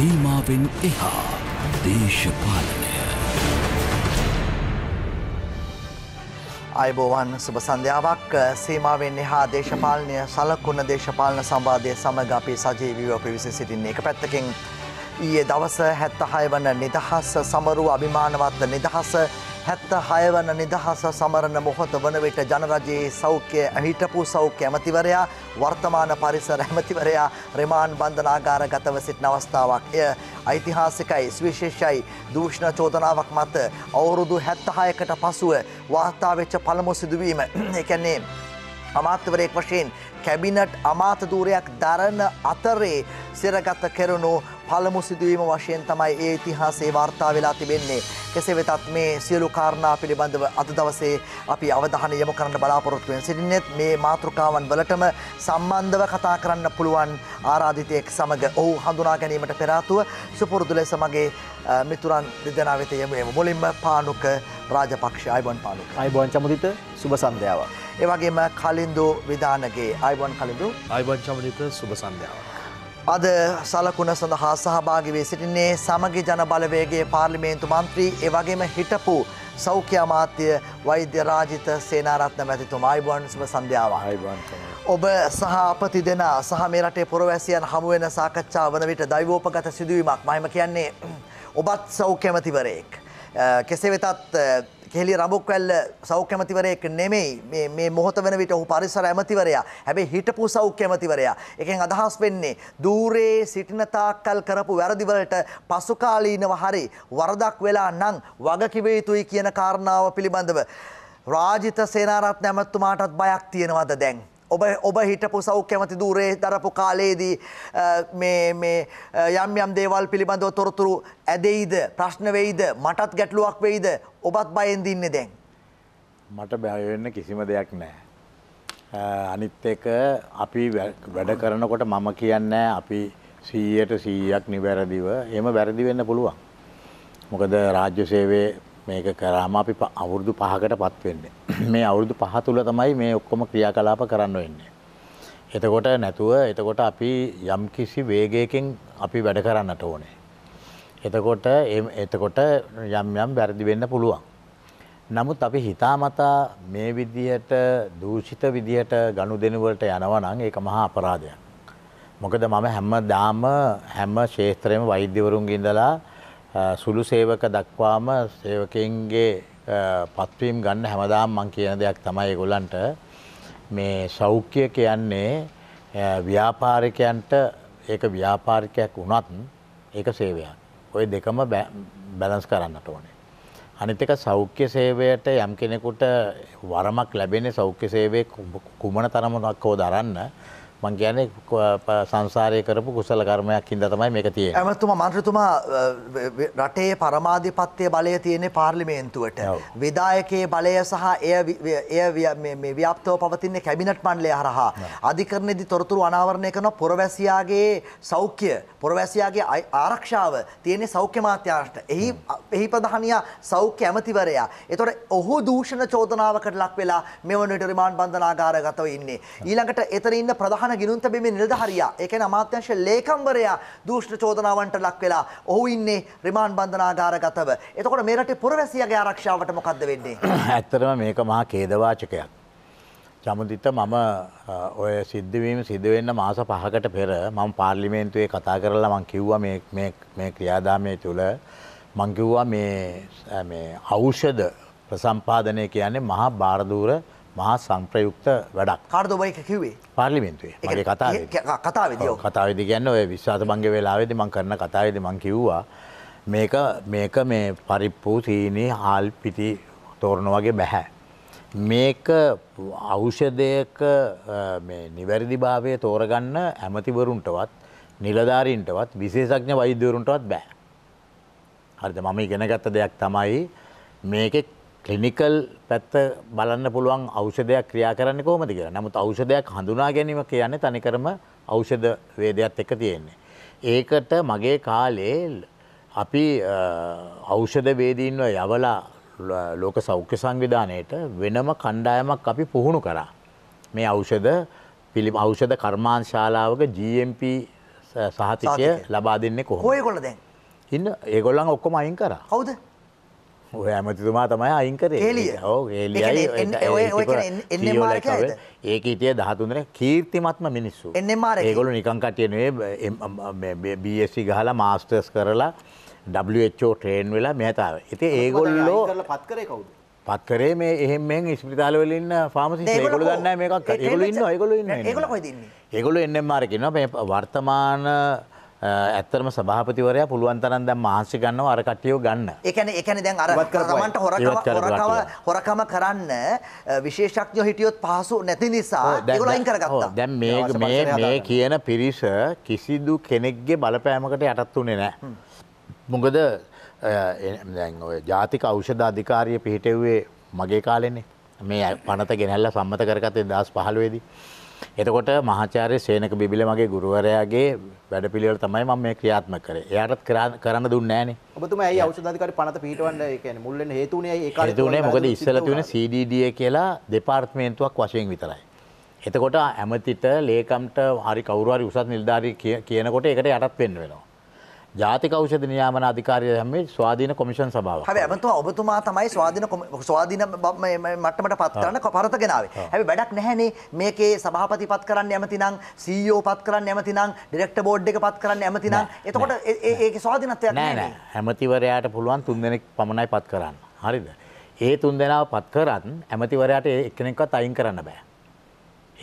සීමාවෙන් එහා දේශපාලනය අයිබෝවන් සුභ සන්ධ්‍යාවක් සීමාවෙන් එහා දේශපාලනය සලකුණ දේශපාලන සම්බාධය සමඟ අපි සජීවිව පිවිසි සිටින්නේ එක පැත්තකින් ඊයේ දවස හැත්ත හයවන නිදහස් සමරු අභිමානවත්ත නිදහස හැත්ත හයවන නිදහස සමරණ මොහොත වන විට ජනරජයේ සෞඛ්‍ය ඇහිටපු සෞඛ්‍ය ඇමතිවරයා වර්තමාන පරිසර ඇමතිවරයා රෙමාන් බන්ධනාගාර ගතව සිටින අවස්ථාවක්. එය ඓතිහාසිකයි ස්විශේෂයි දූෂණ චෝදනාවක් මත අවුරුදු හැත්තහයකට පසුව වාර්තාවෙච්ච පළමු සිදුවීම එකන්නේ. අමාත්‍යවරයෙක් වශයෙන් කැබිනට් අමාත දූරයක් දරන අතරේ සිරගත කෙරුණු පළමු සිදුවීම වශයෙන් තමයි ඒ ඉතිහාසයේ වාර්තා වෙලා තිබෙන්නේ. කෙසේ වෙතත් මේ සියලු කාරණා පිළිබඳව අද දවසේ අපි අවධානය යොමු කරන්න බලාපොරොත්තු වෙන සිටින්නේ මේ මාතෘකාවන් වලටම සම්බන්ධව කතා කරන්න පුළුවන් ආරාධිතයෙක් සමග ඔහු හඳුනා ගැනීමට පෙර ආතුව සුපුරුදු ලෙස මගේ මිතුරන් දෙදෙනා වෙත යමු යමු. මුලින්ම පානුක රාජපක්ෂ අයිබෝන් පානුක. අයිබෝන් චමුදිත සුබ සන්ධ්‍යාවක්. ඒ වගේම කලින්දු විධානගේ අයිබෝන් කලින්දු අයිබෝන් චමුදිත සුබ සන්ධ්‍යාවක්. අද සලකුණ සඳහා සහභාගි වී සිටින්නේ සමගි ජන බලවේගේ පාර්ලිමේන්තු මන්ත්‍රී එවගේම හිටපු සෞඛ්‍ය අමාත්‍ය වෛද්‍ය රාජිත සේනාරත්න මැතිතුමා අයිබෝන් සුබ සන්ධ්‍යාව. ඔබ සහ අප තිදෙනා සහ මේ රටේ පුරවැසියන් හමු වෙන සාකච්ඡා වන විට දෛවෝපගත සිදුවීමක් මහිම කියන්නේ ඔබත් සෞඛ්‍යමතිවරයෙක්. කෙසේ වෙතත් කෙලි රඹුක්වැල්ල සෞඛ්‍ය ඇමතිවරයෙක් නෙමෙයි මේ මොහොත වෙන විට ඔහු පරිසර ඇමතිවරයා. හැබැයි හිටපු සෞඛ්‍ය ඇමතිවරයා. එකෙන් අදහස් වෙන්නේ দূරේ සිටින තාක්කල් කරපු වැරදි වලට පසුකාලීනව හරි වරදක් වෙලා නම් වගකිව යුතුයි කියන කාරණාව පිළිබඳව රාජිත සේනාරත්න ඇමතුමාටත් බයක් තියෙනවද දැන්? ඔබ ඔබ හිටපු සෞඛ්‍යමති දූරේ දරපු කාලයේදී යම් යම් දේවල් පිළිබඳව තොරතුරු ඇදෙයිද ප්‍රශ්න වෙයිද මටත් ගැටලුවක් වෙයිද ඔබත් බයෙන් දින්නේ දැන් මට බය වෙන්න කිසිම දෙයක් නැහැ අනිත් එක අපි වැඩ කරනකොට මම කියන්නේ අපි 100ට 100ක් නිවැරදිව එහෙම වැරදි වෙන්න පුළුවන් මොකද රාජ්‍ය සේවයේ මේක කරාම අපි අවුරුදු පහකට පත් වෙන්නේ. මේ අවුරුදු පහ තුල තමයි මේ ඔක්කොම ක්‍රියාකලාප කරන්න වෙන්නේ. එතකොට නැතුව එතකොට අපි යම් කිසි වේගයකින් අපි වැඩ කරන්නට ඕනේ. එතකොට එතකොට යම් යම් වැරදි වෙන්න පුළුවන්. නමුත් අපි හිතාමතා මේ විදියට දූෂිත විදියට ගනුදෙනු වලට යනවා නම් ඒක මහා අපරාධයක්. මොකද මම හැමදාම හැම ක්ෂේත්‍රෙම වෛද්‍යවරුන්ගේ ඉඳලා සුළු සේවක දක්වාම සේවකයන්ගේ පත්වීම් ගන්න හැමදාම් මං කියන දෙයක් තමයි ගොලන්ට මේ සෞඛ්‍ය කියන්නේ ව්‍යාපාරිකයන්ට ඒක ව්‍යාපාරිකයක් වුණත් ඒක සේවයක්. ඔය දෙකම බැලන්ස් කරන්නට ඕනේ. අනිත් එක සෞඛ්‍ය සේවයට යම් කෙනෙකුට වරමක් ලැබෙන්නේ සෞඛ්‍ය සේවයේ කුමන තරමක් හෝ දරන්න මං කියන්නේ සංසාරය කරපු කුසල කර්මයක් හින්දා තමයි මේක තියෙන්නේ. ඇමතුමා මන්ත්‍රතුමා රටේ පරමාධිපත්‍ය බලය තියෙන්නේ පාර්ලිමේන්තුවට. විධායකයේ බලය සහ එය එය මේ ව්‍යාප්තව පවතින කැබිනට් මණ්ඩලය හරහා අධිකරණයේදී තොරතුරු අනාවරණය කරන පුරවැසියාගේ සෞඛ්‍ය පුරවැසියාගේ ආරක්ෂාව තියෙන්නේ සෞඛ්‍ය මාත්‍යාංශට. එහි එහි ප්‍රධානියා සෞඛ්‍ය ඇමතිවරයා. ඒතකොට ඔහු දූෂණ චෝදනාවකට ලක් වෙලා මෙවන විට රිමාන්ඩ් බන්ධනාගාරගතව ඉන්නේ. ඊළඟට එතන ඉන්න ප්‍රධාන ප්‍රධාන ගිනුම් තැබීමේ නිලධාරියා ඒ කියන්නේ අමාත්‍යංශ ලේකම්වරයා දූෂ්ණ චෝදනාවන්ට ලක් වෙලා ඔහු ඉන්නේ රිමාන්ඩ් බන්ධනාගාරගතව. එතකොට මේ රටේ පුරවැසියාගේ ආරක්ෂාවට මොකද්ද වෙන්නේ? ඇත්තටම මේක මහා ඛේදවාචකයක්. චමුදිත මම ඔය සිද්ධවීම සිදුවෙන්න මාස පහකට පෙර මම පාර්ලිමේන්තුවේ කතා කරලා මම කිව්වා මේ මේ මේ ක්‍රියාදාමය තුළ මං කිව්වා මේ මේ ඖෂධ ප්‍රසම්පාදනය කියන්නේ මහා බාරදූර මහා සංප්‍රයුක්ත වැඩක් කාර්දෝබයි කිවේ පාර්ලිමෙන්තුවේ මගේ කතා කතාව කතාවද ගැන්න ඔය විශ්වාස බංග වෙලාවෙද මං කරන කතාවද මං කිව්වා මේක මේක මේ පරිප්පූ සීනී හාල් පිටි තෝරණ වගේ බැහැ. මේක අවෂදයක නිවැරදි භාවය තෝරගන්න ඇමතිවරුන්ටවත් නිලධාරීන්ටවත් විශේෂඥ වෛද්‍යවරුන්ටවත් බෑ. හරිද මම ඉගෙනගත්ත දෙයක් තමයි මේකෙක් කලිනිකල් පැත්ත බලන්න පුළුවන් ඖෂධයක් ක්‍රියා කරන්නේ කොහොමද කියලා. නමුත් ඖෂධයක් හඳුනා ගැනීම කියන්නේ තනිකරම ඖෂධ වේදයත් එක්ක තියෙන්නේ. ඒකට මගේ කාලේ අපි ඖෂධ වේදීන්ව යවලා ලෝක සෞඛ්‍ය සංවිධානයට වෙනම කණ්ඩායමක් අපි පුහුණු කරා. මේ ඖෂධ පිළි ඖෂධ කර්මාන්ශාලාවක GMP සහතිකය ලබා දෙන්නේ කොහොමද? කොහේ ඒගොල්ලෝ දැන්? ඉන්න ඒගොල්ලන් ඔක්කොම අයින් කරා. කවුද? ඔය ඇමතිතුමා තමයි අයිංකරේ ඒලියයි ඒක ඉටිය දහතුන්දර කීර්තිමත්ම මිනිස්සු ඒගොලු නිකංකටයනේ බSC ගහලා මාස්ටර්ස් කරලා ෝ ට්‍රේන් වෙලා මෙහතාව ඇති ඒගොල්ලෝ පත්කරය කවුද පත්කරේ මේ එහෙම ස්පිතාලවලන්න ාමසි ගොල ගන්න මේකක් ගොල ඉන්න ඒගොල ඉන්න ඒගොල එන්නම්මාරකින්න වර්තමාන ඇත්තරම සභාපතිවරයා පුළුවන් තරන් දැම් මාංසි ගන්නව අර කටියෝ ගන්න එකන එකන දැන් අර තමන්ට හොරකම හොරකම කරන්න විශේෂක්ඥ හිටියොත් පහසු නැති නිසා දැගලයින් කරගත්තා දැන් මේ මේ කියන පිරිස කිසිදු කෙනෙක්ගේ බලපෑමකට යටත් වනේ නෑ. මොකද ජාතික අෞෂධ අධිකාරය පිහිටෙව්වේ මගේ කාලෙන්නේ මේ පනත ගෙනැල්ල සම්මත කරගතේ දස් පහළුවේදී. එතකොට මහාචාර්ය සේනක බිබිල මගේ ගුරුවරයාගේ වැඩපිළිවෙල තමයි මම මේ ක්‍රියාත්මක කරේ. එයාටත් කරන්න දුන්නේ නැහනේ. ඔබතුමා ඇයි ඖෂධාධිකාරී පනත පිටවන්න ඒ කියන්නේ මුල් වෙන හේතුුනේ ඇයි ඒ කාලේ හේතුුනේ මොකද ඉස්සෙල්ලා තියෙන CDDA කියලා දෙපාර්තමේන්තුවක් වශයෙන් විතරයි. එතකොට ඇමතිට ලේකම්ට හරි කවුරු හරි උසස් නිලධාරී කියනකොට ඒකට යටත් වෙන්න වෙනවා. ජාතික ෞෂධ නියාමන අධිකාරිය හැමේ ස්වාධීන කොමිෂන් සභාව. හැබැයි අමතුමා ඔබතුමා තමයි ස්වාධීන ස්වාධීන මට්ටමට පත් කරන්න පරත ගෙනාවේ. හැබැයි වැඩක් නැහැනේ මේකේ සභාපති පත් කරන්න ඇමතිනම් CEO පත් කරන්න ඇමතිනම් ඩිරෙක්ටර් බෝඩ් එක පත් කරන්න ඇමතිනම් එතකොට ඒකේ ස්වාධීනත්වයක් නැහැ. ඇමතිවරයාට පුළුවන් තුන් දෙනෙක් පමණයි පත් කරන්න. හරිද? ඒ තුන් දෙනාව පත් කරත් ඇමතිවරයාට එක්කෙනෙක්වත් අයින් කරන්න බෑ.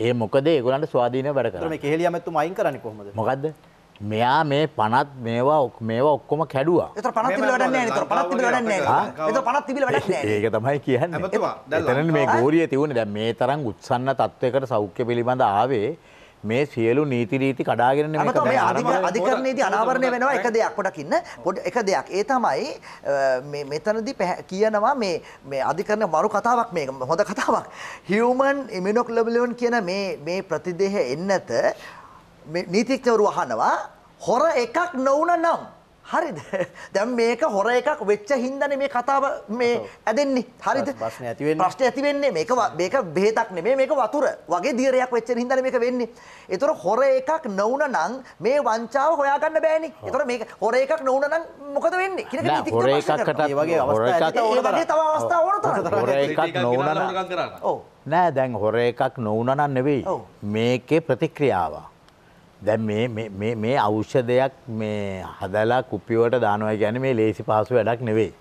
ඒ මොකද ඒගොල්ලන්ට ස්වාධීනව වැඩ කරන්න. මේ කෙහෙලිය ඇමතුමා අයින් කරන්නේ කොහොමද? මොකද්ද? මෙයා මේ පනත් මේවා ඔක් මේවා ඔක්කොම කැඩුවා එත පනත් තිබිල වැඩක් නැහැ නේද පනත් තිබිල වැඩක් නැහැ එත පනත් තිබිල වැඩක් නැහැ ඒක තමයි කියන්නේ එතන මේ ගෝරිය තිබුණේ දැන් මේ තරම් උත්සන්න තත්වයකට සෞඛ්‍ය පිළිබඳ ආවේ මේ සියලු නීති රීති කඩාගෙන මේ අධිකරණයේදී අනාවරණය වෙනවා එක දෙයක් පොඩක් ඉන්න පොඩ එක දෙයක් ඒ තමයි මේ මෙතනදී කියනවා මේ මේ අධිකරණ මරු කතාවක් මේක හොඳ කතාවක් human immunoglobulin කියන මේ මේ ප්‍රතිදේහ එන්නත නීතිඥවරු අහනවා හොර එකක් නොවුන නම් හරිද දැම් මේක හොර එකක් වෙච්ච හින්දන මේ කතාව මේ ඇදෙන්නේ හරි ප්‍රශ්න ඇතිව ප්‍රශ්න ඇතිවෙන්නේ මේක මේක බේතක් නෙමේ මේක වතුර වගේ දීරයක් වෙච්ච හිදන මේක වෙන්නේ එතුර හොර එකක් නවන නං මේ වංචාව හොයාගන්න බෑනි එතර මේ හොර එකක් නවන නම් මොකද වෙන්නේ කිය හොර එකක්කට වගේ අවස්ථාව හොර එකක් නොවන නෑ දැන් හොර එකක් නොවනනම් නෙවෙයි මේකේ ප්‍රතික්‍රියාවා දැන් මේ මේ අවෂ්‍යදයක් මේ හදලා කුපිවට දානවා ගැන මේ ලේසි පහසු වැඩක් නෙවෙයි.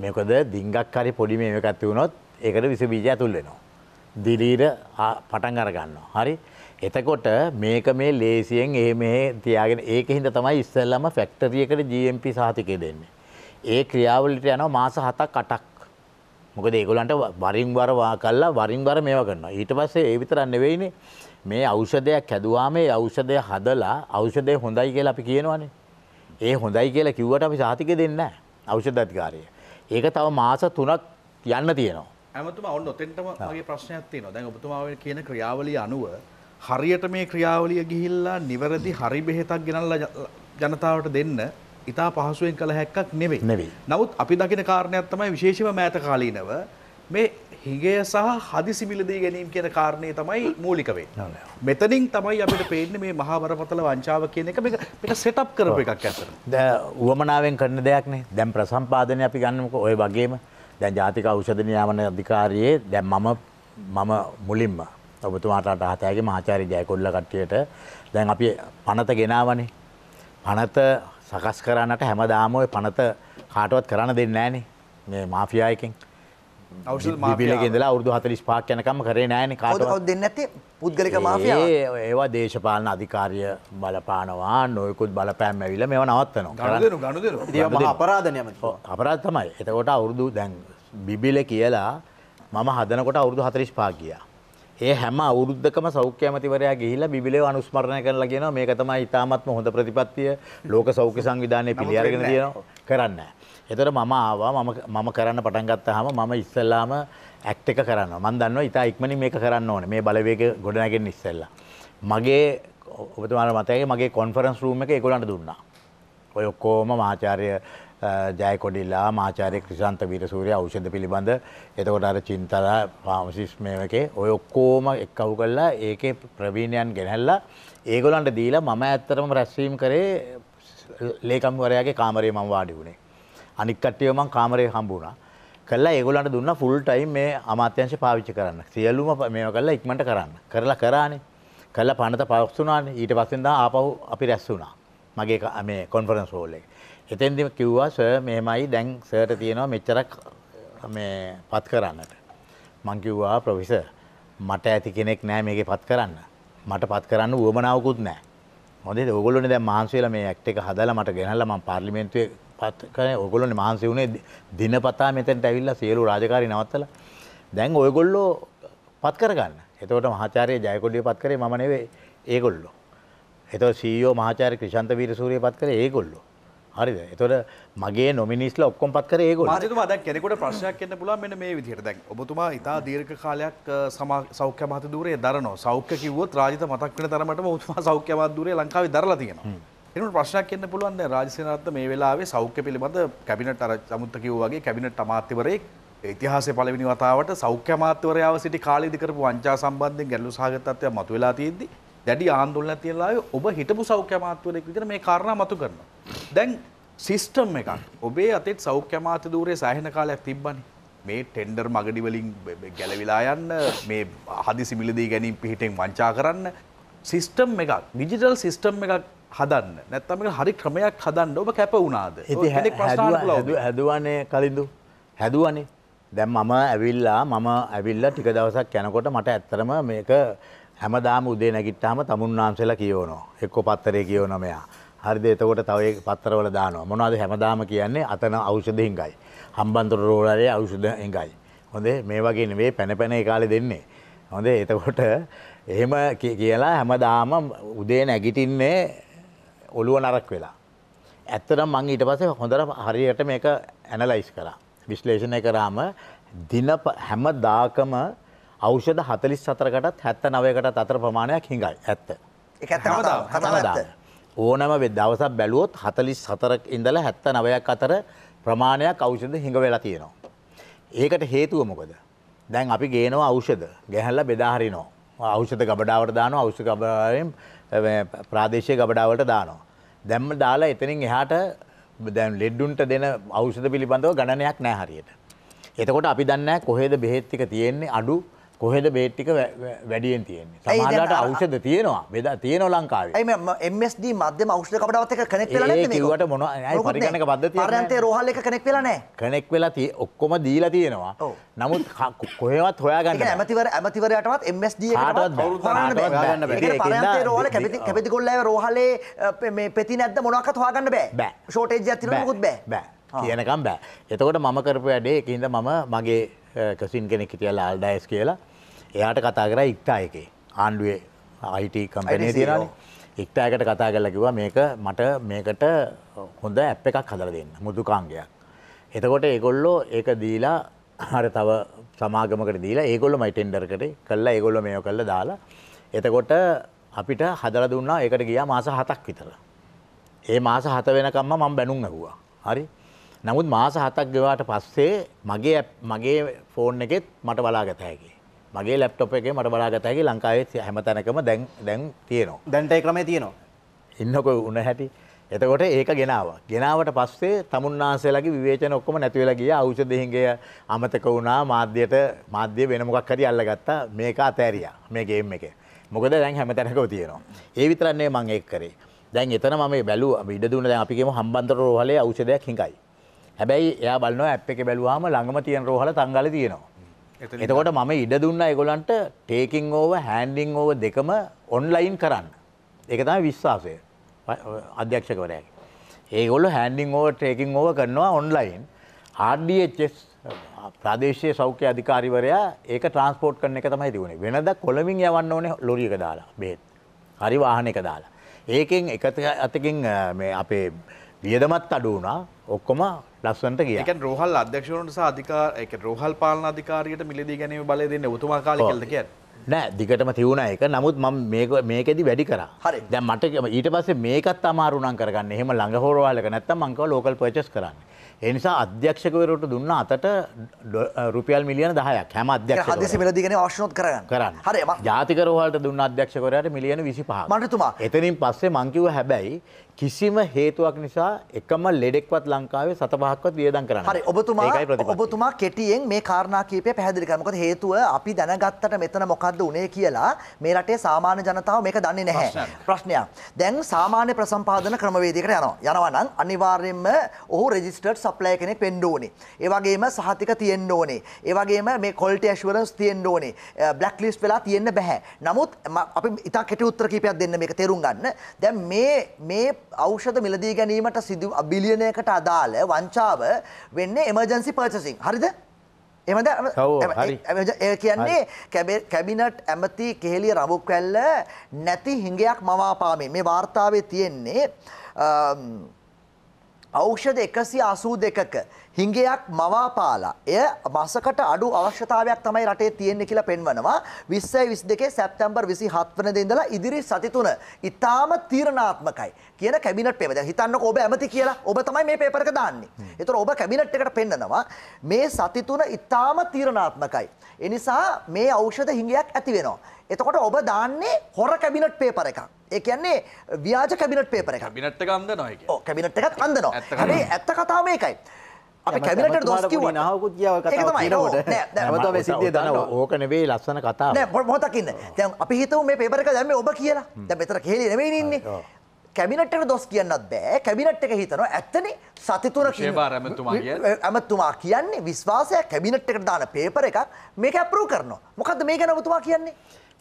මේකොද දිංගක් හරි පොඩි මේ එකත් වුණොත් ඒකට විස බීජය ඇතුල් වෙනවා. දිලීර පටන් අරගන්නවා. හරි. එතකොට මේක මේ ලේසියෙන් එහෙ මෙහෙ තියාගෙන ඒක හින්දා තමයි ඉස්සෙල්ලාම ෆැක්ටරි එකට GMP සහතිකය දෙන්නේ. ඒ ක්‍රියාවලියට යනවා මාස 7ක් 8ක්. මොකද ඒගොල්ලන්ට වරින් වර වා කළා වරින් වර මේවා කරනවා. ඊට පස්සේ ඒ විතරක් නෙවෙයිනේ මේ ඖෂධයක් හැදුවාම මේ ඖෂධය හදලා ඖෂධය හොඳයි කියලා අපි කියනවනේ. ඒ හොඳයි කියලා කිව්වට අපි සහතිකය දෙන්නේ නැහැ ඖෂධාධිකාරිය. ඒක තව මාස 3ක් යන්න තියෙනවා. අමතුමා ඔන්න ඔතෙන්ටම මගේ ප්‍රශ්නයක් තියෙනවා. දැන් ඔබතුමා කියන ක්‍රියාවලිය අනුව හරියට මේ ක්‍රියාවලිය ගිහිල්ලා නිවැරදි හරි බෙහෙතක් ගෙනල්ලා ජනතාවට දෙන්න ඉතා පහසුවෙන් කළ හැක්කක් නෙවෙයි. නෙවෙයි. නමුත් අපි දකින කාරණයක් තමයි විශේෂම මෑත කාලීනව මේ හිගේ සහ හදිසි මිලදී ගැනීම කියන කාරණය තමයි මූලිකවේ. මෙතනින් තමයි අපිට පේන්න මේ මහාවරපතල වංචාව කියන එක මේක සෙටප් කරපු එකක් ඇතර. ද වුවමනාවෙන් කරන දෙයක්නේ දැම් ප්‍රසම්පාදනය අපි ගන්නමක ඔය වගේම දැන් ජාතික ඖෂධ නියාමන අධිකාරියේ දැන් මම මම මුලින්ම ඔබතුමාට අටහතෑගේ මහාචාරි ජයකොල්ල කට්ටියට දැන් අපි පනත ගෙනාවනේ පනත සකස් කරන්නට හැමදාම ඔය පනත කාටවත් කරන්න දෙන්නේ නෑනේ මේ මාෆියායකින් පිලගෙදලා අවුදු හතලිස් පාක් යනකම කරේ නෑන කාට දෙන්න ඇති පුද්ගලික මාය ඒවා දේශපාලන අධිකාරය බලපානවා නොයකුත් බලපෑම් ඇවිල මෙව නවත්තනවා අපරාධනයම අපරාත් තමයි එතකොට අවුරුදු දැන් බිබිල කියලා මම හදනකොට අවුරුදු හතරිස් පාගියා ඒ හැම අවුරුද්දකම සෞඛ්‍ය ඇමතිවරයා ගිහිල්ලා බිබිලේ අනුස්මරණය කරලා කියනවා මේක තමයි ඉතාමත්ම හොඳ ප්‍රතිපත්තිය ලෝක සෞඛ්‍ය සංවිධානයේ පිළිඅරගෙන තියෙනවා කරන්නේ නැහැ. ඒතර මම ආවා මම මම කරන්න පටන් ගත්තාම මම ඉස්සෙල්ලාම ඇක්ට් එක කරනවා. මම දන්නවා ඉතා ඉක්මනින් මේක කරන්න ඕනේ. මේ බලවේග ගොඩනැගෙන්න ඉස්සෙල්ලා. මගේ ඔබතුමාලා මතකයි මගේ කොන්ෆරන්ස් රූම් එක ඒගොල්ලන්ට දුන්නා. ඔය ඔක්කොම මාචාර්ය ජයකොඩිල්ලා මාචාරය ක්‍රිසන්ත වීරසූරය ඖෂධ පිළිබඳ එතකොට අර චින්තර පාමසිස්මයකේ ඔය ඔක්කෝම එක්කවු කල්ලා ඒකේ ප්‍රවීණයන් ගෙනැල්ලා ඒගොලන්ට දීලා මම ඇත්තරම රැස්වීම් කරේ ලේකම්වරයාගේ කාමරේ මං වාඩි වුණේ අනික්කට්ටිය මං කාමරේ හම්බුණා කල්ලා ඒගොලන්ට දුන්න ෆුල් ටයිම් මේ අමාත්‍යංශ පාවිච්චි කරන්න සියලුම මේව කල්ලා ඉක්මට කරන්න කරලා කරානේ කල්ලා පනත පවස්සුනානේ ඊට පස්සෙන් දා ආපහු අපි රැස් වුණා මගේ මේ කොන්ෆරන්ස් හෝල් එකේ එතෙන්දි කිව්වා සර් මෙහෙමයි දැන් සර්ට තියෙනවා මෙච්චරක් මේ පත් කරන්නට. මං කිව්වා ප්‍රොෆෙසර් මට ඇති කෙනෙක් නෑ මේකේ පත් කරන්න. මට පත් කරන්න උවමනාවකුත් නෑ. හොඳේ ඔයගොල්ලෝනේ දැන් මහන්සි වෙලා මේ ඇක්ට් එක හදලා මට ගෙනල්ලා මම පාර්ලිමේන්තුවේ පත් කරේ ඔයගොල්ලෝනේ මහන්සි වුණේ දිනපතා මෙතෙන්ට ඇවිල්ලා සියලු රාජකාරි නවත්තලා. දැන් ඔයගොල්ලෝ පත් කරගන්න. එතකොට මහාචාර්ය ජයකොඩිය පත් කරේ මම නෙවෙයි ඒගොල්ලෝ. එතකොට සීඊෝ e මහාචාර්ය ක්‍රිෂාන්ත වීරසූරිය පත් කරේ ඒගොල්ලෝ. හරිද එතොට මගේ නොමිනිස්ල ඔක්කොම් පත් කර ඒගො මද කෙනෙකුට ප්‍රශ්යක් එන්න පුලා මෙන මේ විදිහට දැන් ඔබතුමා ඉතා දීර්ඝ කාලයක් සෞඛ්‍ය මත දූරේ දරනවා සෞඛ්‍ය කිව්වොත් රාජිත මතක් වෙන තරමට ඔබතුමා සෞඛ්‍ය මත දූරේ ලංකාවේ දරලා තියෙනවා එනට ප්‍රශ්නයක් එන්න පුළුවන් රාජසේනාරත්න මේ වෙලාවේ සෞඛ්‍ය පිළිබඳ කැබිනට් අර සමුත්ත කිව්වාගේ කැබිනට් අමාත්‍යවරයෙක් ඉතිහාසේ පළවෙනි වතාවට සෞඛ්‍ය අමාත්‍යවරයාව සිටි කාලෙදි කරපු වංචා සම්බන්ධයෙන් ගැටලු සහගත තත්ත්වයක් මතුවලා තියෙද්දී දැඩි ආන්දෝලන තියලා ඔබ හිටපු සෞඛ්‍ය අමාත්‍යවරයෙක් විදිහට මේ කාරණා මතු කරනවා. දැන් සිස්ටම් එකක් ඔබේ අතෙත් සෞඛ්‍ය අමාත්‍ය ධූරයේ සෑහෙන කාලයක් තිබ්බනේ. මේ ටෙන්ඩර් මගඩි වලින් ගැලවිලා යන්න මේ හදිසි මිලදී ගැනීම පිහිටෙන් වංචා කරන්න සිස්ටම් එකක් ඩිජිටල් සිස්ටම් එකක් හදන්න. නැත්නම් ඒක හරි ක්‍රමයක් හදන්න ඔබ කැප වුණාද? හැදුවානේ කලින්දු. හැදුවානේ. දැන් මම ඇවිල්ලා මම ඇවිල්ලා ටික දවසක් යනකොට මට ඇත්තටම මේක හැමදාම උදේ නැගිට්ටාම තමුන්නාන්සලා කියවනවා. එක්ක පත්තරේ කියවනවා මෙයා. හරිද? එතකොට තව ඒ පත්තරවල දානවා. මොනවද හැමදාම කියන්නේ? අතන ඖෂධ හිඟයි. හම්බන්තොට රෝලරේ ඖෂධ හිඟයි. හොඳේ මේ වගේ නෙවෙයි පැන පැන ඒ කාලේ දෙන්නේ. හොඳේ එතකොට එහෙම කියලා හැමදාම උදේ නැගිටින්නේ ඔළුව නරක් වෙලා. ඇත්තටම මං ඊට පස්සේ හොඳට හරියට මේක ඇනලයිස් කරා. විශ්ලේෂණය කරාම දින හැමදාකම ඖෂධ 44කටත් 79කටත් අතර ප්‍රමාණයක් හිඟයි. ඇත්ත. ඒක ඇත්ත කතාව. ඕනම වෙ දවසක් බැලුවොත් 44 ඉඳලා 79ක් අතර ප්‍රමාණයක් ඖෂධ හිඟ වෙලා තියෙනවා. ඒකට හේතුව මොකද? දැන් අපි ගේනවා ඖෂධ, ගැහැල්ලා බෙදා හරිනවා. ඖෂධ ගබඩාවට දානවා, ඖෂධ ගබඩාවෙන් ප්‍රාදේශීය ගබඩාවලට දානවා. දැම්ම දාලා එතනින් එහාට දැන් ලෙඩ්ඩුන්ට දෙන ඖෂධ පිළිබඳව ගණනයක් නැහැ හරියට. එතකොට අපි දන්නේ කොහෙද බෙහෙත් ටික තියෙන්නේ අඩු කොහෙද බේට්ටික වැඩියෙන් තියෙන්නේ සමහරලාට ඖෂධ තියෙනවා බෙද තියෙනවා ලංකාවේ ඇයි මේ MSD මධ්‍යම ඖෂධ කපඩාවත් එක්ක කනෙක්ට් වෙලා නැද්ද මේක ඒ කිව්වට මොනවා ඇයි පරිගණක පද්ධතිය පරයන්තේ රෝහල් එක කනෙක්ට් වෙලා නැහැ කනෙක්ට් වෙලා තිය ඔක්කොම දීලා තියෙනවා නමුත් කොහෙවත් හොයාගන්න ඒක ඇමතිවර ඇමතිවරයාටවත් MSD එකටවත් හොයාගන්න බෑ ඒක පරයන්තේ රෝහල කැපිති කැපිති කොල්ලෑව රෝහලේ මේ පෙති නැද්ද මොනවාක්වත් හොයාගන්න බෑ බෑ ෂෝටේජ් එකක් තියෙනවා මොකුත් බෑ බෑ කියනකම් බෑ. එතකොට මම කරපු වැඩේ ඒකින්ද මම මගේ කසින් කෙනෙක් හිටියා ලාල්ඩයිස් කියලා එයාට කතා කර ඉක්තා එකේ ආණ්ඩුවේ අයිට කම්පනේ තියෙන ඉක්තායකට කතා කරලා කිව්වා මේක මට මේකට හොඳ ඇප් එකක් හදලා දෙන්න මුදුකාංගයක් එතකොට ඒගොල්ලෝ ඒක දීලා හර තව සමාගමකට දීලා ඒගොල්ලො මයි ටෙන්ඩර් කරේ කල්ලා ඒගොල්ලො මේය කල්ල දාලා එතකොට අපිට හදල දුන්නා ඒකට ගියා මාස හතක් විතර ඒ මාස හත වෙනකම්ම මම බැනුම් ඇහුවා හරි නමුත් මාස හතක් ගෙවාට පස්සේ මගේ මගේ ෆෝන් එකෙත් මට බලාගත හැකි මගේ ලැප්ටොප් එකේ මට බලාගත හැකි ලංකාවේ හැම තැනකම දැන් දැන් තියෙනවා දැන්ට ඒ ක්‍රමේ තියෙනවා ඉන්නකො උන හැටි එතකොට ඒක ගෙනාව ගෙනාවට පස්සේ තමුන්නාන්සේලගේ විවේචන ඔක්කොම නැති වෙලා ගියා ඖෂධ හිඟය අමතක වුණා මාධ්‍යයට මාධ්‍ය වෙන මොකක් හරි අල්ලගත්තා මේක අතෑරියා මේ ගේම් එකේ මොකද දැන් හැම තැනකම තියෙනවා ඒ විතරක් නෙවෙයි මම ඒක කරේ දැන් එතන මම මේ බැලුවා ඉඩ දුන්න දැන් අපි කියමු හම්බන්තොට රෝහලේ ඖෂධයක් හිඟයි හැබැයි එයා බලනවා ඇප් එකේ බැලුවාම ළඟම තියෙන රෝහල තංගල තියෙනවා එතකොට මම ඉඩ දුන්න එගොලන්ට ටේකින් ඕව හැන්ඩිං ඕව දෙකම ඔන්ලයින් කරන්න. ඒක තමයි විශ්වාසය අධ්‍යක්ෂකවරයක්. ඒගොල්ලො හැන්ඩිං ඕව ටේකින් ඕව කරනවා ඔන්ලයින් ආඩස් ප්‍රදේශය සෞඛ්‍ය අධිකාරිවරයා ඒක ට්‍රන්ස්පෝට් කරන එක තමයි තිබුණේ වෙනද කොළමින් යවන්න ඕනේ ලොරියක දාලා බෙහෙත් හරි වාහනයක දාලා ඒකෙන් එක අතකින් අපේ වියදමත් අඩු වුණා ඔක්කොම ලස්සන්ට කිය එක රෝහල් අධ්‍යක්ෂවරට සාධිකා එක රෝහල් පාලන අධිකාරයට මිලදී ගැනීම බල දෙන්න උතුමා කාල කෙල්දක නෑ දිගටම තිවුණ එක නමුත් ම මේකෙදි වැඩි කර හරි දැ මට ඊට පස්සේ මේකත් අමාරුණන් කරගන්න එහෙම ළඟ හෝරවාලක නැත්ත මංකව ලෝකල් පචස් කරන්න එනිසා අධ්‍යක්ෂකවරට දුන්න අතට රුපියල් මිලියන දහයක් හැම අධ්‍යක්ෂ හදිසි මිලදීගෙන ආශ්නොත් කරන්න කරන්න හරි ජාතිකරෝහලට දුන්න අධ්‍යක්ෂකවරයට මිලියන 25 මට තුමා එතනින් පස්සේ මං කිව්වා හැබැයි කිසිම හේතුවක් නිසා එකම ලෙඩෙක්වත් ලංකාවේ සත පහක්වත් වියදම් කරන්න. හරි ඔබතුමා ඔබතුමා කෙටියෙන් මේ කාරණා කීපය පැහැදිලි කරන්න. මොකද හේතුව අපි දැනගත්තට මෙතන මොකද්ද උනේ කියලා මේ රටේ සාමාන්‍ය ජනතාව මේක දන්නේ නැහැ. ප්‍රශ්නයක්. දැන් සාමාන්‍ය ප්‍රසම්පාදන ක්‍රමවේදයකට යනවා. යනවා නම් අනිවාර්යයෙන්ම ඔහු රෙජිස්ටර්ඩ් සප්ලයර් කෙනෙක් වෙන්න ඕනේ. ඒ වගේම සහතික තියෙන්න ඕනේ. ඒ වගේම මේ quality assurance තියෙන්න ඕනේ. බ්ලැක් ලිස්ට් වෙලා තියෙන්න බෑ. නමුත් අපි ඉතා කෙටි උත්තර කීපයක් දෙන්න මේක තේරුම් ගන්න. දැන් මේ මේ ඖෂධ මිලදී ගැනීමට සිදු බිලියනයකට අදාළ වංචාව වෙන්නේ එමර්ජන්සි පර්චසින්. හරිද? එහෙමද? ඒ කියන්නේ කැබිනට් ඇමති කෙහෙලිය රඹුක්වැල්ල නැති හිඟයක් මවාපාමින් මේ වාර්තාවේ තියෙන්නේ ඖෂධ 182ක හිඟයක් මවාපාලා එය මසකට අඩු අවශ්‍යතාවයක් තමයි රටේ තියෙන්නේ කියලා පෙන්වනවා 20යි 22 සැප්තැම්බර් 27 වෙනිදා ඉඳලා ඉදිරි සති තුන ඊටාම තීරණාත්මකයි කියන කැබිනට් පේපර්. දැන් හිතන්නකෝ ඔබ ඇමති කියලා ඔබ තමයි මේ පේපර් එක දාන්නේ. ඒතර ඔබ කැබිනට් එකට පෙන්නනවා මේ සති තුන ඊටාම තීරණාත්මකයි. ඒ නිසා මේ ඖෂධ හිඟයක් ඇති වෙනවා. එතකොට ඔබ දාන්නේ හොර කැබිනට් පේපර් එකක්. ඒ කියන්නේ ව්‍යාජ කැබිනට් පේපර් එකක්. කැබිනට් එක අඳනවා කියන්නේ. ඔව් කැබිනට් එකත් අඳනවා. හැබැයි ඇත්ත කතාව මේකයි. අප කැමිට දොස් කිව නහකුත් කිය සිදේ දන ඕකනවේ ලස්සන කතා මොතකින්න තැන් අපි හිතව මේ පෙබරක දැම ඔබ කියලා දැ මෙතර කෙලි නෙවෙයි ඉන්නේ කැමිනට දොස් කියන්නත් බෑ කැබිනට් එක හිතනවා ඇත්තනේ සතිතුර ඇමතුමා කියන්නේ විශ්වාසය කැබිනට් එකට දාන පේපර එකක් මේක ඇපරූ කරනවා මොකද මේ ගැනවතුමා කියන්නේ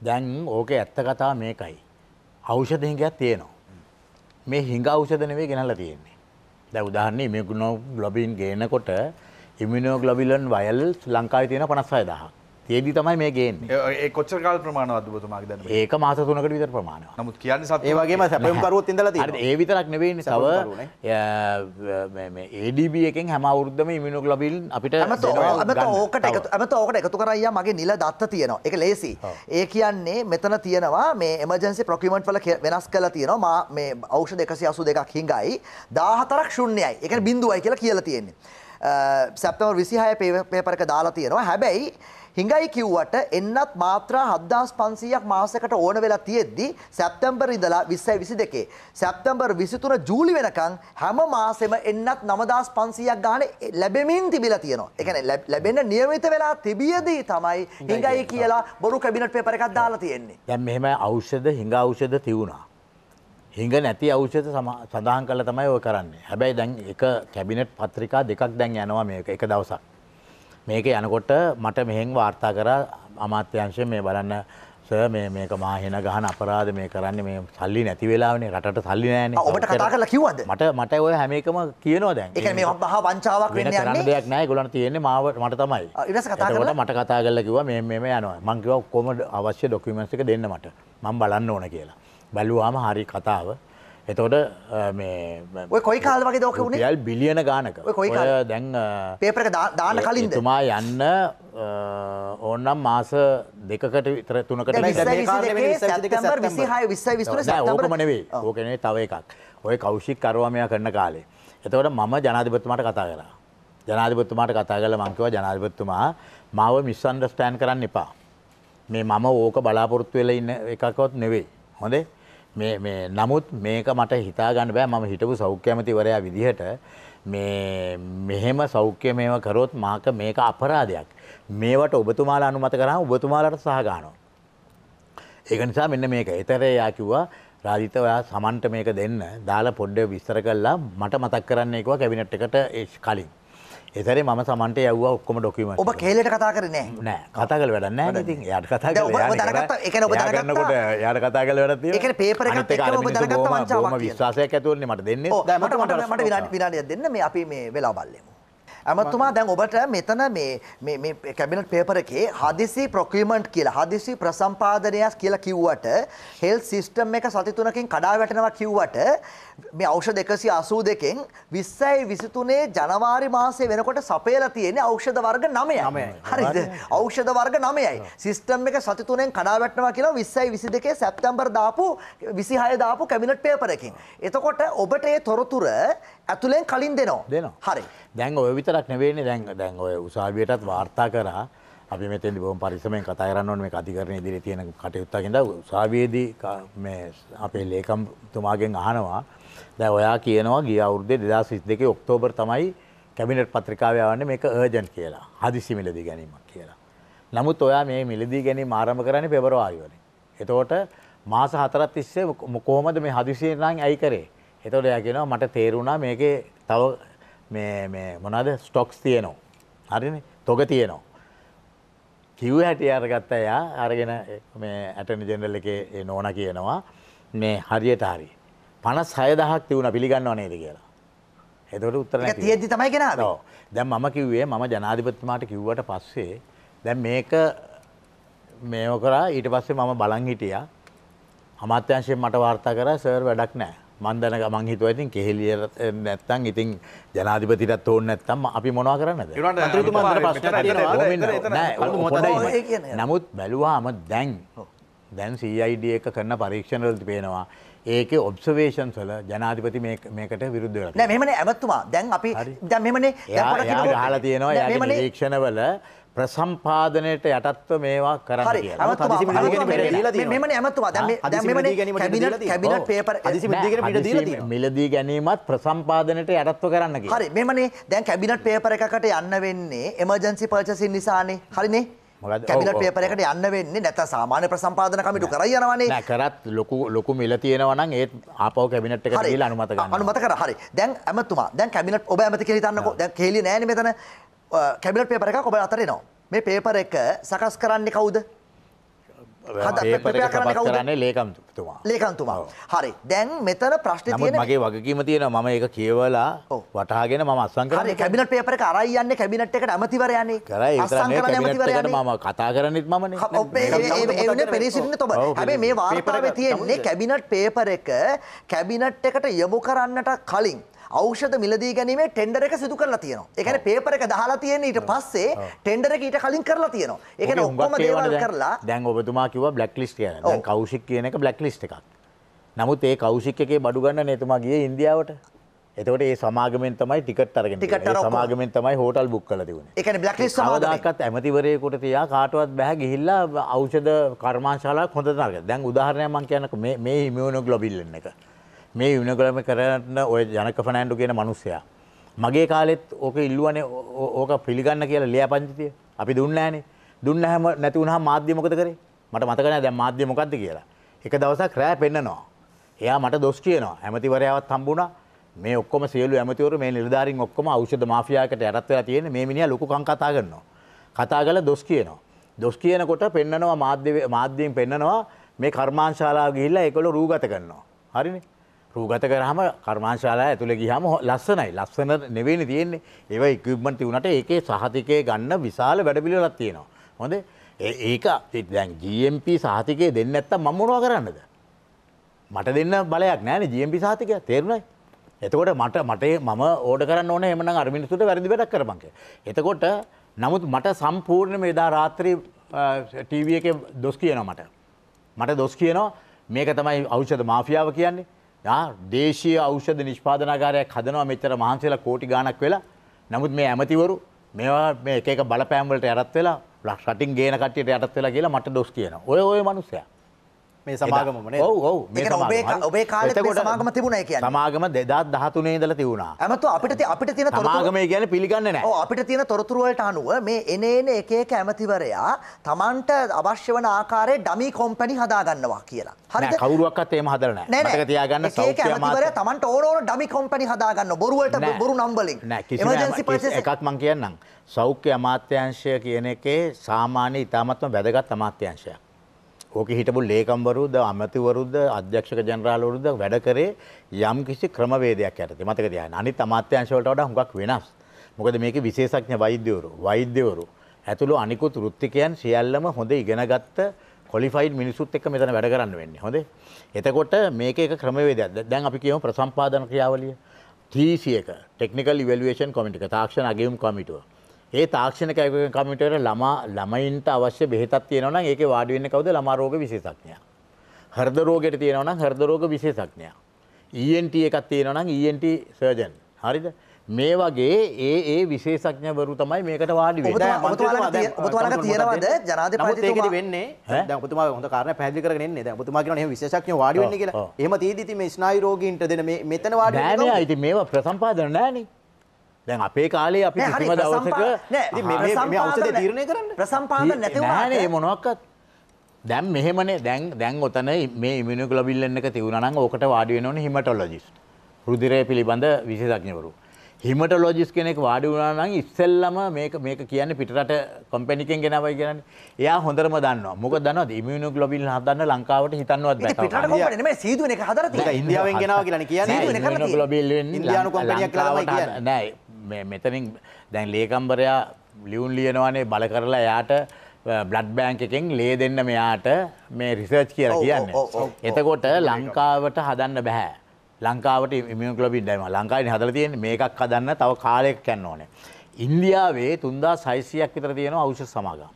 දැන් ඕක ඇත්ත කතා මේකයි. අවෂධ හිඟයක් තියෙනවා. මේ හිඟ අවෂධනවේ ගෙනල්ල තියෙන්නේ. දැ උදාහන්නේ මේගුණෝ ග්ලොබීන් ගේනකොට ඉමිනෝ ග්ලොබිලන් වයල් ලංකායි තියෙන පනස් අයදහක් තියදී තමයි මේ ගේන්නේ කොච්චර කාල ප්‍රමාණ අදතුමක් ද ඒක මාස තුනකට විතර ප්‍රමාණ නමුත් කියන්න ඒවගේම සැපයම්කරුවත් ඉඳල ඒ විතරක් නෙවෙයි සව ඒඩබ එකෙන් හැම අවුද්ධම ඉමිනුක් ලබිල් අපිට ඕකට ඇමත ඕකට එකතු කරයිය මගේ නිල දත්ත තියෙනවා එක ලේසි ඒ කියන්නේ මෙතන තියෙනවා මේ එමජන්සි ප්‍රොකිමට් වල වෙනස් කලා තියෙනවා මේ අවෂ දෙකසි අසු දෙකක් හිඟයි දාහතරක් ශුන්‍යයි එක බිඳුවයි කියලා කියලා තියෙන්නේ. සැප්තමර් විසිහය පේපරක දාලා තියෙනවා හැබැයි හිඟයි කිව්වට එන්නත් මාත්‍රා 7500ක් මාසයකට ඕන වෙලා තියෙද්දි සැප්තැම්බර් ඉඳලා 20 22 සැප්තැම්බර් 23 ජූලි වෙනකන් හැම මාසෙම එන්නත් 9500ක් ගන්න ලැබෙමින් තිබිලා තියෙනවා. ඒ කියන්නේ ලැබෙන්න නියමිත වෙලා තිබියදී තමයි හිඟයි කියලා බොරු කැබිනට් පේපර් එකක් දාලා තියෙන්නේ. දැන් මෙහෙම ඖෂධ හිඟ ඖෂධ තියුණා. හිඟ නැති ඖෂධ සඳහන් කළ තමයි ඔය කරන්නේ. හැබැයි දැන් එක කැබිනට් පත්‍රිකා දෙකක් දැන් යනවා මේක එක දවසක්. මේක යනකොට මට මෙහෙන් වාර්තා කර අමාත්‍යංශය මේ බලන්න ස මේක මාහෙන ගහන අපරාධ මේ කරන්න මේ සල්ලි නැති වෙලාවනේ රට සල්ලි නෑන ඔට කතා කල කිවද මට මට ඔය හැමකම කියනවා දැන් මේ බහ පංචාවක් වෙන දෙයක් නෑ ගොලන් තියෙන්නේ මාවට මට තමයි ට මට කතා කල්ල කිව මේ මෙම යනවා මංකිව කොම අවශ්‍ය ඩොක්කමන්සික දෙන්න මට මං බලන්න ඕන කියලා බැලුවාම හරි කතාව එතෝට කොයි කාල වගේ දෝක වුණේ ඇල් බිලියන ගානක කොයි දැන් පේපරක දාන කලින් තුමා යන්න ඕන්නම් මාස දෙකට විතර තුනකට විසිහය විස්සයි විස්තුර ඕකමනවේ ඕකනේ තව එකක් ඔය කෞෂික් කරවාමයා කරන කාලේ එතවට මම ජනාධිපතුමාට කතා කරා ජනාධිපතුමාට කතා කල මංකිව ජනාධිපත්තුමා මාව මිස්සන්ඩස්ටෑන් කරන්න එපා මේ මම ඕක බලාපොරොත්තු වෙල ඉන්න එකකොත් නෙවෙයි හොඳේ මේ මේ නමුත් මේක මට හිතා ගන්න බෑ මම හිටපු සෞඛ්‍ය ඇමතිවරයා විදිහට මේ මෙහෙම සෞඛ්‍ය මේව කරොත් මාක මේක අපරාධයක්. මේවට ඔබතුමාලා අනුමත කරාම ඔබතුමාලාට සහ ගන්නවා. ඒක නිසා මෙන්න මේක. ඒතරේ යා කිව්වා රාජිත ඔයා සමන්ට මේක දෙන්න දාලා පොඩ්ඩ විස්තර කළා මට මතක් කරන්න ඒකවා කැබිනට් එකට කලින්. එතරේ මම සමන්ට යව්ව ඔක්කොම ඩොකීම ඔබ කෙලට කතා කරන නෑ කතා කල වැඩන්න ඉතින් යට කතා ගන්නකොට යට කතා කල වැඩ එක පේපර ම විශවාසයක් ඇතුවන්නේ මට දෙන්න මට මට මට විලාට දෙන්න මේ අපි මේ වෙලා බල්ලෙමු ඇමතුමා දැන් ඔබට මෙතන මේ කැබිනට පේපර එකේ හදිසි ප්‍රොක්‍රමට් කියලා හදිසි ප්‍රසම්පාදනයක් කියලා කිව්වට හෙල් සිිස්ටම් එක සතිතුනකින් කඩා වැටනවා කිව්වට මේ අවෂ දෙකසි අසූ දෙකෙන් විස්සයි විසිතුනේ ජනවාරි මාසේ වෙනකොට සපේල තියෙන අෞෂධ වර්ග නමය හරිද අෞෂධ වර්ග නමයයි සිිස්ටම් එක සතිතුනෙන් කඩාවැටනවා කියලා විස්සයි විසි දෙකේ සැප්තම්බර් දාපු විසිහය දාපු කැබිනට් පේපරකින්. එතකොට ඔබට ඒ තොරතුර ඇතුළෙන් කලින් දෙනවා දෙනවා හරි දැන් ඔය විතරක් නෙවෙන්නේ දැන් දැන් ඔය උසාවියටත් වාර්තා කරා අපි මෙතෙන්දි බොහොම පරිස්සමෙන් කතා කරන්න ඕනේ මේ අධිකරණ ඉදිරියේ තියෙන කටයුත්තකින්ද උසාවියේදී මේ අපේ ලේකම්තුමාගෙන් අහනවා දැන් ඔයා කියනවා ගිය අවුරුද්දේ 2022 ඔක්තෝබර් තමයි කැබිනට් පත්‍රිකාවේ ආවන්නේ මේක අර්ජන්ට් කියලා හදිසි මිලදී ගැනීමක් කියලා නමුත් ඔයා මේ මිලදී ගැනීම ආරම්භ කරන්නේ පෙබරවාරි වලින් එතකොට මාස හතරක් තිස්සේ කොහොමද මේ හදිසියෙන් නම් ඇයි කරේ එතකොට එයා කියනවා මට තේරුණා මේකේ තව මේ මේ මොනවද ස්ටොක්ස් තියෙනවා. හරිනේ. තොග තියෙනවා. කිව්ව හැටි අරගත්ත එයා අරගෙන මේ ඇටර්නි ජෙනරල් එකේ ඒ නෝනා කියනවා මේ හරියට හරි 56000ක් තිබුණා පිළිගන්නව නේද කියලා. එතකොට උත්තර නැහැ. තියෙද්දි තමයි ගෙනාවේ. ඔව්. දැන් මම කිව්වේ මම ජනාධිපතිතුමාට කිව්වට පස්සේ දැන් මේක මේව කරා ඊට පස්සේ මම බලන් හිටියා. අමාත්‍යංශයෙන් මට වාර්තා කරා සර් වැඩක් නැහැ. මන්දන ගමන් හිතුව ඉතින් කෙහෙලිය නැත්තම් ඉතින් ජනාධිපතිටත් ඕන නැත්තම් අපි මොනවා කරන්නද? නමුත් බැලුවාම දැන් දැන් CID එක කරන පරීක්ෂණවලදී පේනවා ඒක ඔබ්සවේෂන් සල ජනාධිපති මේකට විරුද්ධ වෙලා. නෑ මෙහෙමනේ ඇමතුමා. දැන් අපි දැන් මෙහෙමනේ දැන් පොඩක් හිතලා තියෙනවා. යාගේ නිරීක්ෂණවල ප්‍රසම්පාදනයට යටත්ව මේවා කරන්න මිලදී ගැනීමත් ප්‍රසම්පාදනයට යටත්ව කරන්න හරි මෙමනේ දැන් කැබිනට පේපර එකකට යන්න වෙන්නේ එමජන්සි පර්චසින් නිසානේ හරිනේ කැබිනට පේපරකට යන්න වෙන්නේ නැත සාමාන්‍ය ප්‍රසම්පාදන කමිටු කරයනවනේ කරත් ලොකු ලොකු මිල තියෙනවනම් ඒත් ආපහු කැබිනට් එකට ගිහලා අනුමත ගන්න. අනුමත කර හරි. දැන් ඇමතුමා දැන් කැබිනට් ඔබ ඇමති කියලා හිතන්නකෝ. දැන් කේලි නෑනේ මෙතන. කැමිලට පේපර එකක් ඔබ අතර එනවා. මේ පේපර එක සකස් කරන්නේ කවුද? ලේකම්තුමා ලේකන්තුමා හරි දැන් මෙතන ප්‍රශ්න තියන මගේ වගකීම තියෙන මම එක කියවලා වටහාගෙන ම අසංකර කැබිනට පේපර කරයියන්න කැබිනට් එකට ඇමතිවරයන්නේ කර මම කතා කරනෙත් මම පිරිසින්න තොබ හැබේ මේ වාර්තාව තියෙන්නේ කැබිනට් පේපර එක කැබිනට් එකට යොමු කරන්නට කලින් ඖෂධ මිලදී ගැනීමේ ටෙන්ඩර් එක සිදු කරලා තියෙනවා. ඒ කියන්නේ පේපර් එක දහලා තියෙන ඊට පස්සේ ටෙන්ඩර් එක ඊට කලින් කරලා තියෙනවා. ඒ කියන්නේ ඔක්කොම දේවල් කරලා දැන් ඔබතුමා කිව්වා බ්ලැක් ලිස්ට් කියලා. දැන් කෞෂික් කියන එක බ්ලැක් ලිස්ට් එකක්. නමුත් ඒ කෞෂික් එකේ බඩු ගන්න එතුමා ගියේ ඉන්දියාවට. එතකොට ඒ සමාගමෙන් තමයි ටිකට් අරගෙන තියෙන්නේ. ඒ සමාගමෙන් තමයි හෝටල් බුක් කරලා තිබුණේ. ඒ කියන්නේ බ්ලැක් ලිස්ට් සමාගමෙන්. කවදාකවත් ඇමතිවරයෙකුට තියා කාටවත් බෑ ගිහිල්ලා ඖෂධ කර්මාන්ශාලාවක් හොඳ තරග. දැන් උදාහරණයක් මම කියන්නකෝ මේ මේ ඉමියුනෝග්ලොබිලින් එක. මේ යුනගලම කරන්න ඔය ජනක ෆනෑන්ඩු කියන මනුස්සයා. මගේ කාලෙත් ඕක ඉල්ලුවනේ ඕක පිළිගන්න කියලා ලියා පංචිතිය අපි දුන්නෑනේ දුන්න හැම නැති වුණා මාධ්‍ය මොකද කරේ මට මතක නෑ දැන් මාධ්‍ය මොකද්ද කියලා. එක දවසක් රෑ පෙන්නනවා. එයා මට දොස් කියනවා. ඇමතිවරයාවත් හම්බුණා. මේ ඔක්කොම සියලු ඇමතිවරු මේ නිලධාරීන් ඔක්කොම ඖෂධ මාෆියාවකට යටත් වෙලා තියෙන්නේ මේ මිනිහා ලොකු කං කතා කරනවා. කතා කරලා දොස් කියනවා. දොස් කියනකොට පෙන්නනවා මාධ්‍ය මාධ්‍යයෙන් පෙන්නනවා මේ කර්මාන්ශාලාව ගිහිල්ලා ඒකළු රූගත කරනවා. හරිනේ. රූගත කරහම කර්මාංශාලා ඇතුළ ගිහම ලස්සනයි ලස්සන නෙවෙනි තියෙන්නේ ඒව ඉක්විප්මන්ට් තිබුණට ඒකේ සහතිකය ගන්න විශාල වැඩපිළිවෙලක් තියෙනවා හොඳ ඒක දැන් GMP සහතිකය දෙන්න නැත්තම් මම මොනවා කරන්නද මට දෙන්න බලයක් නැහැ GMP සහතිකය තේරුණයි එතකොට මට මට මම ඕඩර් කරන්න ඕනේ එමනම් අර මිනිස්සුන්ට වැරදි වැඩක් කරපන් එතකොට නමුත් මට සම්පූර්ණ මේ දා රාත්‍රී ටීවී එකේ දොස් කියනවා මට මට දොස් කියනවා මේක තමයි ඖෂධ මාෆියාව කියන්නේ දේශීය ඖෂධ නිෂ්පාදනාගාරයක් හදනවා මෙච්චර මහන්සිලා කෝටි ගාණක් වෙලා. නමුත් මේ ඇමතිවරු මේවා මේ එක එක බලපෑම් වලට යටත් වෙලා රටින් ගේන කට්ටියට යටත් වෙලා කියලා මට දොස් කියනවා. ඔය ඔය මිනිස්සයා. මේ සමාගමන ඔබේ ඔබේ කාලෙ සමාගම තිබුණේ කිය සමාගම දෙදත් දහතුනේ දල තිවුණා ඇමතු අපිට අපිට තියෙන තොරගම ගැන පිළිගන්න නෑ අපිට තියෙන තොරතුරුවලට අනුව මේ එනේන එක එක ඇමතිවරයා තමන්ට අවශ්‍ය වන ආකාරයේ ඩමි කොම්පැනි හදාගන්නවා කියලා හරි කවුරුවක්ත් ඒම හදරන නෑ තියාගන්න ඇමතිවරයා තමන්ට ඕනෝන ඩමි කොම්පැනි හදාගන්න බොරුවට බොරු නම්බලින් එකත් මං කියන්නම් සෞඛ්‍ය අමාත්‍යංශය කියන එකේ සාමාන්‍ය ඉතාමත්ම වැදගත් අමාත්‍යංශයක් ඕකේ හිටපු ලේකම්වරුද අමතිවරුද අධ්‍යක්ෂක ජනරාල්වරුද වැඩ කරේ යම් කිසි ක්‍රමවේදයක් යටතේ මතක තියාගන්න. අනිත් අමාත්‍යාංශ වලට වඩා හුඟක් වෙනස්. මොකද මේකේ විශේෂඥ වෛද්‍යවරු, වෛද්‍යවරු ඇතුළු අනිකුත් වෘත්තිකයන් සියල්ලම හොඳ ඉගෙනගත්ත කොලිෆයිඩ් මිනිසුත් එක්ක මෙතන වැඩ කරන්න වෙන්නේ. හොඳේ. එතකොට මේකේ එක ක්‍රමවේදයක්. දැන් අපි කියමු ප්‍රසම්පාදන ක්‍රියාවලිය. TC එක, Technical Evaluation Committee එක, තාක්ෂණ අගයුම් කමිටුව. ඒ තාක්ෂණ කමිටුවට ළමා ළමයින්ට අවශ්‍ය බෙහෙතක් තියෙනවා නම් ඒකේ වාඩි වෙන්නේ කවුද ළමා රෝග විශේෂඥයා. හෘද රෝගයට තියෙනවා නම් හෘද රෝග විශේෂඥයා. ENT එකක් තියෙනවා නම් ENT සර්ජන්. හරිද? මේ වගේ ඒ ඒ විශේෂඥවරු තමයි මේකට වාඩි වෙන්නේ. ඔබතුමාලට තියෙනවද ජනාධිපතිතුමා වෙන්නේ? දැන් ඔබතුමා හොඳ කාරණා පැහැදිලි කරගෙන එන්නේ. දැන් ඔබතුමා කියනවා එහෙම විශේෂඥයෝ වාඩි වෙන්නේ කියලා. එහෙම තීදි ඉතින් මේ ස්නායු රෝගීන්ට දෙන මේ මෙතන වාඩි වෙනවා. නෑ නෑ ඉතින් මේවා ප්‍රසම්පාදන නෑනේ. දැන් අපේ කාලේ අපි කිසිම දවසක මේ අවසදේ තීරණය කරන්න ප්‍රසම්පාද නැති වුණානේ ඒ මොනවත් දැන් මෙහෙමනේ දැන් දැන් ඔතන මේ ඉමුනොග්ලොබින් එක තියුණා නම් ඕකට වාඩි වෙනවනේ හිමටොලොජිස්ට් රුධිරය පිළිබඳ විශේෂඥවරු හිමටොලොජිස් කෙනෙක් වාඩි වුණා නම් ඉස්සෙල්ලම මේක මේක කියන්නේ පිටරට කම්පැනිකෙන් ගෙනාවයි කියන්නේ. එයා හොඳටම දන්නවා. මොකද දන්නවද? ඉමුනොග්ලොබින් හදන්න ලංකාවට හිතන්නවත් බෑ. පිටරට කම්පැනි නෙමෙයි සීදුවෙන් එක හදලා තියෙනවා. ඉන්දියාවෙන් ගෙනාවා කියලානේ කියන්නේ. ඉන්දියානු කම්පැනියක් කියලා තමයි කියන්නේ. නෑ මෙතනින් දැන් ලේකම්බරයා ලියුන් ලියනවානේ බල කරලා යාට බ්ලඩ් බෑංක එකෙන් ලේ දෙන්න මෙයාට මේ රිසර්ච් කියලා කියන්න. එතකොට ලංකාවට හදන්න බැහැ. ලංකාවට මියකලබි දැම ලංකායින හදල තියෙන් මේකක් හදන්න තව කාලයක් කැන්න ඕනේ. ඉන්දියාවේ තුන්දා සයිසියක් විතර තියෙන අවුෂ සමාගම්.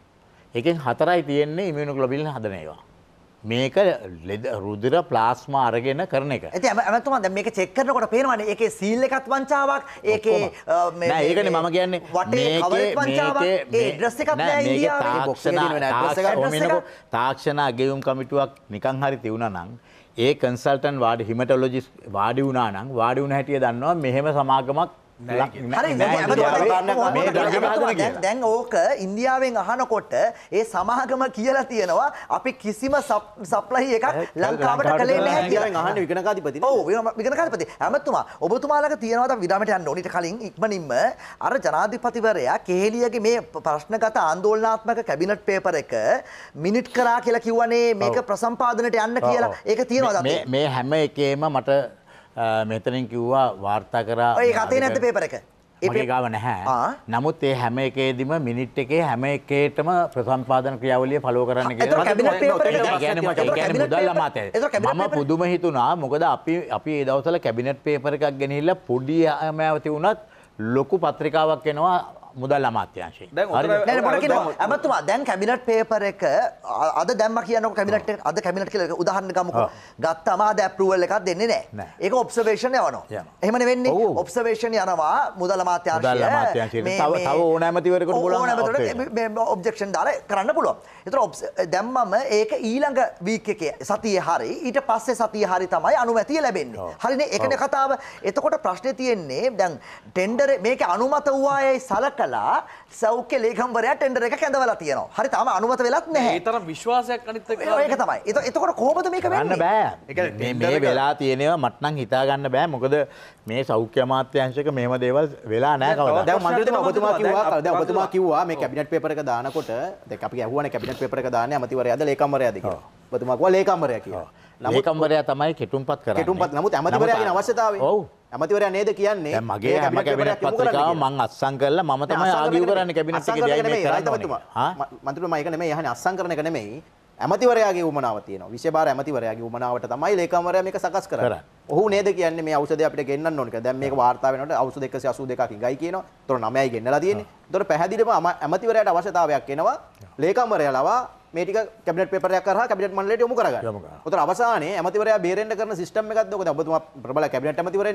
එකෙන් හතරයි තියෙන්නේ ඉමියුණු ගලොබිල් හදනේවා. මේක ලෙද රුදුර ප්ලාස්ම අරගෙන කරන එක ඇති ඇමතුම ද මේක චෙක්කරනකොට පේනවන ඒ සීල් එකත් වංචාවක් ඒකේ ඒකන මම කියන්නේ වටේ තාක්ෂණ අගේවුම් කමිටුවක් නිකං හරි තිවුණ නං ඒ කන්සල්ටන් වාඩ හිමටලෝජිස් වාඩි වුණා නම් වාඩි වුණ හැටිය දන්නවා මෙහෙම සමාගමක් දැන් ඕක ඉන්දියාවෙන් අහනකොට ඒ සමාගම කියලා තියෙනවා අපි කිසිම සප්ලහි එකක් ලංකාවට කලේ නැහැ විගනකාතිපති විගනකාතිපති ඇමතුමා ඔබතුමාලක තියෙනවද විඩමට යන්න ඕනිට කලින් ඉක්මනින්ම අර ජනාධිපතිවරයා කේලියගේ මේ ප්‍රශ්නගත ආන්දෝලනාත්මක කැබිනට් පේපර එක මිනිට් කරා කියලා කිව්වනේ මේක ප්‍රසම්පාදනට යන්න කියලා ඒක තියෙනවද මේ හැම එකේම මට මෙතනින් කිව්වා වාර්තා කරා ඔය කතේ නැත පේපරක මගේ ගාව නැහැ නමුත් ඒ හැම එකේදිම මිනිට් එකේ හැම එකේටම ප්‍රසම්පාදන ක්‍රියාවලිය පලෝ කරන්න මුදල් අමාතය මම පුදුම හිතුනා මොකද අපි අපි ඒ දවසල කැබිනට් පේපර එකක් ගැනහිල්ල පොඩි ඇමෑවති වුණත් ලොකු පත්‍රිකාවක් එනවා මුදල් අමාත්‍යංශය ඇමතුමා දැන් කැමිනට් පේපර එක අද දැම කියන කමිට අද කැමිට කියල උදහන්න ගමක ගත්ත අමාද ඇපරුවල් එකක් දෙන්නේ නෑ ඒක ඔබ්සවේෂණය යන එහමන වෙන්න ඔබ්සවේෂණ යනවා මුදල් අමාත්‍යංශය ඕනෑමතිවරක ඔබ්ක්ෂන් දාර කරන්න පුළුව එතකොට දැම්මම ඒක ඊළඟ වීක් එකේ සතියේ හරි ඊට පස්සේ සතියේ හරි තමයි අනුමැතිය ලැබෙන්නේ. හරිනේ ඒකනේ කතාව. එතකොට ප්‍රශ්නේ තියෙන්නේ දැන් ටෙන්ඩර් මේක අනුමත වූවායයි සලකලා සෞඛ්‍ය ලේකම්වරයා ටෙන්ඩර් එක කැඳවලා තියෙනවා. හරි තාම අනුමත වෙලත් නැහැ. ඒ තරම් විශ්වාසයක් අනිත් එක්ක. ඒක තමයි. එතකොට කොහොමද මේක වෙන්නේ? බෑ. මේ වෙලා තියෙනවා මට නම් හිතා ගන්න බෑ. මොකද මේ සෞඛ්‍ය අමාත්‍යාංශක මේව දේවල් වෙලා නැහැ කවදා. දැන් මන්ත්‍රීතුමා ඔබතුමා කිව්වා ඔබතුමා කිව්වා මේ කැබිනට් පේපර් එක දානකොට දැන් අපි ඇහුවානේ කැබිනට් බැලට් පෙපර එක දාන ඇමතිවරයාද ලේකම්වරයාද කියලා. ඔබතුමා ලේකම්වරයා කියලා. ලේකම්වරයා තමයි කෙටුම්පත් කරන්නේ. කෙටුම්පත් නමුත් ඇමතිවරයාගේ අවශ්‍යතාවය. ඔව්. ඇමතිවරයා නේද කියන්නේ? දැන් මගේ හැම කැබිනට් පත්‍රිකාව මම අත්සන් කරලා මම තමයි ආගිය කරන්නේ කැබිනට් එකේ දෙයයි මේ කරන්නේ. හා මන්ත්‍රීතුමා ඒක නෙමෙයි යහනේ අත්සන් කරන එක නෙමෙයි. ඇමතිවරයාගේ උමනාව තියෙනවා. විශේෂ ඇමතිවරයාගේ උමනාවට තමයි ලේකම්වරයා මේක සකස් කරන්නේ. ඔහු නේද කියන්නේ මේ ඖෂධය අපිට ගෙන්නන්න ඕන කියලා. දැන් මේක වාර්තා වෙනකොට ඖෂධ 182ක් ඉගයි කියනවා. ඒතකොට 9යි ගෙන්නලා තියෙන්නේ. දොට පැහැදිලිම ඇමතිවරයට අවශ්‍යතාවයක් එනවා ලේකම්වරයලවා මේටික කැබිට පෙපරයක් කර කැබිට මන්ලට යොමු කරග ොත අවසාන ඇමතිවරයා බේරෙන්ට කරන සිිටම එකක් ොක බතුම ප්‍රබල කැබිට ඇමතිවර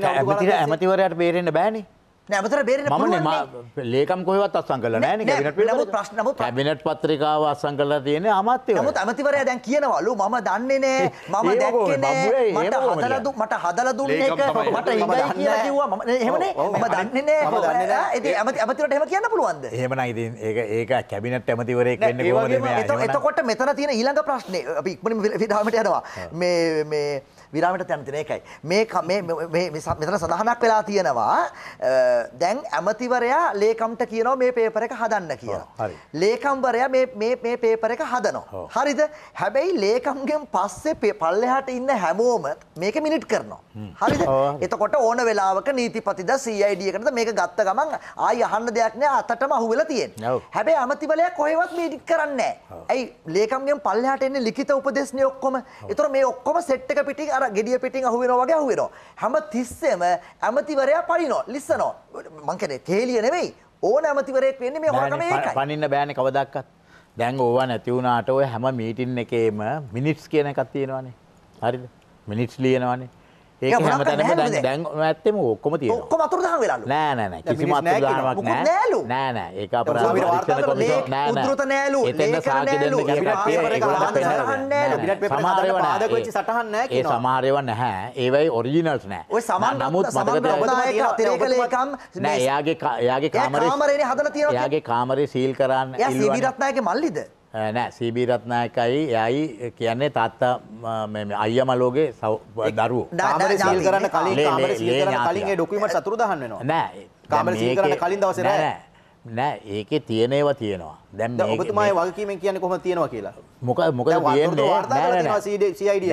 ඇමතිවරයට බේරෙන්න්න බෑනේ නැවතර බේර මම ලේකම් කොහවත් අත්සං කල නෑන ප්‍රශ්න පැබිනට් පත්‍රිකාව අත්සං කල තියෙන අමත්ය නමුත් ඇමතිවරයා දැන් කියනවලු මම දන්නේ නෑ මම දැක්කනේ මට හදලදු මට හදලදුන්න එක මට හිඟයි කියලා කිව්වා මම එහෙමනේ මම දන්නේ නෑ මම දන්නේ නෑ ඉතින් ඇමති ඇමතිවරට එහෙම කියන්න පුළුවන්ද එහෙමනම් ඉතින් ඒක ඒක කැබිනට් ඇමතිවරයෙක් වෙන්න කොහොමද මේ එතකොට මෙතන තියෙන ඊළඟ ප්‍රශ්නේ අපි ඉක්මනින් විධාමයට යනවා මේ මේ විරාමයට යන තියෙන එකයි. මේ මෙතන සඳහනක් වෙලා තියෙනවා දැන් ඇමතිවරයා ලේකම්ට කියනවා මේ පේපර එක හදන්න කියලා. ලේකම්වරයා මේ පේපර එක හදනවා. හරිද? හැබැයි ලේකම්ගෙන් පස්සේ පල්ලෙහාට ඉන්න හැමෝම මේක මිනිට් කරනවා. හරිද? එතකොට ඕන වෙලාවක නීතිපතිද CID එකටද මේක ගත්ත ගමන් ආයි අහන්න දෙයක් නෑ අතටම අහුවෙලා තියෙන්නේ. හැබැයි ඇමතිවරයා කොහෙවත් මිනිට් කරන්නේ නෑ. ඇයි ලේකම්ගෙන් පල්ලෙහාට එන්නේ ලිඛිත උපදේශනේ ඔක්කොම. ඒතර මේ ඔක්කොම සෙට් එක පිටින් අර gediya පිටින් අහුවෙනවා වගේ අහුවෙනවා. හැම තිස්සෙම ඇමතිවරයා පනිනවා, ලිස්සනවා. මං කියන්නේ තේලිය නෙමෙයි. ඕන ඇමතිවරයෙක් වෙන්නේ මේ හොරකම ඒකයි. පනින්න බෑනේ කවදාවත්. දැන් ඕවා නැති වුණාට ඔය හැම මීටින් එකේම මිනිට්ස් කියන එකක් තියෙනවානේ. හරිද? මිනිට්ස් ලියනවානේ. ඒ දැන් ඇත්තම ඔක්කොම තිය ඔක්කොම අතුර දහන් වෙලා නෑ නෑ කිසිම අතුරදහනක් නෑ නෑ නෑ ඒක අපරාධ නෑලු එතන සාකි දෙන්න කැපිට සටහන් නෑ ඒ සමහරව නැහැ ඒවයි ඔරිජිනල්ස් නෑ ඔය සමන් නමුත් මතක ලේකම් නෑ එයාගේ එයාගේ කාමරේ හදලා තියෙනවා එයාගේ කාමරේ සීල් කරන්න ඉල්ලුවා සීවිරත්නාගේ මල්ලිද නෑ සීබී රත්නායකයි යයි කියන්නේ තාත්තා අයම ලෝගේ සව් දරුව කරන්න කලින් ඩොකීමට සතුරු දහන්න වෙනවා නෑ කාමර කරන්න කලින් දවස නෑ ඒක තියනේව තියෙනවා දැම් ඔබතුමයි වගකීම කියන කොම තියෙනවා කියලා මොක මොක ඒ කාමරෙන් ගත්ත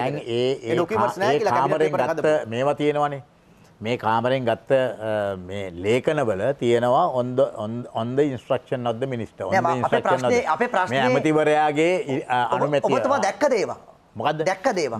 මේවා තියෙනවනේ මේ කාමරෙන් ගත්ත ලේකනවල තියෙනවා ඔොන්ද ඉන්ස්ට්‍රක්ෂන් අද මිනිස්ට අප ඇමතිවරයාගේ අනුමැති ඔබතුමා දැක්ක දේවා මොකද දැක්ක දේව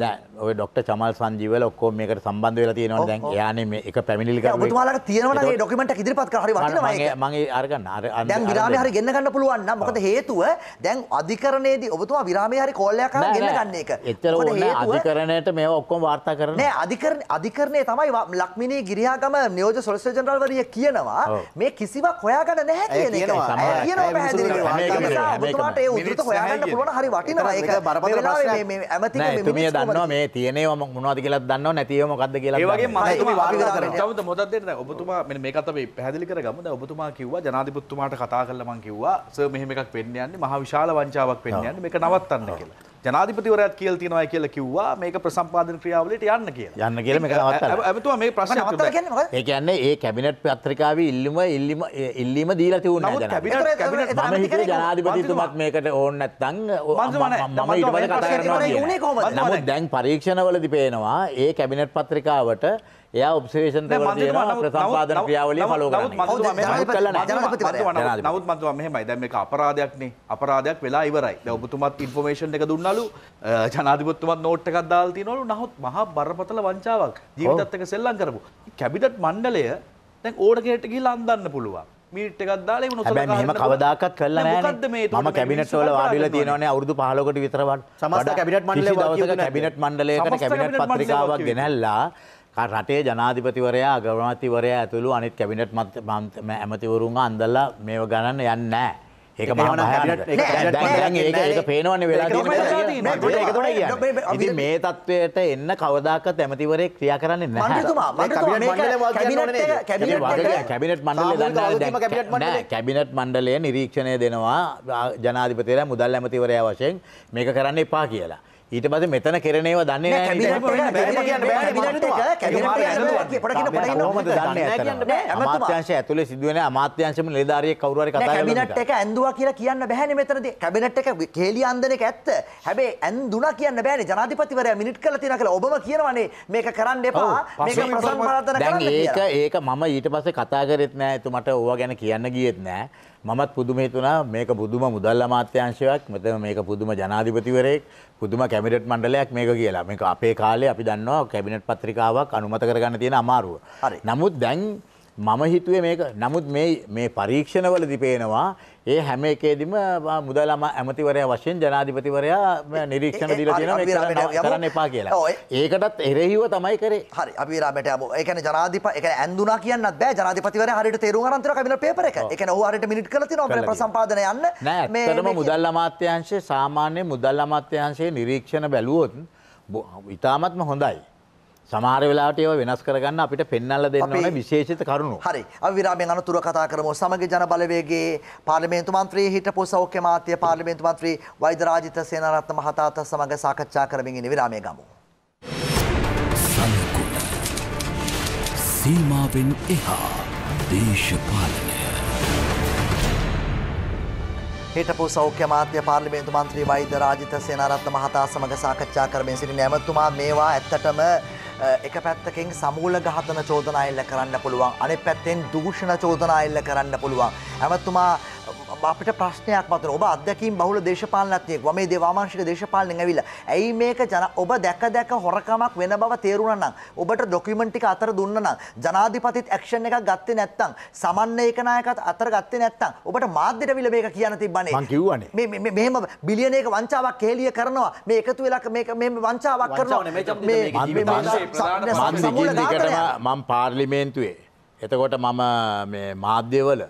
ඔය ඩොක්ට චමල් සංජීවල ඔක්කෝ මේකට සම්බන්ධ වෙලා තියෙනවා දැන් යාන මේ එක පැමිණිලි කරනවා ඔබතුමාලට තියෙනවා මේ ડોකියුමන්ට් එක ඉදිරිපත් කරලා හරි වටිනවා ඒක මම ඒ අරගන්න අර දැන් විරාමයේ හරි ගෙන්න ගන්න පුළුවන් නම් මොකද හේතුව දැන් අධිකරණයේදී ඔබතුමා විරාමයේ හරි කෝල් එකක් කරලා ගෙන්න ගන්න එක එච්චර ඕනේ අධිකරණයට මේව ඔක්කොම වාර්තා කරනවා නෑ අධිකරණ අධිකරණයේ තමයි ලක්මිනී ගිරියාගම නියෝජ්‍ය සොලිසිටර් ජෙනරාල් වරිය කියනවා මේ කිසිවක් හොයාගන්න නැහැ කියන එක කියනවා පැහැදිලිව ඔබතුමාට ඒ උත්තර හොයාගන්න පුළුවන් හරි වටිනවා ඒක බරපතල ප්‍රශ්නයක් නෑ තුමිය දන්නවා මේ තියෙනවා මොනවද කියලා දන්නවා නැතිව මොකද්ද කියලා ඒ වගේ මහතුමා වාර්තා කරනවා තවද මොකක්ද කියන්නේ ඔබතුමා මෙන්න මේකත් අපි පැහැදිලි කරගමු දැන් ඔබතුමා කිව්වා ජනාධිපතිතුමාට කතා කරලා මම කිව්වා සර් මෙහෙම එකක් වෙන්න යන්නේ මහ විශාල වංචාවක් වෙන්න යන්නේ මේක නවත්තන්න කියලා ජනාධිපතිවරයත් කියල් තියෙනවා කියලා කිව්වා මේක ප්‍රසම්පාදන ක්‍රියාවලට යන්න කියලා යන්න කියල ඇතුව මේ ප්‍රශ්න ඒකන්නේ ඒ කැබිනට් පත්‍රිකාව ඉල්ලම ඉල්ලිම ඉල්ලීම දීලා තිවුණ ජනාධිපතිතුමත් මේකට ඕන්න නැත්තං මම දැන් පරීක්ෂණවලදි පේනවා ඒ කැබිනට් පත්‍රිකාවට එයා ඔබ්සේෂන් ප්‍රසම්පාදන ක්‍රියාවලිය පලෝ නවත් මතුව මෙහමයි දැම එක අපරාධයක්නේ අපරාධයක් වෙලා ඉවරයි ඔබතුමත් ඉන්ෆෝමේෂන් එක දුන්නලු ජනාධිපත්තුමත් නෝට් එකක් දාල්ති නොලු නහොත් මහා බරපතල වංචාවක් ජීවිතත්තක සෙල්ලම් කරපු. කැබිටත් මණ්ඩලය තැන් ඕඩගේට ගිල් අන්දන්න පුළුවන්. මීට් එකක් දාලා ඒක නොසලකා හැම කවදාකවත් කළා නෑනේ මම කැබිනට් වල වාඩිලා තියෙනවනේ අවුරුදු 15කට විතර වට සමස්ත කැබිනට් මණ්ඩලය වාඩි වෙන කැබිනට් මණ්ඩලයකට කැබිනට් පත්‍රිකාවක් ගෙනල්ලා රටේ ජනාධිපතිවරයා ගවනතිවරයා ඇතුළු අනිත් කැබිනට් ඇමතිවරුන් අන්දල්ලා මේව ගණන්න යන්න නෑ. ඒක ඒක පේනවන වෙලා මේ තත්ත්වයට එන්න කවදක් තැමතිවරේ ක්‍රියා කරන්න කැබිනට් මණ්ඩල කැබිනට් මණ්ඩලය නිරීක්ෂණය දෙනවා ජනාධිපතර මුදල් ඇමතිවරයා වශයෙන් මේක කරන්න එපා කියලා. ඊට පස මෙතන කරනව දන්නේ අමාත්‍යංශ ඇතුල සිදුවන අමාත්‍යංශම නිධාරය කවරුවර කැබිනට් එක ඇඳවා කියලා කියන්න බැහැන මෙතරද කැබිනට් එක කෙලි අන්දනක ඇත්ත හැබේ ඇන්දුනා කියන්න බෑන ජනාතිපතිවරය මිනිට් කල තින කළ ඔබම කියනවනේ මේක කරන්න එපා ඒක ඒක මම ඊට පස කතාකරෙත් නෑ ඇතුමට ඕවා ගැන කියන්න ගියෙත් නෑ මමත් පුදුම හිතුණා මේක පුදුම මුදල් අමාත්‍යාංශයක් මෙතන මේක පුදුම ජනාධිපතිවරයෙක් පුදුම කැබිනට් මණ්ඩලයක් මේක කියලා. මේක අපේ කාලේ අපි දන්නවා කැබිනට් පත්‍රිකාවක් අනුමත කරගන්න තියෙන අමාරුව. නමුත් දැන් මම හිතුවේ මේක නමුත් මේ මේ පරීක්ෂණවලදී පේනවා ඒ හැම එකේදීම මුදලම ඇමතිවරයා වශයෙන් ජනාධිපතිවරයා නිරීක්ෂණ දීලා තියෙනවා මේක කරන්න එපා කියලා. ඒකටත් එරෙහිව තමයි කරේ. හරි අපි රාමයට යමු. ඒ කියන්නේ ජනාධිප ඒ කියන්නේ ඇන්දුනා කියන්නත් බෑ ජනාධිපතිවරයා හරියට තේරුම් ගන්න තියෙනවා කැබිනට් පේපර් එක. ඒ කියන්නේ ඔහු හරියට මිනිට් කරලා තියෙනවා අපේ ප්‍රසම්පාදන යන්න. නෑ. ඇත්තටම මුදල් අමාත්‍යාංශයේ සාමාන්‍ය මුදල් අමාත්‍යාංශයේ නිරීක්ෂණ බැලුවොත් ඉතාමත්ම හොඳයි. සමහර වෙලාට ඒව වෙනස් කරගන්න අපිට පෙන්වලා දෙන්න ඕන විශේෂිත කරුණු. හරි. අපි විරාමයෙන් අනතුරු කතා කරමු. සමගි ජන බලවේගයේ පාර්ලිමේන්තු මන්ත්‍රී හිටපු සෞඛ්‍ය මාත්‍ය පාර්ලිමේන්තු මන්ත්‍රී වෛද්‍යරාජිත සේනාරත්න මහතාත් සමග සාකච්ඡා කරමින් ඉන්නේ විරාමයේ ගමු. සීමාවෙන් එහා දේශපාලනය හිටපු සෞඛ්‍ය මාත්‍ය පාර්ලිමේන්තු මන්ත්‍රී වෛද්‍ය රාජිත සේනාරත්න මහතා සමග සාකච්ඡා කරමින් සිටින ඇමතුමා මේවා ඇත්තටම එක පැත්තකින් සමූල ගහතන චෝදනා එල්ල කරන්න පුළුවන් අනෙක් පැත්තෙන් දූෂණ චෝදනා එල්ල කරන්න පුළුවන්. ඇමතුමා අපිට ප්‍රශ්නයක් මතන ඔබ අදැකින් බහුල දේශපාලනත්යෙක් මේ දේවාමාංශික දේශපාලන ඇවිල්ල ඇයි මේක ජන ඔබ දැක දැක හොරකමක් වෙන බව තේරුණනම් ඔබට ඩොකිමෙන්ටික අතර දුන්නනම් ජනාධිපතිත් ඇක්ෂන් එකක් ගත්තේ නැත්තම් සමන්නේකනායකත් අතර ගත්තේ නැත්තම් ඔබට මාධ්‍යයට විල මේක කියන්න තිබ්බනේ මං කිව්වනේ මේ මේ මෙහෙම බිලියනයක වංචාවක් කේලිය කරනවා මේ එකතු වෙලා මේක මේ වංචාවක් කරනවා මේ මම පාර්ලිමේන්තුවේ එතකොට මම මේ මාධ්‍යවල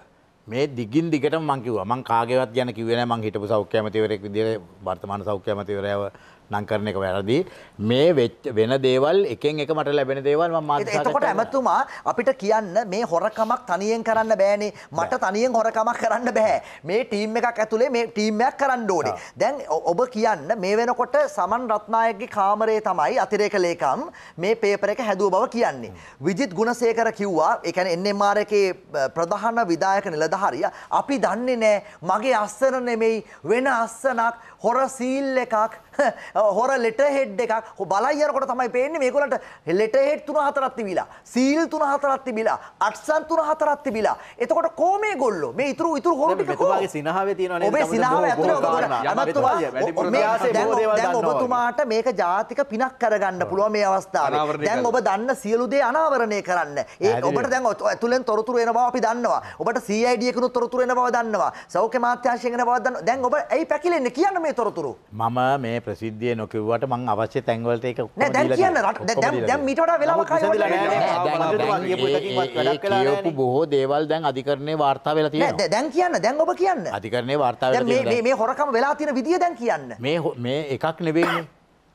මේ දිගින් දිගට මංකිව මං කාගවත් ගැන කිවෙන මං හිටපු සෞඛ්‍යමතිවරෙක් විදිර වර්තමාන සෞඛ්‍යමතිවරයව නම් කරන එක වැරදි. මේ වෙන දේවල් එකෙන් එක මට ලැබෙන දේවල් මම මාත් එතකොට ඇමතුමා අපිට කියන්න මේ හොරකමක් තනියෙන් කරන්න බෑනේ. මට තනියෙන් හොරකමක් කරන්න බෑ. මේ ටීම් එකක් ඇතුලේ මේ ටීම් එකක් කරන්න ඕනේ. දැන් ඔබ කියන්න මේ වෙනකොට සමන් රත්නායකගේ කාමරේ තමයි අතිරේක ලේකම් මේ පේපර් එක හැදුව බව කියන්නේ. විජිත් ගුණසේකර කිව්වා ඒ කියන්නේ NMR එකේ ප්‍රධාන විධායක නිලධාරියා අපි දන්නේ නෑ මගේ අස්සන නෙමෙයි වෙන අස්සනක් හොර සීල් එකක් හොර ලෙට හෙඩ් එකක් බලයියරකොට තමයි පේන්නේ මේකොලට ලෙට හෙඩ් තුන හතරක් තිබිලා සීල් තුන හතරක් තිබිලා අටසන් තුන හතරක් තිබිලා එතකොට කොහොමේ ගොල්ලෝ මේ ඉතුරු ඉතුරු හොර ටික ඔබගේ සිනහවේ තියෙනවනේ ඔබේ සිනහව ඇතුලේ ඔබතුමාට මේක ජාතික පිනක් කරගන්න පුළුවන් මේ අවස්ථාවේ දැන් ඔබ දන්න සියලු දේ අනාවරණය කරන්න ඒ ඔබට දැන් ඇතුලෙන් තොරතුරු එන බව අපි දන්නවා ඔබට CID එකනොත් තොරතුරු එන බව දන්නවා සෞඛ්‍ය මාත්‍යාංශයෙන් එන බව දන්නවා දැන් ඔබ ඇයි පැකිලෙන්නේ කියන්න මේ තොරතුරු මම මේ ප්‍රසිද්ධිය නොකිව්වට මං අවශ්‍ය තැන්වලට එක දැන් කියන්න දැන් මීට වඩා වෙලාවක් කියපු බොහෝ දේවල් දැන් අධිකරණේ වාර්තා වෙලා තියෙනවා දැන් කියන්න දැන් ඔබ කියන්න අධිකරණේ වාර්තා වෙලා තියෙනවා මේ හොරකම වෙලා තියෙන විදිය දැන් කියන්න මේ මේ එකක් නෙවෙයිනේ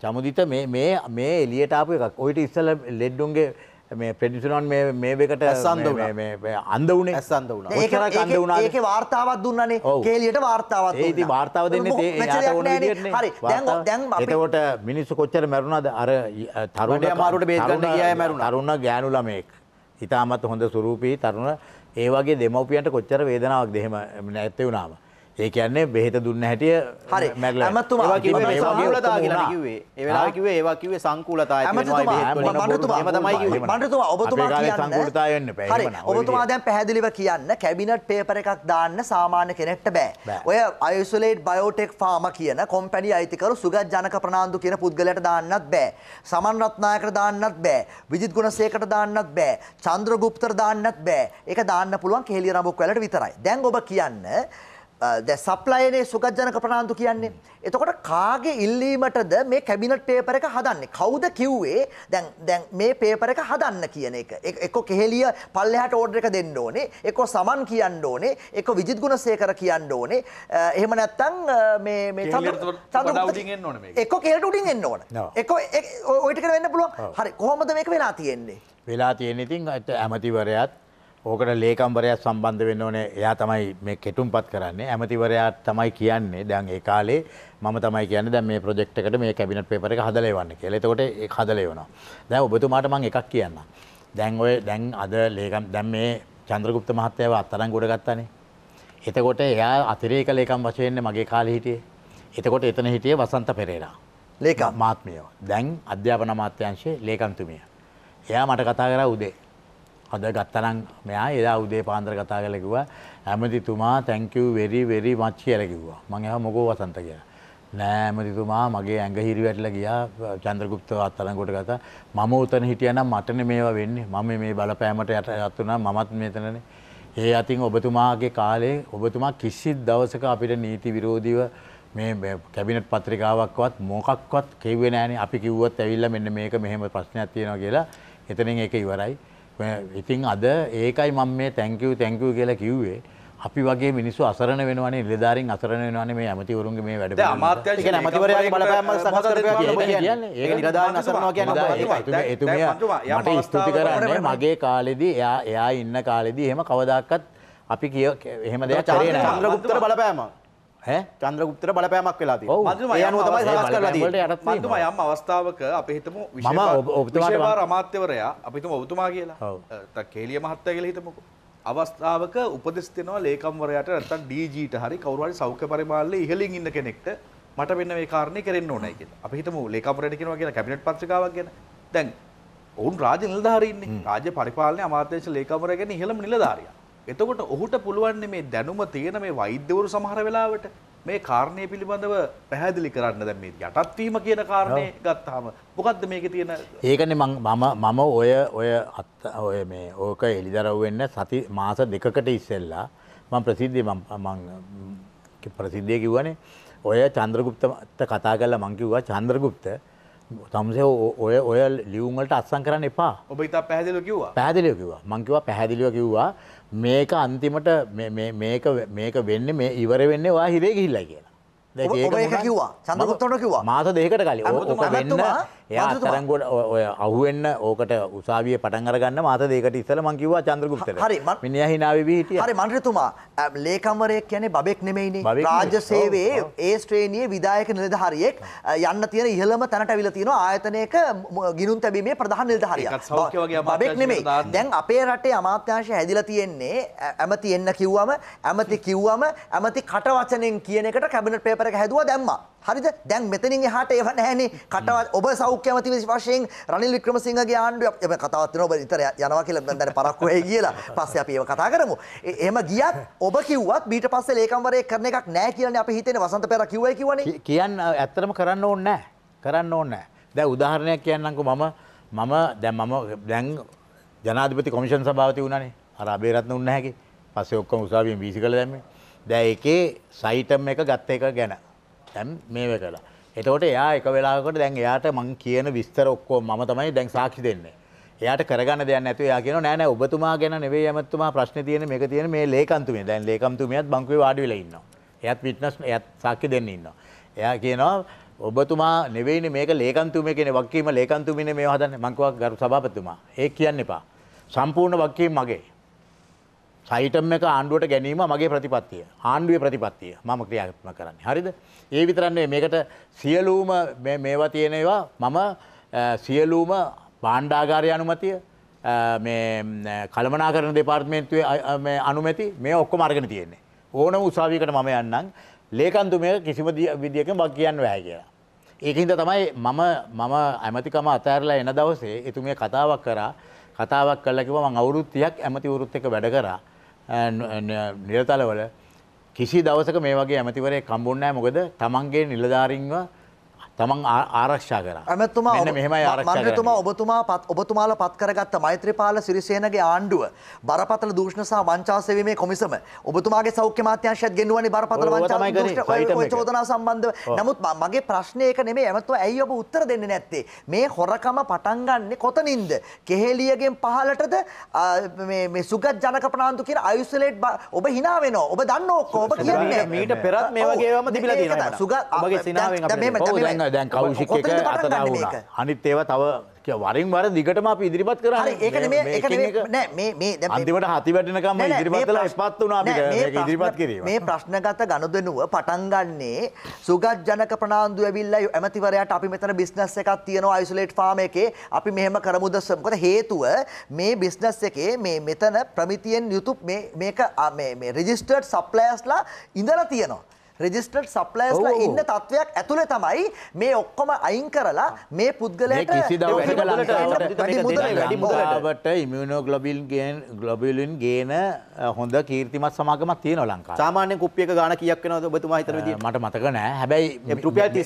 චමුදිත මේ මේ මේ එළියට ආපු එකක් ඔයිට ඉස්සෙල්ලා ලෙඩ්ඩුන්ගේ මේ පෙඩිසුනන් මේ වෙකට ඇසන්ද අන්ද වනේ ඇසන්ද වුණ ඒකර කන්ද වුණ ඒක වාර්තාවත් දුන්නනේ කේලියට වාර්තාවත් ඒති වාර්තාව දෙන්න හරි දැන් එතකොට මිනිස්සු කොච්චර මැරුණද අර තරුණ මාරුට බේගන්න කිය මැරුණ අරුණ ගෑනු ළමෙක් ඉතාමත් හොඳ සුරූපී තරුණ ඒවගේ දෙමවපියන්ට කොච්චර වේදනාවක් දෙහෙම නැත්තේ වුණාම ඒ කියන්නේ බෙහෙත දුන්න හැටිය හරි ඇමතුමා සංකූලතා කියලා කිව්වේ ඒ වෙලාවේ කිව්වේ ඒවා කිව්වේ සංකූලතාවය කියනවා බෙහෙත් මන්ත්‍රතුමා ඔබතුමා කියන්න හරි ඔබතුමා දැන් පැහැදිලිව කියන්න කැබිනට් පේපර් එකක් දාන්න සාමාන්‍ය කෙනෙක්ට බෑ ඔය අයිසොලේට් බයෝටෙක් ෆාර්මා කියන කොම්පැනි අයිතිකරු සුගත් ජනක ප්‍රනාන්දු කියන පුද්ගලයාට දාන්නත් බෑ සමන් රත්නායකට දාන්නත් බෑ විජිත් ගුණසේකරට දාන්නත් බෑ චන්ද්‍රගුප්තට දාන්නත් බෑ ඒක දාන්න පුළුවන් කෙහෙලිය රඹුක් වලට විතරයි දැන් ඔබ කියන්න ද සප්ලයනේ සුගජනක ප්‍රනාාන්තු කියන්නේ. එතකොට කාගේ ඉල්ලීමටද මේ කැබිනට් පේපර එක හදන්නේ කවුද කිව්වේ දැන් මේ පේපර එක හදන්න කියන එක. එක කෙහෙලිය පල්ලෙහට ඕඩ්‍ර එක දෙන්න ඕනේ එක සමන් කියන්න ඕනේ එක විජිත් ගුණ සේකර කියන්න ඕනේ එහෙම නැත්තං එක කෙට උඩින් එන්න ඕන එක ඔයිටක වෙන්න පුළුව හරි කොහොමද මේක වෙලා තියෙන්නේ. වෙලා තියෙනෙතින් ඇමතිවරයත් ඕකට ලේකම්වරයා සම්බන්ධ වෙන්න ඕනේ එයා තමයි මේ කෙටුම්පත් කරන්නේ ඇමතිවරයා තමයි කියන්නේ දැන් ඒ කාලේ මම තමයි කියන්නේ දැන් මේ ප්‍රොජෙක්ට් එකට මේ කැබිනට් පේපර් එක හදලා එවන්න කියලා. එතකොට ඒක හදලා එවනවා. දැන් ඔබතුමාට මම එකක් කියන්නම්. දැන් ඔය දැන් අද ලේකම් දැන් මේ චන්ද්‍රගුප්ත මහත්තයාව අත්අඩංගුවට ගත්තානේ. එතකොට එයා අතිරේක ලේකම් වශයෙන් මගේ කාලේ හිටියේ. එතකොට එතන හිටියේ වසන්ත පෙරේරා. ලේකම් මාත්මියව. දැන් අධ්‍යාපන අමාත්‍යාංශයේ ලේකම්තුමිය. එයා මට කතා කරා උදේ අද ගත්තනම් මෙයා එදා උදේ පාන්දර කතා කරලා කිව්වා ඇමතිතුමා thank you very very much කියලා කිව්වා. මම එහා මොකෝ වසන්ත කියලා. නෑ ඇමතිතුමා මගේ ඇඟ හිරි වැටලා ගියා චන්ද්‍රගුප්ත අත්අඩංගුවට ගත්තා. මම උතන හිටියනම් මටනේ මේවා වෙන්නේ. මම මේ බලපෑමට යටත් වුණා මමත් මෙතනනේ. ඒ අතින් ඔබතුමාගේ කාලේ ඔබතුමා කිසිත් දවසක අපිට නීති විරෝධීව මේ කැබිනට් පත්‍රිකාවක්වත් මොකක්වත් කිව්වේ නෑනේ අපි කිව්වොත් ඇවිල්ලා මෙන්න මේක මෙහෙම ප්‍රශ්නයක් තියෙනවා කියලා එතනින් ඒක ඉවරයි. ඉතින් අද ඒකයි මම මේ තැංකවූ තැංකවූ කියලා කිව්වේ අපි වගේ මිනිස්සු අසරණ වෙනවනේ නිලධාරීන් අසරණ වෙනවනේ මේ ඇමතිවරුන්ගේ මේ වැඩ අමාත්‍යංශ කියන්නේ ඇමතිවරයාගේ බලපෑම සකස් කරපුවා කියන්නේ ඒක නිලධාරීන් අසරණවා කියන්නේ එතුමිය මට ස්තුති කරන්නේ මගේ කාලෙදී එයා එයා ඉන්න කාලෙදී එහෙම කවදාකවත් අපි කිය එහෙම දෙයක් කරේ නෑ චන්ද්‍රගුප්තර බලපෑම චන්ද්‍රගුප්තර බලපෑමක් වෙලා මතුම යම් අවස්ථාවක අපිහිතම විශවා රමාත්‍යවරයා අපිතුම ඔබතුමා කියලා කේලිය මහත්තය කියලා හිතමකු. අවස්ථාවක උපදස්තිනවා ලේකම්වරයට ඇතන් ඩීජීට හරි කවරුවට සෞඛ්‍ය පරිමාල්ල ඉහලින් ඉන්න කෙනෙක්ට මට මෙන්න මේ කාරණය කරන්න ඕනයි කියලා අපිහිතම ලේකම්රට කෙනවා කියෙන කැබිනට් පත්්‍රකාවක් ගැන දැන් ඔවුන් රාජ නිලධාරීන්නේ රාජ පරිපාලන අමාත්‍යංශ ලේකම්වරගෙන ඉහළම නිලධාරියා එතකොට ඔහුට පුළුවන් මේ දැනුම තියෙන මේ වෛද්‍යවරු සමහර වෙලාවට මේ කාරණය පිළිබඳව පැහැදිලි කරන්න දැ මේ යටත්වීම කියන කාරණය ගත්තාම මොකක්ද මේක තියෙන ඒකන මම මම ඔය ඔය අත් ඔය මේ ඕක එළිදරව්වෙන්න සති මාස දෙකකට ඉස්සෙල්ලා මං ප්‍රසිද්ධිය ප්‍රසිද්ධිය කිව්වනේ ඔය චන්ද්‍රගුප්තත කතා කල්ල මංකිව්වා චන්ද්‍රගුප්ත තමසේ ඔය ඔය ලියවුන්වලට අත්සං කරන්න එපා ඔබ ඉතා පැහදිලි කිව්වා පැහදිලිය කිවවා මංකිව පැහැදිලිව කිව්වා මේක අන්තිමට මේක වෙන්න මේ ඉවර වෙන්න වා හිරේ ගිහිල්ලා කියලා. ඒ කිව්වා සඳගුත්තොට කිව්වා මාස දෙකට කලින් ඕක වෙන්න එයා අතරංගොඩ ඔය අහුවෙන්න ඕකට උසාවිය පටන් අරගන්න මාත දෙකට ඉස්සල මං කිව්වා චන්ද්‍රගුප්තට. හරි මිනිහා hinaවේ වී හිටියා. හරි මන්ත්‍රීතුමා ලේකම්වරයෙක් කියන්නේ බබෙක් නෙමෙයිනේ. රාජ්‍ය සේවයේ ඒ ශ්‍රේණියේ විධායක නිලධාරියෙක් යන්න තියෙන ඉහළම තැනට අවිලා තියෙනවා ආයතනයක ගිනුම් තැබීමේ ප්‍රධාන නිලධාරියා. බබෙක් නෙමෙයි. දැන් අපේ රටේ අමාත්‍යාංශය හැදිලා තියෙන්නේ ඇමති එන්න කිව්වම ඇමති කිව්වම ඇමති කට වචනෙන් කියන එකට කැබිනට් පේපර් එක හැදුවා දැම්මා. හරිද දැන් මෙතනින් එහාට ඒව නැහැනේ කටවත් ඔබ සෞඛ්‍යමති වශයෙන් රනිල් වික්‍රමසිංහගේ ආණ්ඩුව මේ කතාවත් වෙනවා ඔබ නිතර යනවා කියලා මම දැන් පරක්කු වෙයි කියලා පස්සේ අපි ඒව කතා කරමු එහෙම ගියත් ඔබ කිව්වත් ඊට පස්සේ ලේකම්වරයෙක් කරන එකක් නැහැ කියලානේ අපි හිතේනේ වසන්ත පෙරා කිව්වයි කිව්වනේ කියන්න ඇත්තටම කරන්න ඕනේ නැහැ කරන්න ඕනේ නැහැ දැන් උදාහරණයක් කියන්නම්කෝ මම මම දැන් මම දැන් ජනාධිපති කොමිෂන් සභාවතේ වුණානේ අර අබේරත්න උන්නේ නැහැගේ පස්සේ ඔක්කොම උසාවියෙන් වීසි කළ දැම්මේ දැන් ඒකේ සයිටම් එක ගත්ත එක ගැන දැන් මේව කලා. එතකොට එයා එක වෙලාකට දැන් එයාට මං කියන විස්තර ඔක්කෝ මම තමයි දැන් සාක්ෂි දෙන්නේ. එයාට කරගන්න දෙයක් නැතුව එයා කියනවා නෑ නෑ ඔබතුමා ගැන නෙවෙයි ඇමතුමා ප්‍රශ්නේ තියෙන්නේ මේක තියෙන්නේ මේ ලේකම්තුමිය. දැන් ලේකම්තුමියත් බංකුවේ වාඩි වෙලා ඉන්නවා. එයාත් විට්නස් එයාත් සාක්ෂි දෙන්න ඉන්නවා. එයා කියනවා ඔබතුමා නෙවෙයිනේ මේක ලේකම්තුමිය කියන්නේ වගකීම ලේකම්තුමියනේ මේව හදන්නේ. මං කිව්වා ගරු සභාපතිතුමා. ඒක කියන්න එපා. සම්පූර්ණ වගකීම මගේ. සයිටම් එක ආණ්ඩුවට ගැනීම මගේ ප්‍රතිපත්තිය ආණ්ඩුවේ ප්‍රතිපත්තිය මම ක්‍රියාත්ම කරන්නේ හරිද ඒ විතරන්නේ මේකට සියලූම මේවා තියෙනවා මම සියලූම බාණ්ඩාගාරය අනුමතිය කළමනා කරන දෙපාර්ත්මේන්තුවේ අනුමැති මේ ඔක්කො මර්ගෙන තියෙන්නේ ඕන උසාවිකට මම යන්නම් ලේකන්තුමය කිසිම විදිියක බක් කියන්න වැෑ කියලා ඒකහින්ද තමයි මම මම ඇමතිකම අතෑරලා එන දවසේ එතුමිය කතාවක් කරා කතාවක් කල්ලකිව මං අවුරුත්තියක් ඇමති වුරුත් එක වැඩ කරා නිලතලවල කිසි දවසක මේ වගේ ඇමතිවරේ කම්බුන්නේ නැහැ මොකද තමන්ගේ නිලධාරීන්ව තමන් ආරක්ෂා කර ඇමතුමා මෙහම මන්තුමා ඔබතුමා පත් ඔබතුමාල පත්කරගත්ත මෛත්‍රපාල සිරිසේනගේ ආණ්ඩුව බරපතල දූෂණසා වංචාසවීමේ කොමිසම ඔබතුමාගේ සෞඛ්‍ය මාත්‍යංශයත් ගෙන්වුවනි බරපතල චෝදනා සම්බන්ධ නමුත් මගේ ප්‍රශ්නයක නෙමේ ඇමතුව ඇයි ඔබ උත්තර දෙන්න නැත්තේ මේ හොරකම පටන්ගන්න කොතනින්ද කෙහෙලියගෙන් පහලටද මේ සුගත් ජනක ප්‍රනාාන්තු කිය අයුසලේට් ඔබ හිනාවෙනවා ඔබ දන්න ඔක්කෝ ඔබ කියන්නේ මීට පෙරත් මේ වගේම දිබිලා තියෙනවා සුගත් ඔබගේ සිනාවෙන් අපේ දැන් කවුෂික අත වුණ අනිත් ඒව තව වරින් වර දිගටම අප ඉදිරිපත් කර අන්තිමට හති වැටනකම ඉදිරිපත්ලා ස්පත් වනා ඉදිරිපත් කිරීම මේ ප්‍රශ්නගත ගණුදනුව පටන්ගන්නේ සුගත් ජනක ප්‍රනාාන්දු ඇවිල්ල ඇමතිවරයට අපි මෙතන බිස්නස් එකක් තියෙනවා අයිසුලේට් ාම එකේ අපි මෙහෙම කරමුදස්සමකොත හේතුව මේ බිස්නස් එකේ මේ මෙතන ප්‍රමිතියෙන් යුතු මේක රෙජිස්ටර්ඩ් සප්ලයස්ලා ඉඳලා තියෙනවා. රෙජිස්ටට සප්ලයස්ල ඉන්න තත්ත්වයක් ඇතුළ තමයි මේ ඔක්කොම අයින් කරලා මේ පුද්ගලයට ට ඉමියනෝ ගලබිල් ගේන් ගලබිලින් ගේන හොඳ කීර්තිමත් සමාගමක් තියෙන ලංකා සාමාන්‍ය කුප්ියක ගාන කියක් වෙනද බතුමා හිතර මට මතක නෑ හැබැයි රුපියල්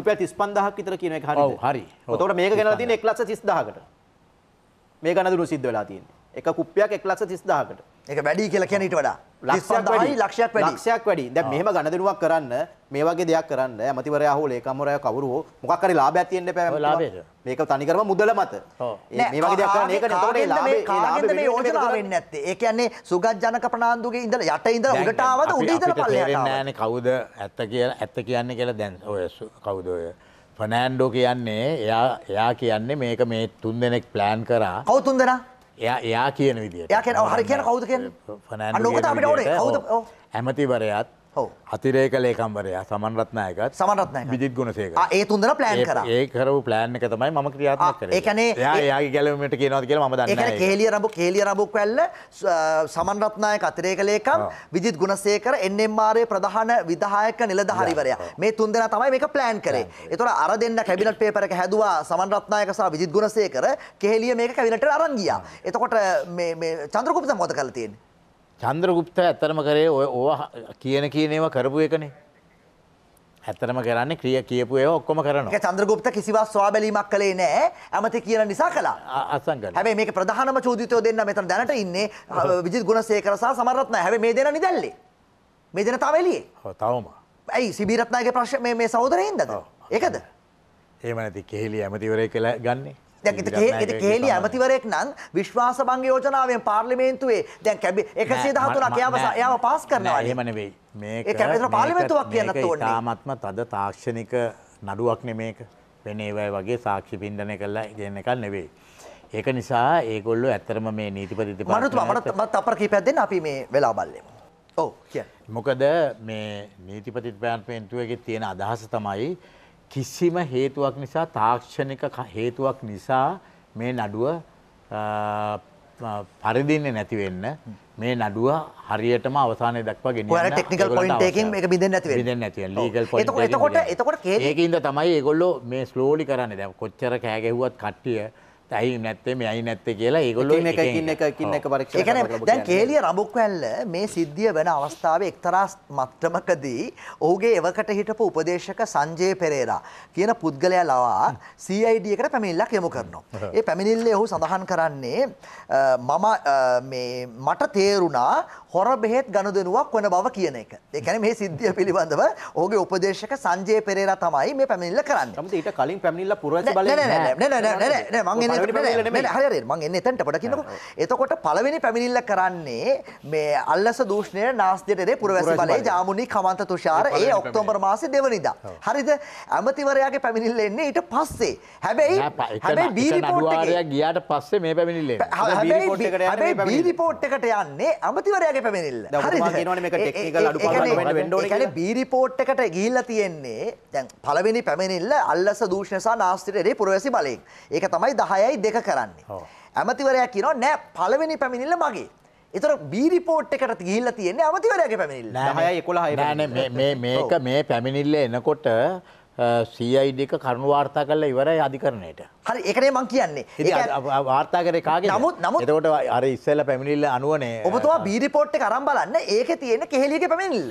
රුපියල් තිස් පන්දහක් විතර කියන එක හරි හරි ඔතකොට මේක ගැන තියෙන එක් ලක්ෂ තිස් දහකට මේ ගණදුරු සිද්ධ වෙලා තියෙන්නේ එක කුප්පයක් එක් ලක්ෂ තිස්දාකට එක වැඩි කියලා කියන ඊට වඩා ලක්ෂයක් වැඩි ලක්ෂයක් වැඩි ලක්ෂයක් වැඩි දැන් මෙහෙම ගණදෙනුවක් කරන්න මේ වගේ දෙයක් කරන්න ඇමතිවරයා හෝ ලේකම්වරයා කවුරු හෝ මොකක් හරි ලාභයක් තියෙන්න එපා ලාභයට මේක තනිකරම මුදල මත මේ වගේ දෙයක් කරන්න ඒකනේ එතකොට ඒ ලාභේ කාගෙන්ද මේ යෝජනාව වෙන්නේ නැත්තේ ඒ කියන්නේ සුගත් ජනක ප්‍රනාන්දුගේ ඉඳලා යට ඉඳලා උඩට ආවද උඩ ඉඳලා පල්ලෙහාට ආවද කවුද ඇත්ත කියලා ඇත්ත කියන්නේ කියලා දැන් ඔය කවුද ඔය ෆර්නෑන්ඩෝ කියන්නේ එයා එයා කියන්නේ මේක මේ තුන් දෙනෙක් ප්ලෑන් කරා කවු තුන් දෙනා එයා එයා කියන විදිට හරි කියන කවුද කිය නොකත අපිට ඕනේ ඇමතිවරයත් අතිරේක ලේකම්වරයා සමන්රත්නායකත් සමරත්නය විජිත් ගුණසේක ඒ තුන්දර ප්ලෑන් කර ඒ කරු ප්ලෑන් එක තමයි ම ක්‍රියාත්මක ඒකනේ යාගේ ගැලවීමට කියනවද කියලා ම දන්න කේලිය රබු කේලිය රබුක් වැල්ල සමන්රත්නාය අතිරේක ලේකම් විජිත් ගුණසේකර එන්නම්මාරය ප්‍රධාන විදාහයක නිලධහරිවරයා මේ තුන්දෙන තමයි මේක ප්ලෑන් කරේ එතුොට අර දෙන්න කැබිනට පේපරක හැදවා සමන්රත්නායක සහ විජිත් ගුණසේකර කෙහෙලිය මේක කැවිනට අරංගිය එතකොට චන්ද්‍රකුපත මොත කලතියෙන් චන්ද්‍රගුප්ත ඇත්තරම කරේ ඔය ඕ කියන කියනව කරපු එකනේ. ඇත්තරම කරන්නේ ක්‍රිය කියපු ඒ ඔක්කොම කරනවා. චන්ද්‍රගුප්ත කිසිවක් සුවබැලීමක් කළේ නැහැ. ඇමති කියන නිසා කළා. අසංගල. හැබැයි මේක ප්‍රධානම චෝදිතය දෙන්න මෙතන දැනට ඉන්නේ විජිත් ගුණසේකර සහ සමරරත්න. හැබැයි මේ දෙන නිදැල්ලේ. මේ දෙන තාම එළියේ. ඔව් තවම. ඇයි සිබිරත්නගේ ප්‍රශ්නේ මේ මේ සහෝදරයින්දද? ඒකද? එහෙම නැති කෙහෙලි ඇමතිවරයෙක් කියලා ගන්නේ. දැ කේලි ඇමතිවරෙක් නම් විශ්වාස බංග යෝජනාවෙන් පාර්ලිමේන්තුවේ දැන් කැබි එකසේ දහතුනක් යාවස යාව පස් කරනවා හෙමනවෙයි මේ කැමතර පාලිමේතුවක් කියන්න තාමත්ම තද තාක්ෂණික නඩුවක් නෙමේක වෙනේවය වගේ සාක්ෂි පින්ඩනය කරලා ඉගන්න එකක් නෙවෙයි. ඒක නිසා ඒගොල්ලු ඇත්තරම මේ නීතිපතිති මනතු මටත් අපර කීපැත්දෙන් අපි මේ වෙලා බල්ලෙම. ඕ කිය. මොකද මේ නීතිපතිත් පෑන්පෙන්ටුවගේ තියෙන අදහස තමයි කිසිම හේතුවක් නිසා තාක්ෂණික හේතුවක් නිසා මේ නඩුව පරිදින්නේ නැති වෙන්න මේ නඩුව හරියටම අවසානයේ දක්වා ගෙනියන්න ඔයාලා ටෙක්නිකල් පොයින්ට් එකකින් මේක බින්දෙන්නේ නැති වෙන්නේ බින්දෙන්නේ නැති වෙන ලීගල් පොයින්ට් එතකොට එතකොට එතකොට ඒකින්ද තමයි ඒගොල්ලෝ මේ ස්ලෝලි කරන්නේ දැන් කොච්චර කෑ ගැහුවත් කට්ටිය ඇයි නැත්තේ මේ අයි නැත්තේ කියලා ඒගොල්ලෝ එකකින් එකකින් එක පරීක්ෂා කරලා දැන් කේලිය රඹුක්වැල්ල මේ සිද්ධිය වෙන අවස්ථාවේ එක්තරා මට්ටමකදී ඔහුගේ එවකට හිටපු උපදේශක සංජේ පෙරේරා කියන පුද්ගලයා ලවා CID එකට පැමිණිල්ලක් යොමු කරනවා. ඒ පැමිණිල්ලේ ඔහු සඳහන් කරන්නේ මම මේ මට තේරුණා හොර බෙහෙත් ගනුදෙනුවක් වන බව කියන එක. ඒ කියන්නේ මේ සිද්ධිය පිළිබඳව ඔහුගේ උපදේශක සංජේ පෙරේරා තමයි මේ පැමිණිල්ල කරන්නේ. ඊට කලින් පැමිණිල්ල පුරවැසි බලය නෑ නෑ නෑ නෑ නෑ නෑ මම හරි මං එන්න එතැන්ට පොඩ කියනක එතකොට පළවෙනි පැමිණිල්ල කරන්නේ මේ අල්ලස දූෂණය නාස්දයටේ පුරවැසි බලේ ජාමුණී කමන්ත තුෂාර ඒ ඔක්තෝම්බර් මාසි දෙවනිදා. හරිද ඇමතිවරයාගේ පැමිණිල්ල එන්නේ ඊට පස්සේ හැබැයි හැබැයි බීරිපෝට්ටය ගියාට පස්සේ මේ පැමිණිල්ලේ හැබැයි බීරිපෝට් එකට යන්නේ ඇමතිවරයාගේ පැමිණිල්ල හරි බීරිපෝට් එකට ගිල්ල තියෙන්නේ දැන් පළවෙනි පැමිණිල්ල අල්ලස දූෂණසා නාස්තිරයේ පුරවැසි බලයෙන් ඒක තමයි දහයයි තමයි දෙක කරන්නේ. ඇමතිවරයා කියනවා නෑ පළවෙනි පැමිණිල්ල මගේ. ඒතර බී රිපෝට් එකට ගිහිල්ලා තියෙන්නේ ඇමතිවරයාගේ පැමිණිල්ල. 10යි 11යි. නෑ නෑ මේ මේක මේ පැමිණිල්ල එනකොට සයිඩ එක කරුණු වාර්තා කල්ල ඉවරයි අධිකරණයට හරි එකනේ මං කියන්නේ වාර්තාකර කාගේ නමුත් නමුත් එතකොට අර ඉස්සෙල්ල පැමිණිල්ල අනුවනේ ඔබතුමා බීරිපෝට් එක අරන් බලන්න ඒක තියෙන කෙහෙලියක පැමිණිල්ල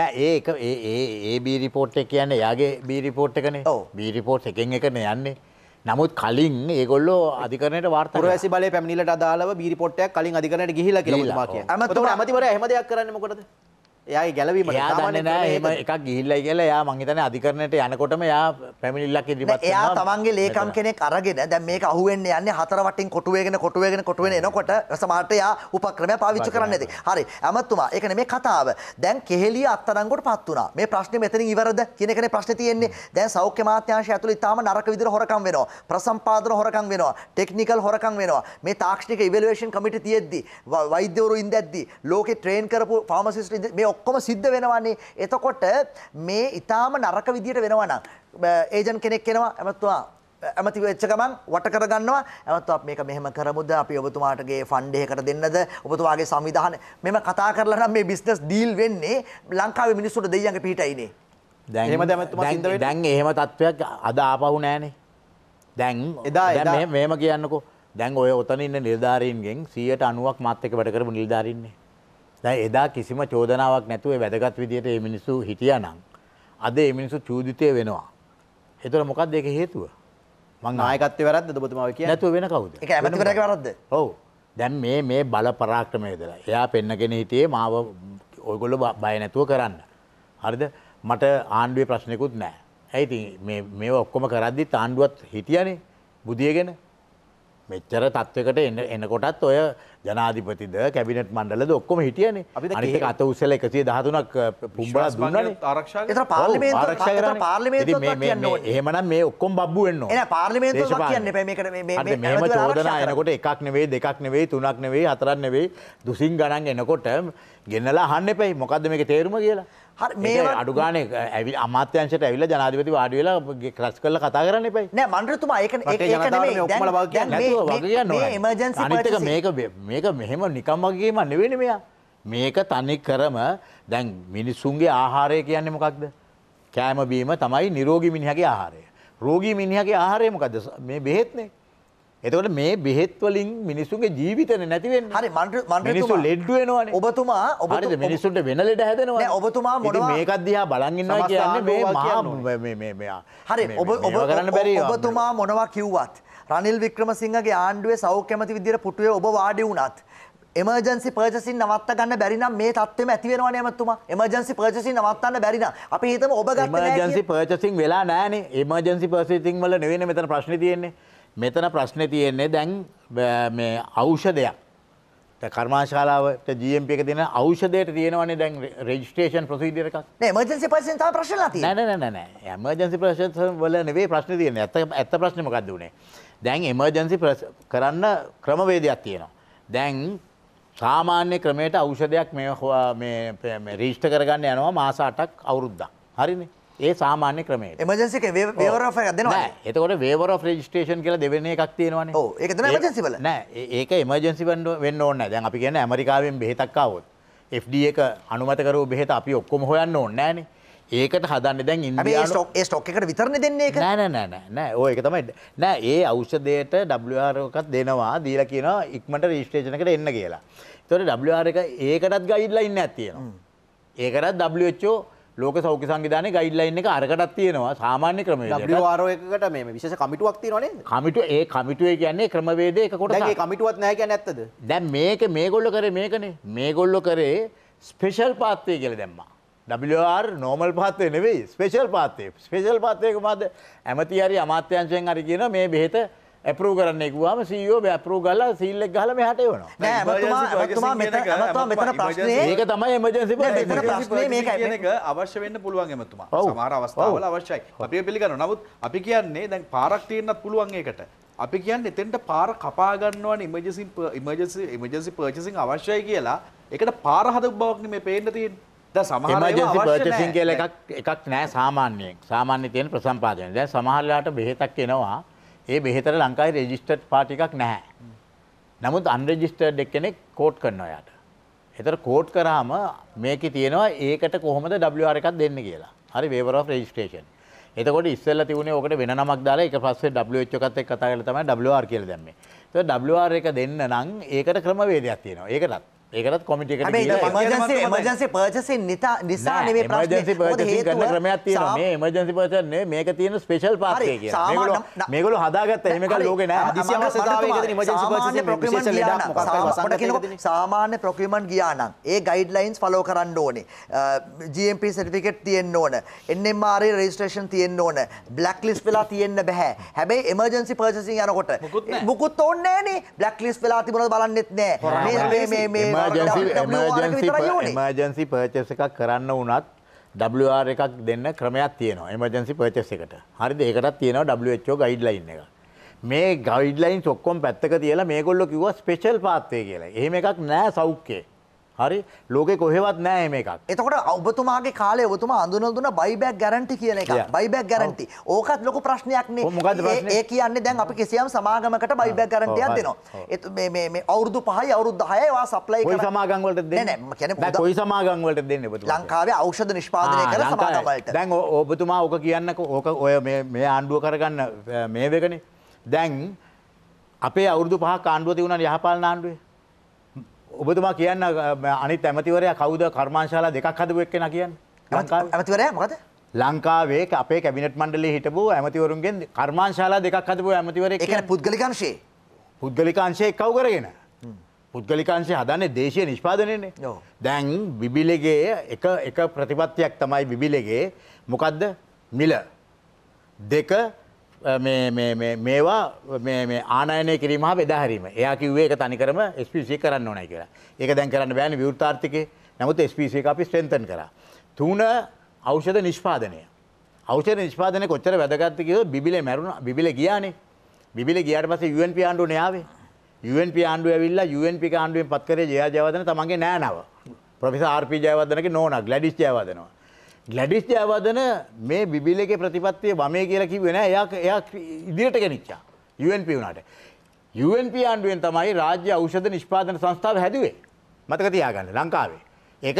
නෑ ඒක ඒ ඒ බීරිපෝට් එක කියන්නේ යාගේ බීරිපෝට් එකනේ බීරිපෝට් එකෙන් එකනේ යන්නේ නමුත් කලින් ඒගොල්ලෝ අධිකරනයට වාර්තා පුරවැසි බලය පැමිණිලට අදාළව බීරි පොට්ටයක් කලින් අධිකරණයට ගිහිලා කියලා මතුමා කියනවා. ඇමතිවරයා එහෙම දෙයක් කරන්නේ මොකටද? එයාගේ ගැලවීමට දන්නේ නැහැ එහෙම එකක් ගිහිල්ලයි කියලා එයා මං හිතන්නේ අධිකරණයට යනකොටම එයා පැමිණිල්ලක් ඉදිරිපත් කරනවා එයා තමන්ගේ ලේකම් කෙනෙක් අරගෙන දැන් මේක අහුවෙන්න යන්නේ හතර වටින් කොටු වේගෙන කොටු වේගෙන කොටු වෙන එනකොට සමහරට එයා උපක්‍රමය පාවිච්චි කරන්නේ නැති හරි ඇමතුමා ඒක නෙමේ කතාව දැන් කෙහෙලිය අත්අඩංගුවටපත් වුණා මේ ප්‍රශ්නේ මෙතනින් ඉවරද කියන එකනේ ප්‍රශ්නේ තියෙන්නේ දැන් සෞඛ්‍ය මාත්‍යාංශය ඇතුළේ ඊටාම නරක විදිහට හොරකම් වෙනවා ප්‍රසම්පාදන හොරකම් වෙනවා ටෙක්නිකල් හොරකම් වෙනවා මේ තාක්ෂණික ඉවැලුවේෂන් කමිටු තියෙද්දි වෛද්‍යවරු ඉඳද්දි ලෝකේ ට්‍රේන් කරපු ෆාමසිස්ට් මේ ඔක්කොම සිද්ධ වෙනවන්නේ. එතකොට මේ ඊටාම නරක විදියට වෙනවා නම් ඒජන්ට් කෙනෙක් එනවා එමත්තුවා ඇමති වෙච්ච ගමන් වට කරගන්නවා ඇමතුමා මේක මෙහෙම කරමුද අපි ඔබතුමාටගේ ෆන්ඩ් එකකට දෙන්නද ඔබතුමාගේ සංවිධාන මෙම කතා කරලා නම් මේ බිස්නස් ඩීල් වෙන්නේ ලංකාවේ මිනිස්සුන්ට දෙයියන්ගේ පිටයිනේ දැන් එහෙම දැමතුමා සිද්ධ වෙන්නේ දැන් එහෙම තත්වයක් අද ආපහු නෑනේ දැන් එදා දැන් මෙහෙම කියන්නකෝ දැන් ඔය ඔතන ඉන්න නිලධාරීන්ගෙන් 90ක් මාත් එක්ක වැඩ කරපු නිලධාරීන්නේ දැන් එදා කිසිම චෝදනාවක් නැතුව වැදගත් විදියට මේ මිනිස්සු හිටියානම් අද මේ මිනිස්සු චූදිතය වෙනවා. ඒතර මොකක්ද ඒකේ හේතුව? මං නායකත්වයේ වැරද්දද ඔබතුමා කියන්නේ? නැතුව වෙන කවුද? ඒක ඇමතිවරයාගේ වැරද්ද. ඔව්. දැන් මේ මේ බල පරාක්‍රමය දලා. එයා පෙන්නගෙන හිටියේ මාව ඔයගොල්ලෝ බය නැතුව කරන්න. හරිද? මට ආණ්ඩුවේ ප්‍රශ්නකුත් නැහැ. ඇයි ඉතින් මේ මේව ඔක්කොම කරද්දි ආණ්ඩුවත් හිටියානේ බුදියගෙන. මෙච්චර තත්වකට එන්න එනකොටත් ඔය ජනාධිපතිද කැබිනට මණ්ඩල ඔක්කොම හිටියන අපි අත උසල එකසිේ දහතුනක් පුම්බල දුන්න එහෙමනම් මේ ඔක්කොම් බබ්බුවෙන්න පාර්ලිමේන්ත මෙම චෝදනා එනකොට එකක් නෙවේ දෙකක් නෙවේ තුනක් නෙවේ අතරන්න නෙවේ දුසින් ගණන් එනකොට ගෙන්නලා හන්න පැයි මොකක්ද මේක තේරුම කියලා අඩුගාන ඇවි අමාත්‍යංශයට ඇවිල ජනාධපති වාඩිවෙලා ක්‍රස් කල කතා කරන්න පයි නෑ මන්රතුමා ඒක මේක මේක මෙහෙම නිකම් වගේම නෙවෙන මෙයා මේක තනි කරම දැන් මිනිස්සුන්ගේ ආහාරය කියන්නේ මොකක්ද කෑමබීම තමයි නිරෝගි මිනිහගේ ආහාරය රෝගී මිනිහගේ ආහාරය මොකක්ද මේ බෙහෙත්නේ එතකොට මේ බෙහෙත් වලින් මිනිසුන්ගේ ජීවිතේ නැති වෙන්නේ. හරි මන්ත්‍රීතුමා මිනිස්සු ලෙඩ වෙනවනේ. ඔබතුමා ඔබතුමා මිනිසුන්ට වෙන ලෙඩ හැදෙනවා. නෑ ඔබතුමා මොනවා මේකක් දිහා බලන් ඉන්නවා කියන්නේ මේ මහා මේ මේ මේ හරි ඔබ ඔබ ඔබතුමා මොනවා කිව්වත් රනිල් වික්‍රමසිංහගේ ආණ්ඩුවේ සෞඛ්‍යමති විදියට පුටුවේ ඔබ වාඩි වුණත් එමර්ජන්සි පර්ජසින් නවත්ත ගන්න බැරිනම් මේ තත්ත්වෙම ඇතිවෙනවා නෑමතුමා එමර්ජන්සි පර්ජසින් නවත්තන්න බැරිනම් අපි හිතමු ඔබ ගත්ත එමර්ජන්සි පර්ජසින් වෙලා නෑනේ එමර්ජන්සි පර්ජසින් වල නෙවෙයි මෙතන ප්‍රශ්නේ තියෙන්නේ මෙතන ප්‍රශ්නය තියෙන්නේ දැන් මේ ඖෂධයක් කර්මාශාලාවට ජම්ප එක දෙන ඖෂධයට තියෙනවන්නේ දැන් රෙජිස්ටේෂන් ප්‍රසිීඩිය එකක් මජන්සි පසන් ප්‍රශ්නති නෑ නෑ එමජන්සි ප්‍රශ වල නෙවේ ප්‍රශ්න තියන ඇත ඇත ප්‍රශ්නමකක්ද වුණේ දැන් එමර්ජන්සි කරන්න ක්‍රමවේදයක් තියෙනවා දැන් සාමාන්‍ය ක්‍රමයට ඖෂධයක් මේ රීෂ්ට කරගන්න යනවා මාසාටක් අවුරුද්දක් හරිනේ ඒ සාමාන්‍ය ක්‍රමේ එමජන්සික වේවරක් දෙනවා එතකොට වේවර ්‍රජිස්ටේෂන් කියල දෙවෙන එකක් තියෙනවන ඒක මජන්සිවල නෑ ඒක එමජන්සි වඩ වෙන්න ඕන්න දැන් අපි කියන්න ඇමරිකාවෙන් බෙහතක්කාවොත් FD එක අනුමතකරු බෙහත අපි ඔක්කොම හොයන්න ඕන්න නෑනේ ඒකට හදන්න දැන් ඉ ස්ටොක් එකට විතරණ දෙන්නේ එක නෑ නෑ නෑ ඕ එක තමයි නෑ ඒ අවෂදයට ඩ්ලෝකත් දෙනවා දීල කියන ඉක්මට රිස්ටේෂනකට එන්න කියලා තොට ඩ්ලෝ එක ඒකටත් ගයිඩ්ල ඉන්න ඇත්තියෙන ඒකටත් ඩ්ෝ ලෝක සෞඛ්‍ය සංවිධානය ගයිඩ්ලයින් එක අරකටත් තියෙනවා සාමාන්‍ය ක්‍රමවේදයකට WRO එකකට මේ විශේෂ කමිටුවක් තියෙනවා නේද කමිටුව ඒ කමිටුවේ කියන්නේ ක්‍රමවේදය එක කොටසක් දැන් ඒ කමිටුවත් නැහැ කියන්නේ ඇත්තද දැන් මේක මේගොල්ලෝ කරේ මේකනේ මේගොල්ලෝ කරේ ස්පෙෂල් පාත්වේ කියලා දැම්මා WR normal පාත්වේ නෙවෙයි ස්පෙෂල් පාත්වේ ස්පෙෂල් පාත්වේක මොකද ඇමති හරි අමාත්‍යංශයෙන් හරි කියන මේ බෙහෙත ඇපරෝ කරන්න ගවාම සීෝ ඇපරෝ ගල්ල සිල්ලක් ගහල හට වන ඒක තමයි එමජන්සි අවශ්‍ය වන්න පුළුවන් එමතුමා මාර අවස්ථාවල අවශ්‍යයි අපිය පිළිගන්න නමුත් අපි කියන්නේ දැන් පාරක්තියන්නත් පුළුවන් ඒකට අපි කියන්න එතෙන්ට පාර කපාගන්නවන ඉමජසි ඉමජසි ඉමජසි පර්චසින් අවශ්‍යයි කියලා එකට පාරහද බවක්න මේ පේන්න තියෙන් සමහමජන්සි පර්චසින් කියල එකක් එකක් නෑ සාමාන්‍යයෙන් සාමාන්‍ය තියෙන් ප්‍රසම්පාදන දැ සමහල්ලාට බෙහෙතක් එෙනවා ඒ බෙහෙතර ලංකායි රෙජිස්ටර්ඩ් පාටි එකක් නැහැ. නමුත් අන්රෙජිස්ටර්ඩ් කෙනෙක් කෝට් කරනවා යාට. ඒතර කෝට් කරාම මේකේ තියෙනවා ඒකට කොහොමද WR එකක් දෙන්නේ කියලා. හරි waiver of registration. එතකොට ඉස්සෙල්ලා තිබුණේ ඕකට වෙන නමක් දාලා ඒක පස්සේ WHO එකත් එක්ක කතා කරලා තමයි WR කියලා දැම්මේ. ඒතකොට WR එක දෙන්න නම් ඒකට ක්‍රමවේදයක් තියෙනවා. ඒකටත් ඒකත් කොමිට එක මජන්සි පර්චසි නිතා නිසා නෙේ ප්‍රජන්සි පර්චසි කරන ක්‍රමයක් තියෙන මේ එමජන්සි පර්චන්නේ මේක තියෙන ස්පේෂල් පාර්ය කියගල මේගොල හදාගත්ත එමක ලෝකෙන සාමාන්‍ය ප්‍රොක්‍රමන් ගියානම් ඒ ගයිඩ්ලයින්ස් ෆලෝ කරන්න ඕනේ ජම්ප සටිකට් තියෙන් ඕන එන්නම් මාර රේස්ටේෂන් තියෙන් ඕන බ්ලක් ලිස් වෙලා තියෙන්න්න බැහැ හැබයි එමජන්සි පර්චසි යනකොට මුකුත් ඔන්නෑනේ බ්ලක් ලිස් වෙලා තිබුණ බලන්නෙත් නෑ මේ මේ එමජන්සි පර්චස එකක් කරන්න වනත් ඩ්ලR එකක් දෙන්න ක්‍රමයක් තියනවා එමජන්සි පර්චස් එකට හරි ඒකටත් තියෙනවා ඩෝ ගයිඩ්ලයින් එක මේ ගයිඩ්ලයින් ඔක්කොම් පැත්තක තියලා මේගොල්ලො කිව ස්පේෂල් පාත්තය කියලා එහෙම එකක් නෑ සෞඛ්‍යය හරි ලෝකෙ කොහෙවත් නෑ මේකක්. එතකොට ඔබතුමාගේ කාලේ ඔබතුමා අඳුනලා දුන්න බයිබැක් ගැරන්ටි කියන එක. බයිබැක් ගැරන්ටි. ඕකත් ලොකු ප්‍රශ්නයක් නේ. මොකද්ද ප්‍රශ්නේ? ඒ කියන්නේ දැන් අපි කිසියම් සමාගමකට බයිබැක් ගැරන්ටියක් දෙනවා. ඒ මේ මේ මේ අවුරුදු 5යි අවුරුදු 10යි ඒවා සප්ලයි කරනවා. කොයි සමාගම් වලටද දෙන්නේ? නෑ නෑ මම කියන්නේ නෑ කොයි සමාගම් වලටද දෙන්නේ ඔබතුමා? ලංකාවේ ඖෂධ නිෂ්පාදනය කරන සමාගම් වලට. දැන් ඔබතුමා ඕක කියන්නකෝ ඕක ඔය මේ මේ ආණ්ඩුව කරගන්න මේ වෙකනේ. දැන් අපේ අවුරුදු 5ක් ආණ්ඩුව තිබුණා යහපාලන ආණ්ඩුවේ. ඔබතුමා කියන්න අනිත් ඇමතිවරයා කවුද කර්මාංශාලා දෙකක් හදපු එක්කෙනා කියන්නේ ඇමතිවරයා මොකද ලංකාවේ අපේ කැබිනට් මණ්ඩලයේ හිටපු ඇමතිවරුන්ගෙන් කර්මාංශාලා දෙකක් හදපු ඇමතිවරයෙක් කියන්නේ පුද්ගලිකාංශේ පුද්ගලිකාංශේ එක්කව කරගෙන පුද්ගලිකාංශය හදන්නේ දේශීය නිෂ්පාදනයනේ දැන් බිබිලගේ එක එක ප්‍රතිපත්තියක් තමයි බිබිලගේ මොකද්ද මිල දෙක මේවා ආනයනය කිරීම බෙදහරීම එයා කිව්වේ එක තනිකරම ස්පිසි කරන්න ඕනයි කියලා ඒක දැන් කරන්න බෑන විවෘතාර්ථිකේ නමුත් ස්පිසි අපි ස්ට්‍රෙන්තන් කරා තුන ඖෂධ නිෂ්පාදනය ෞෂධ නිෂ්පාදනය කොච්චර වැදගත්තකව බිල මැරුණ බිල ගියානේ බිල ගියට පස UNP ආණ්ඩු නයාවේ UNP ආණ්ඩුව ඇවිල්ලා UNP ආණ්ඩුවෙන් පත්කරේ ජයජයවදන තමන්ගේ නෑනව ප්‍රොෆෙසර් ආර්.පී. ජයවර්ධනගේ නෝනා ග්ලැඩිස් ජයවර්ධනවා ගලඩිස් ජයවදන මේ බිබිලගේ ප්‍රතිපත්තිය බමය කියලා කිවෙන එයා ඉදිරියට ගෙනනිච්චා UNP වුණට. UNP ආණ්ඩුවෙන් තමයි රාජ්‍ය ෞෂධ නිෂ්පාදන සංස්ථාව හැදුවේ මතක තියාගන්න ලංකාවේ. ඒක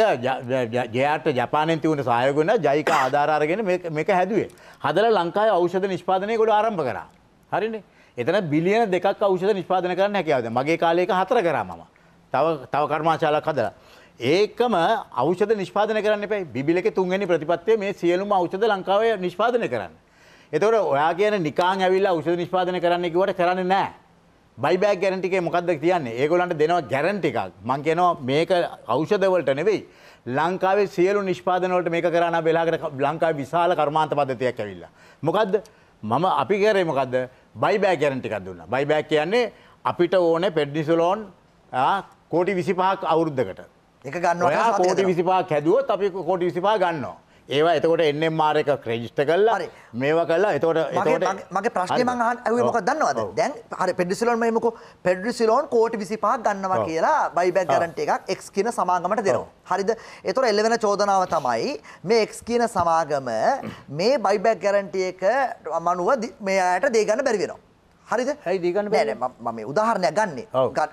ජයාට ජපානන්ති වුණ සයගුණ ජයික ආධාරගෙන මේක හැදුවේ. හදල ලංකායි ෞෂධ නිෂ්පාදනය ගොඩ ආරම්භ කරා. හරිනේ එතන බිලියන දෙකක් ෞෂධ නිෂ්පාදන කරන්න හැකිවද මගේ කාලයක හතර කරා මම තව තව කර්මාශාලක් හදලා. ඒකම ඖෂධ නිෂ්පාදනය කරන්න එපයි. බිබිලක තුන්වෙනි ප්‍රතිපත්තිය මේ සියලුම ඖෂධ ලංකාවේ නිෂ්පාදනය කරන්න. එතකොට ඔයා කියන නිකාන් ඇවිල්ලා ඖෂධ නිෂ්පාදනය කරන්න කිව්වට කරන්නේ නැහැ. බයිබෑග් ගැරන්ටි එකේ මොකද්ද කියන්නේ? ඒගොල්ලන්ට දෙනවා ගැරන්ටි එකක්. මං කියනවා මේක ඖෂධ වලට නෙවෙයි. ලංකාවේ සියලු නිෂ්පාදන වලට මේක කරන්න වෙලාකට ලංකාවේ විශාල කර්මාන්ත පද්ධතියක් ඇවිල්ලා. මොකද්ද? මම අපි කරේ මොකද්ද? බයිබෑග් ගැරන්ටි එකක් දුන්නා. බයිබෑග් කියන්නේ අපිට ඕනේ පෙඩ්නිසොලෝන් කෝටි 25ක් අවුරුද්දකට එක ගන්න කෝටි විසිපා හැදුවත් අපි කෝටි විසිපා ගන්නවා. ඒවා එතකොට එන්නම් මාරක ක්‍රජිෂ්ට කල්ලා මේවා කල්ලා එතකොට මගේ ප්‍රශ්නම ඇවමක දන්නවද දැන් හර පෙඩිසිලොන් මේමක පෙඩිසිලෝන් කෝට් විසිපා ගන්නවා කියලා බයිබැක් ගරන්ට එකක් එක් කියන සමාගමට දෙනවා හරිද එතොට එල්ලවෙන චෝදනාව තමයි මේ එක් කියන සමාගම මේ බයිබැක් ගැරන්ටිය එක මනුව මේ අයට දේගන්න බැරිවෙනවා හරිද හයිදගන්න බෑන මම උදාහරණයක් ගන්න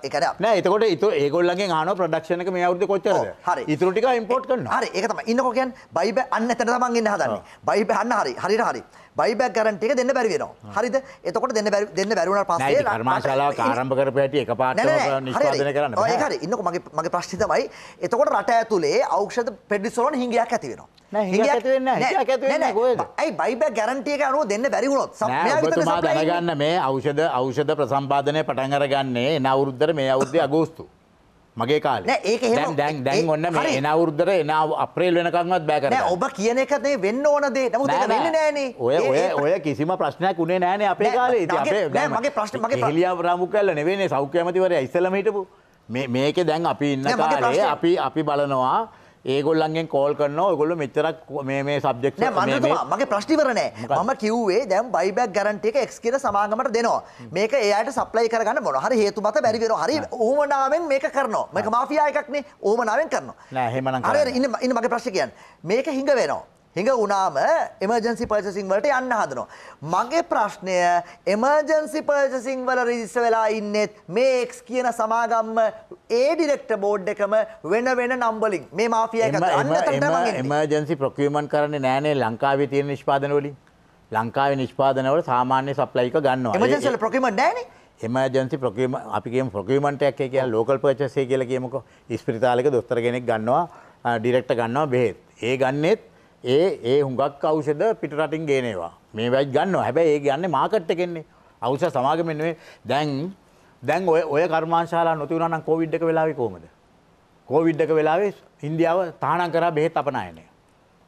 එක නෑ එතකොට ඉතු ඒගොල්ලගේ ආන ප්‍රඩක්ෂණක මේ අවුද කොච්චර හරි ඉතුරටික ඉම්පෝට් කරන හරි එකතම ඉන්නකොකයන් බයිබ අන්න තැන තමන්ගන්න හදන්න බයිබ අන්න හරි හරි හරි බයිබැක් ගරන්ට එක දෙන්න බැරි වෙනවා හරිද එතකොට දෙන්න බැරි දෙන්න බැරි වුණාට පස්සේ කර්මාශාලාව ආරම්භ කරපු හැටි එකපාරට නිෂ්පාදනය කරන්න බෑ හරි ඉන්නකෝ මගේ මගේ ප්‍රශ්නේ තමයි එතකොට රට ඇතුලේ ඖෂධ පෙඩිසොලොන් හිඟයක් ඇති වෙනවා ඇයි බයිබ ගැරන්ටියක අනුව දෙන්න බැරිවුණොත් සමයා දැනගන්න මේ අවෂද අවෂධ ප්‍රසම්පාදනය පටන් අරගන්නේ නවුරුද්දර මේ අවුද්ධ අගෝස්තු මගේ කාල ඒ දැන් දැන් ඔන්න එන අවුද්දර එන අප්‍රේල් වෙනකක්වත් බෑකර ඔබ කියන එකනේ වෙන්න ඕනදේ නමු නෑන ඔය ඔය ඔය කිසිම ප්‍රශ්නයක් උනේ නෑන අපේ කාලේ මගේ ප්‍රශ්න මගේ පලිය රාමු කල්ල නෙවෙන්නේ සෞඛ්‍යමතිවර ඉස්සලමහිටපු මේක දැන් අපි ඉන්න කාලේ අපි අපි බලනවා ඒගොල්ලන්ගෙන් කෝල් කරන ඔගොල්ල මෙචරක් මේ සබ්ෙක් මගේ ප්‍රශ්ටිවරනෑ මම කිව්වේ දැම් බයිබක් ගරන්ට එක එක්ස් කියර සමාගමට දෙනවා මේක ඒයට සප්ලයි කරගන්න මොනහර හේතු මත බැරිවෙන හරි ඕමනාවෙන් මේක කරනවා මේක මාෆියා එකක්නේ ඕමනාවෙන් කරනවා නෑ හෙමන ඉන්න මගේ ප්‍රශ්කයන් මේක හිඟ වෙනවා හිඟ වුණාම එමර්ජන්සි පර්චසිං වලට යන්න හදනවා. මගේ ප්‍රශ්නය එමර්ජන්සි පර්චසිං වල රෙජිස්ටර් වෙලා ඉන්නෙත් මේ X කියන සමාගම්ම ඒ ඩිරෙක්ටර් බෝඩ් එකම වෙන වෙන නම් වලින්. මේ මාෆියා එකත් අන්නතට එමර්ජන්සි ප්‍රොකියුමන්ට් කරන්නේ නෑනේ ලංකාවේ තියෙන නිෂ්පාදන වලින්. ලංකාවේ නිෂ්පාදන වල සාමාන්‍ය සප්ලයි එක ගන්නවා. එමර්ජන්සි වල ප්‍රොකියුමන්ට් නෑනේ. එමර්ජන්සි ප්‍රොකියම අපිගේම ප්‍රොකියමට එකක් කියලා ලෝකල් පර්චසේ කියල කියමක ස්පිරිතාලක දොස්තර කෙනෙක් ගන්නවා ඩිරෙක්ට ගන්නවා බෙහෙත් ඒ ගන්නෙත් ඒ ඒ හුඟක් අවෂද පිටරටින් ගේනවා මේ වැයි ගන්න හැබැයි ඒ ගන්න මාකට්ට කෙන්නේ අවුස සමාගම නෙවෙයි දැන් දැන් ඔය ඔය කර්මාන්ශාලා නොති වුණා නම් කොවිඩ් එක වෙලාවේ කොහමද කොවිඩ් එක වෙලාවේ ඉන්දියාව තහනම් කරා බෙහෙත් අපනායනය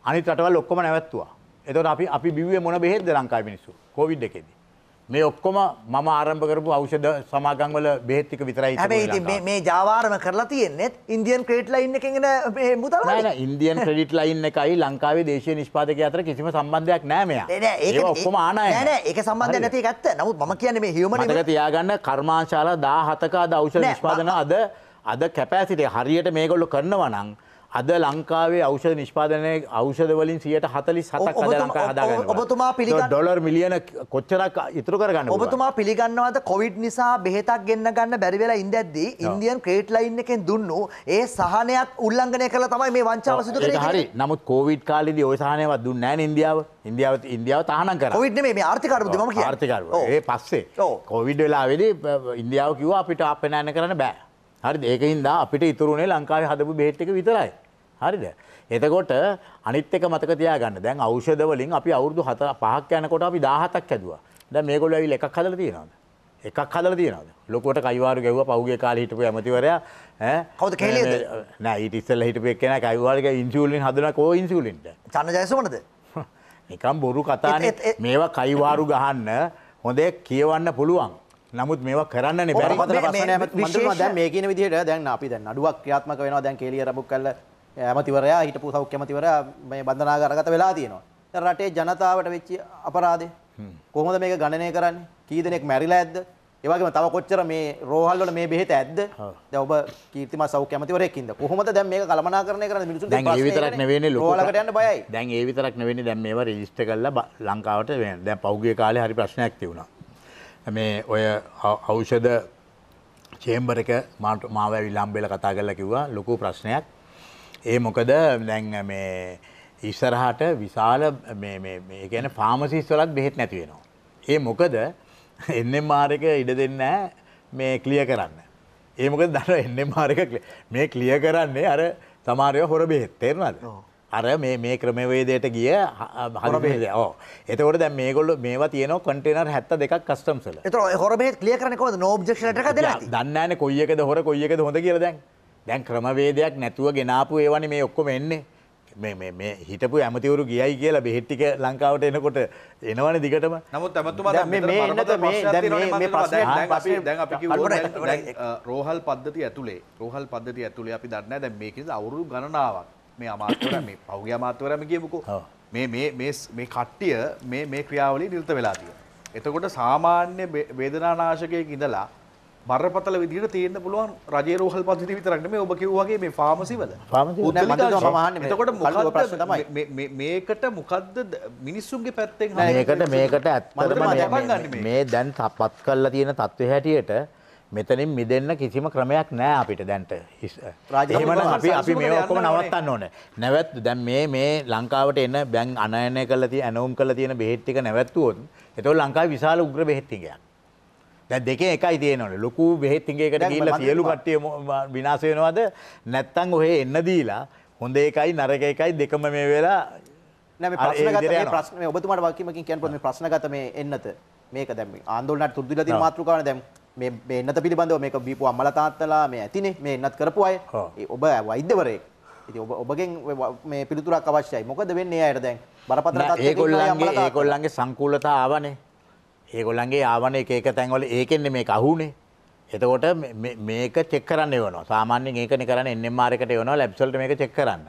අනිත් රටවල් ඔක්කොම නැවැත්තුවා එතකොට අපි අපි බිව්වේ මොන බෙහෙත්ද ලංකාවේ මිනිස්සු කොවිඩ් එකේදී මේ ඔක්කොම මම ආරම්භ කරපු ඖෂධ සමාගම් වල බෙහෙත් ටික විතරයි තියෙන්නේ. හැබැයි ඉතින් මේ ජාවාරම කරලා තියෙන්නේ ඉන්දියන් ක්‍රෙඩිට් ලයින් එකෙන් එන මේ මුදල් වලින්. නෑ නෑ ඉන්දියන් ක්‍රෙඩිට් ලයින් එකයි ලංකාවේ දේශීය නිෂ්පාදකයා අතර කිසිම සම්බන්ධයක් නෑ මෙයා. නෑ නෑ ඒක ඔක්කොම ආනායන. නෑ නෑ ඒක සම්බන්ධයක් නැති එක ඇත්ත. නමුත් මම කියන්නේ මේ හියුමන් මතක තියාගන්න කර්මාංශාලා 17ක අද ඖෂධ නිෂ්පාදන අද අද කැපැසිටි හරියට මේගොල්ලෝ කරනවා නම් අද ලංකාවේ ඖෂධ නිෂ්පාදනය ඖෂධ වලින් 147ක් අද ලංකාව හදාගන්නවා. ඔබතුමා පිළිගන්න ඩොලර් මිලියන කොච්චරක් ඉතුරු කරගන්නවද? ඔබතුමා පිළිගන්නවද කොවිඩ් නිසා බෙහෙතක් ගෙන්න ගන්න බැරි වෙලා ඉඳද්දී ඉන්දියන් ක්‍රෙඩිට් ලයින් එකෙන් දුන්නු ඒ සහනයක් උල්ලංඝනය කරලා තමයි මේ වංචාව සිදු කරේ. හරි. නමුත් කොවිඩ් කාලේදී ওই සහනයවත් දුන්නේ නැහැ නේ ඉන්දියාව. ඉන්දියාව ඉන්දියාව තහනම් කරා. කොවිඩ් නෙමෙයි මේ ආර්ථික අර්බුදය මම කියන්නේ. ආර්ථික අර්බුදය. ඒ පස්සේ කොවිඩ් වෙලාවේදී ඉන්දියාව කිව්වා අපිට අපේ නැන කරන්න බෑ. හරිද ඒකින්ද අපිට ඉතුරුනේ ලංකාවේ හදපු බෙහෙත් එක විතරයි. හරිද? එතකොට අනිත් එක මතක තියාගන්න. දැන් ඖෂධ වලින් අපි අවුරුදු 4 5ක් යනකොට අපි 17ක් හැදුවා. දැන් මේගොල්ලෝ ඇවිල්ලා එකක් හදලා තියනවාද? එකක් හදලා තියනවාද? ලොකුවට කයිවාරු ගැව්වා පහුගිය කාලේ හිටපු ඇමතිවරයා ඈ කවුද කැලේද? නෑ ඊට ඉස්සෙල්ලා හිටපු එක්කෙනා කයිවාරු ගැව ඉන්සියුලින් හදනවා කෝ ඉන්සියුලින්ට. චන්න ජයසමනද? නිකම් බොරු කතානේ. මේවා කයිවාරු ගහන්න හොඳේ කියවන්න පුළුවන්. නමුත් මේවා කරන්න බැ මේ කියන විදිහට දැන් අපි දැන් අඩුවක් ක්‍රියාත්මක වෙනවා දැන් කෙලිය රබු කල්ල ඇමතිවරයා හිටපු සෞඛ්‍යමතිවරයා මේ බන්ධනාගරගත වෙලා තියෙනවා රටේ ජනතාවට වෙච්චි අපරාධේ කොහොමද මේක ගණනය කරන්නේ කී දෙනෙක් මැරිලා ඇද්ද ඒවගේම තව කොච්චර මේ රෝහල් වල මේ බෙහෙත ඇද්ද දැන් ඔබ කීර්තිමත් සෞඛ්‍ය ඇමතිවරයෙක් ඉඳ කොහොමද දැන් මේක කළමනාකරණය කරන්නේ මිනිසුන්ට දැන් ඒ විතරක් නෙවෙන්නේ රෝහලකට යන්න බයයි දැන් ඒ විතරක් නෙවෙන්නේ දැන් මේවා රෙජිස්ටර් කරලා ලංකාවට දැන් පෞගේ කාලේ හරි ප්‍රශ්නයක් තිබුණා මේ ඔය ඖෂධ චේම්බර එක මාට මාව ඇවිල්ලා හම්බෙලා කතා කරලා කිව්වා ලොකු ප්‍රශ්නයක්. ඒ මොකද දැන් මේ ඉස්සරහට විශාල මේ මේ මේ කියන්නේ ෆාමසිස් වලත් බෙහෙත් නැති වෙනවා. ඒ මොකද NMR එක ඉඩ දෙන්නේ නැහැ මේ ක්ලියර් කරන්න. ඒ මොකද දන්න NMR එක මේ ක්ලියර් කරන්නේ අර සමහරව හොර බෙහෙත් තේරුණාද? ඔව්. අර මේ මේ ක්‍රමවේදයට ගිය හරබේද ඕ එතකොට දැ මේගොල්ල මේ තියන කොටේනර් හැත්ත දෙක් කස්ටම්සල එත හොරබේ ලිය කරනකො නෝබ්ජක්ෂට ද දන්නන කොයිකද හොර කොයිකද හොඳ කියලදැන් දැන් ක්‍රමවේදයක් නැතුව ගෙනාපු ඒවන මේ ඔක්කොම එන්නේ මේ හිටපු ඇමතිවරු ගියයි කියලා බෙහෙට්ටික ලංකාවට එනකොට එනවන දිගටම නමුත් ඇමතුමා රෝහල් පද්ධති ඇතුළේ රෝහල් පද්ධති ඇතුළේ අපි දන්න දැ මේක අවුරු ගණනාවක් මේ අමාත්‍යවරයා මේ පහුගිය අමාත්‍යවරයාම කියමුකෝ මේ මේ මේ මේ කට්ටිය මේ මේ ක්‍රියාවලිය නිරත වෙලා තියෙනවා. එතකොට සාමාන්‍ය වේදනානාශකයක ඉඳලා බරපතල විදිහට තියෙන්න පුළුවන් රජේ රෝහල් පද්ධතිය විතරක් නෙමෙයි ඔබ කිව්වා වගේ මේ ෆාමසිවල. එතකොට මොකද්ද මේකට මොකද්ද මිනිස්සුන්ගේ පැත්තෙන් මේකට මේකට ඇත්තටම මේ දැන් තපත් කරලා තියෙන තත්ත්වය හැටියට මෙතනින් මිදන්න කිසිම ක්‍රමයක් නෑ අපිට දැන්ට රජමන අපි අපි මේ ඔක්කොම නවත්තන්න ඕන නැවත් දැන් මේ මේ ලංකාවට එන්න බැං අනයනය කල ති ඇනවුම් කල තියෙන බෙහෙට්ටික නැවත්තුවොත් එතෝ ලංකා විශාල උග්‍ර බෙහෙත්තිකයක් දැ දෙක එකයි තියෙනවන ලොකු බෙහෙත්තිගේකට කියල සියලු කට්ටිය විනාසයෙනවාද නැත්තං ඔහේ එන්න දීලා හොඳ එකයි නරක එකයි දෙකම මේ වෙලා නැ ප්‍රශ්න ඔබතුමට වකිමකින් කියන් පොම ප්‍රශ්නගත මේ එන්නත මේක දැම ආන්දොලනට තුරදුල මාතෘකාන දැම් මේ එන්නත පිළිබඳව මේක බීපු අම්මලා තාත්තලා මේ ඇතිනේ මේ එන්නත් කරපු අය ඔබ වෛද්‍යවරයෙක් ඉතින් ඔබ ඔබගෙන් මේ පිළිතුරක් අවශ්‍යයි මොකද වෙන්නේ අයට දැන් බරපතල තත්ත්වයක ඒගොල්ලන්ගේ ඒගොල්ලන්ගේ සංකූලතා ආවනේ ඒගොල්ලන්ගේ ආවන එක එක තැන්වල ඒකෙන්නේ මේක අහුනේ එතකොට මේක චෙක් කරන්න වෙනවා සාමාන්‍යයෙන් ඒකනේ කරන්නේ එන්එම්ආර් එකට යවනවා ලැබ්ස් වලට මේක චෙක් කරන්න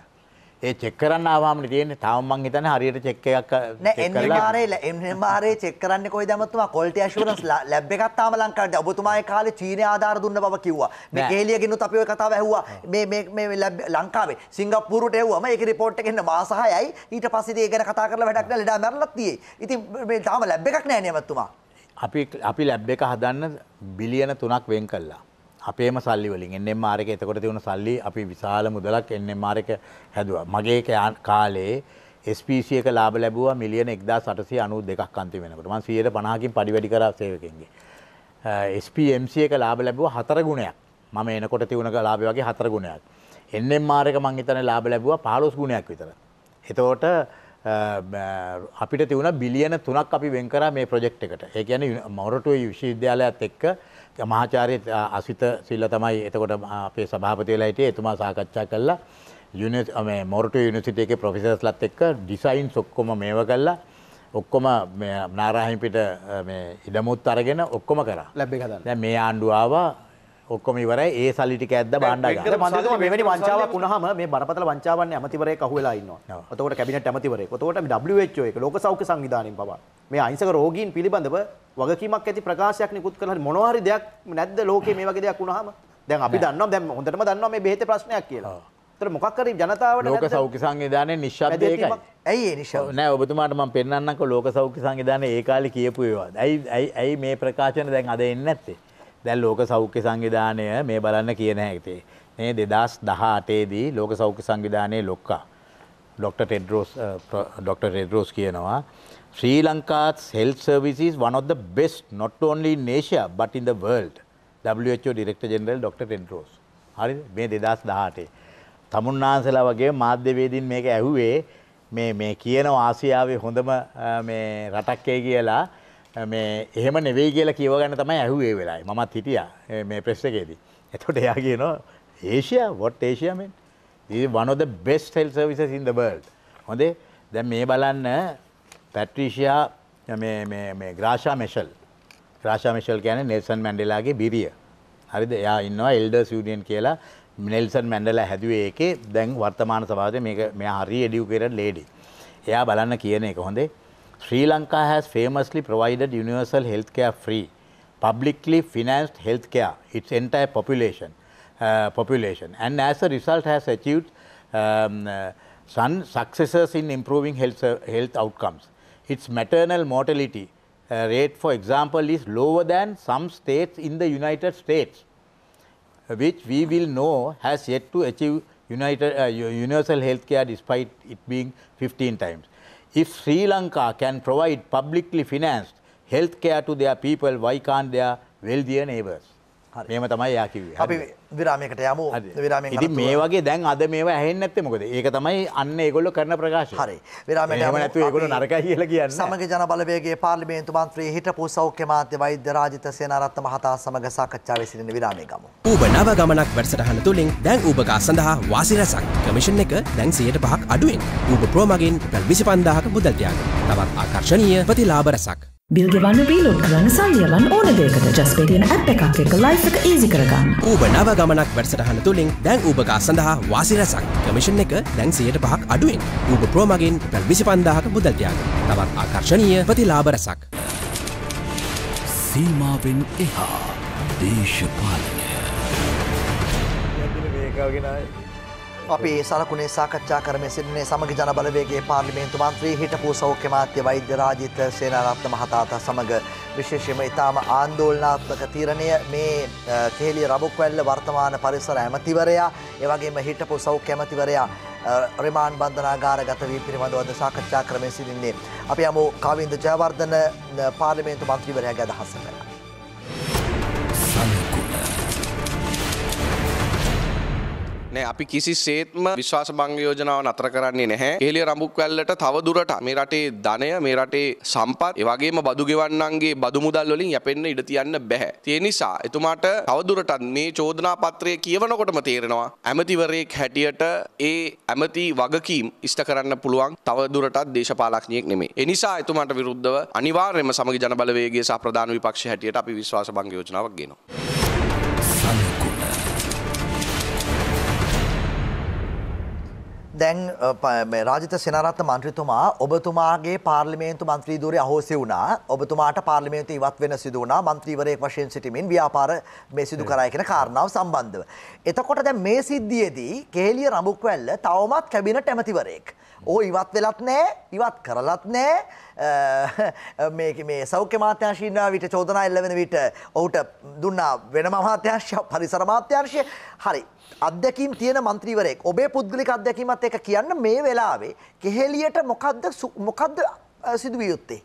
ඒ චෙක් කරන්න ආවාම තියෙන්නේ තාම මං හිතන්නේ හරියට චෙක් එකක් නෑ එන්එම්ආරේ එන්එම්ආරේ චෙක් කරන්නේ කොයිද අමතුමා quality assurance ලැබ් එකක් තාම ලංකාවේ ඔබතුමාගේ කාලේ චීනයේ ආධාර දුන්න බව කිව්වා මේ කේලියගෙනුත් අපි ওই කතාව ඇහුවා මේ මේ මේ ලංකාවේ සිංගප්පූරුවට ඇහුවාම ඒකේ report එක එන්න මාස 6යි ඊට පස්සේ ඉතින් ඒ ගැන කතා කරලා වැඩක් නෑ ලෙඩා මැරලා තියෙයි ඉතින් මේ තාම ලැබ් එකක් නෑ නේ අමතුමා අපි අපි ලැබ් එක හදන්න බිලියන 3ක් වෙන් කළා අපේම සල්ලි වලින් NMR එක එතකොට තියුණු සල්ලි අපි විශාල මුදලක් NMR එක හැදුවා. මගේ කාලේ SPC එක ලාභ ලැබුවා මිලියන 1892ක් අන්තිම වෙනකොට. මම 150කින් පඩි වැඩි කරා සේවකෙන්ගේ. SPMC එක ලාභ ලැබුවා හතර ගුණයක්. මම එනකොට තියුණ ලාභය වගේ හතර ගුණයක්. NMR එක මං හිතන්නේ ලාභ ලැබුවා 15 ගුණයක් විතර. එතකොට අපිට තිවුණ බිලියන තුනක් අපි වෙන්කර මේ ප්‍රජෙක්් එකට ඒ ගැන මවරටුව විශ්වවිද්‍යාලයක්ත් එක්ක මහාචාරය අසිත සිල්ල තමයි එතකොට අපේ සභාපතියලා හිටියේ එතුමා සාකච්ඡා කළා යුනිස් මේ මොරටු යුනිවර්සිටි එකේ ප්‍රොෆෙසර්ස්ලත් එක්ක ඩිසයින්ස් ඔක්කොම මේව කළා ඔක්කොම නාරාහිමිට මේ ඉඩමුත් අරගෙන ඔක්කොම කරා ලැබෙකදා දැන් මේ ආණ්ඩුව ආවා ඔක්කොම ඉවරයි ඒ සල්ලි ටික ඇද්ද බාණ්ඩ ගන්න. මම හිතනවා මෙවැනි වංචාවක් වුණාම මේ බරපතල වංචාවන්නේ ඇමතිවරයෙක් අහුවෙලා ඉන්නවා. එතකොට කැබිනට් ඇමතිවරයෙක්. එතකොට WHO එක ලෝක සෞඛ්‍ය සංවිධානයෙන් පවා මේ අහිංසක රෝගීන් පිළිබඳව වගකීමක් ඇති ප්‍රකාශයක් නිකුත් කළා. මොනවා හරි දෙයක් නැද්ද ලෝකේ මේ වගේ දෙයක් වුණාම? දැන් අපි දන්නවා දැන් හොඳටම දන්නවා මේ බෙහෙතේ ප්‍රශ්නයක් කියලා. එතකොට මොකක් හරි ජනතාවට ලෝක සෞඛ්‍ය සංවිධානයේ නිශ්ශබ්ද ඒකයි. ඇයි ඒ නිශ්ශබ්ද? නෑ ඔබතුමාට මම පෙන්වන්නම්කෝ ලෝක සෞඛ්‍ය සංවිධානයේ ඒ කාලේ කියපු ඒවා. ඇයි ඇයි මේ ප්‍රකාශන දැන් අද එන්නේ නැත්තේ? දැන් ලෝක සෞඛ්‍ය සංවිධානය මේ බලන්න කියන හැටේ. මේ 2018 දී ලෝක සෞඛ්‍ය සංවිධානයේ ලොක්කා ඩොක්ටර් ටෙඩ්‍රෝස් ඩොක්ටර් ටෙඩ්‍රෝස් කියනවා ශ්‍රී Lanka health services one of the best not only in Asia but in the world WHO Director General Dr. Tedros හරි මේ 2018 තමුන්නාන්සලා වගේ මාධ්‍යවේදීන් මේක ඇහුවේ මේ මේ කියන ආසියාවේ හොඳම uh, මේ රටක් කියලා මේ එහෙම නෙවෙයි කියලා කියව ගන්න තමයි ඇහුවේ වෙලායි මමත් හිටියා මේ ප්‍රෙස් එකේදී. එතකොට එයා කියනවා Asia what asia mean? this is one of the best health services in the world. හොඳේ දැන් මේ බලන්න පැට්‍රීෂියා මේ මේ මේ ග්‍රාෂා මෙෂල් ග්‍රාෂා මෙෂල් කියන්නේ නෙල්සන් මැන්ඩෙලාගේ බිරිය. හරිද? එයා ඉන්නවා එල්ඩර්ස් යුනියන් කියලා නෙල්සන් මැන්ඩෙලා හැදුවේ ඒකේ දැන් වර්තමාන සභාවේ මේක මෙයා හරි එඩියුකේටඩ් ලේඩි. එයා බලන්න කියන එක හොඳේ Sri Lanka has famously provided universal healthcare free, publicly financed healthcare, its entire population, uh, population, and as a result has achieved um, uh, some successes in improving health, uh, health outcomes. Its maternal mortality uh, rate, for example, is lower than some states in the United States, which we will know has yet to achieve united, uh, universal healthcare despite it being 15 times. If Sri Lanka can provide publicly financed health care to their people, why can't their wealthier neighbors? මේම තමයි යා කිව්වේ. අපි විරාමයකට යමු. විරාමයෙන් ඉතින් මේ වගේ දැන් අද මේවා ඇහෙන්නේ නැත්තේ මොකද? ඒක තමයි අන්න ඒගොල්ලෝ කරන ප්‍රකාශය. හරි. විරාමයට යමු. නැතුව ඒගොල්ලෝ නරකයි කියලා කියන්නේ. සමග ජන බලවේගයේ පාර්ලිමේන්තු මන්ත්‍රී හිටපු සෞඛ්‍ය මාධ්‍ය වෛද්‍ය රාජිත සේනාරත්න මහතා සමග සාකච්ඡාවේ සිටින විරාමයේ ගමු. ඌබ නව ගමනක් වැඩසටහන තුලින් දැන් ඌබකා සඳහා වාසි රැසක්. කමිෂන් එක දැන් 105ක් අඩුවෙන්. ඌබ ප්‍රෝ මගින් රුපියල් 25000ක මුදල් ත්‍යාග. තවත් ආකර්ෂණීය ප්‍රතිලාභ රැසක්. බිල්ගෙවන්න බීලෝඩ් කරන්න සල්ලියවන් ඕන දෙකට ජස්පේටියන ඇ් එකක් එක ලයි් එක ඒසි කරගන්න ඌබ නව ගමනක් වැඩසටහන තුළින් දැන් ූපගා සඳහා වාසිරසක් කමිෂන් එක දැන්සියට පහක් අඩුවෙන් ඌබ ප්‍රෝමගින් පැල් විසි පන්දාහක බුදල්තියාග තවත් ආකර්ශණීය ප්‍රතිලාබරසක් සීමාවෙන් එහා දේශපාලනය. අපි සලකුණේ සාකච්ඡා කරමින් සිටින්නේ සමග ජන බලවේගයේ පාර්ලිමේන්තු මන්ත්‍රී හිටපු සෞඛ්‍ය මාත්‍ය වෛද්‍ය රාජිත සේනාරත්න මහතාත් සමග විශේෂයෙන්ම ඊටාම ආන්දෝලනාත්මක තීරණය මේ කේලිය රබුක්වැල්ල වර්තමාන පරිසර ඇමතිවරයා ඒ වගේම හිටපු සෞඛ්‍ය ඇමතිවරයා රිමාන් බන්ධනාගාරගත වී පිළිබඳව අද සාකච්ඡා කරමින් සිටින්නේ. අපි යමු කවින්ද ජයවර්ධන පාර්ලිමේන්තු මන්ත්‍රීවරයාගේ අදහස කරා. නෑ අපි කිසිසේත්ම විශ්වාස භංග යෝජනාව නතර කරන්නේ නැහැ. එහෙලිය රඹුක්වැල්ලට තව දුරට මේ රටේ ධනය, මේ රටේ සම්පත්, ඒ වගේම බදු ගෙවන්නන්ගේ බදු මුදල් වලින් යැපෙන්න ඉඩ තියන්න බෑ. ඒ නිසා එතුමාට තව දුරටත් මේ චෝදනා පත්‍රය කියවනකොටම තේරෙනවා ඇමතිවරයෙක් හැටියට ඒ ඇමති වගකීම් ඉෂ්ට කරන්න පුළුවන් තව දුරටත් දේශපාලඥයෙක් නෙමෙයි. ඒ නිසා එතුමාට විරුද්ධව අනිවාර්යයෙන්ම සමගි ජනබලවේගයේ සහ ප්‍රධාන විපක්ෂය හැටියට අපි විශ්වාස භංග යෝජනාවක් ගේනවා. දැන් රාජිත සෙනරත්න මන්ත්‍රීතුමා ඔබතුමාගේ පාර්ලිමේන්තු මන්ත්‍රී ධූරය අහෝසි වුණා. ඔබතුමාට පාර්ලිමේන්තු ඉවත් වෙන සිදු වුණා. මන්ත්‍රීවරයෙක් වශයෙන් සිටීමෙන් ව්‍යාපාර මේ සිදු කරයි කියන කාරණාව සම්බන්ධව. එතකොට දැන් මේ සිද්ධියේදී කේලිය රඹුක්වැල්ල තවමත් කැබිනට් ඇමතිවරයෙක්. ඕ ඉවත් වෙලත් නෑ ඉවත් කරලත් නෑ මේ සෞඛ්‍ය මාත්‍යංශීන්නා විට චෝදනා එල්ල වෙන විට ඔහුට දුන්නා වෙන මමාත්‍යංශය පරිසර මාත්‍යංශය හරි අත්දැකීම් තියෙන මන්ත්‍රීවරයෙක් ඔබේ පුද්ගලික අත්දැකීමත් එක කියන්න මේ වෙලාවේ කෙහෙලියට මොකක්ද මොකක්ද සිදුවිය යුත්තේ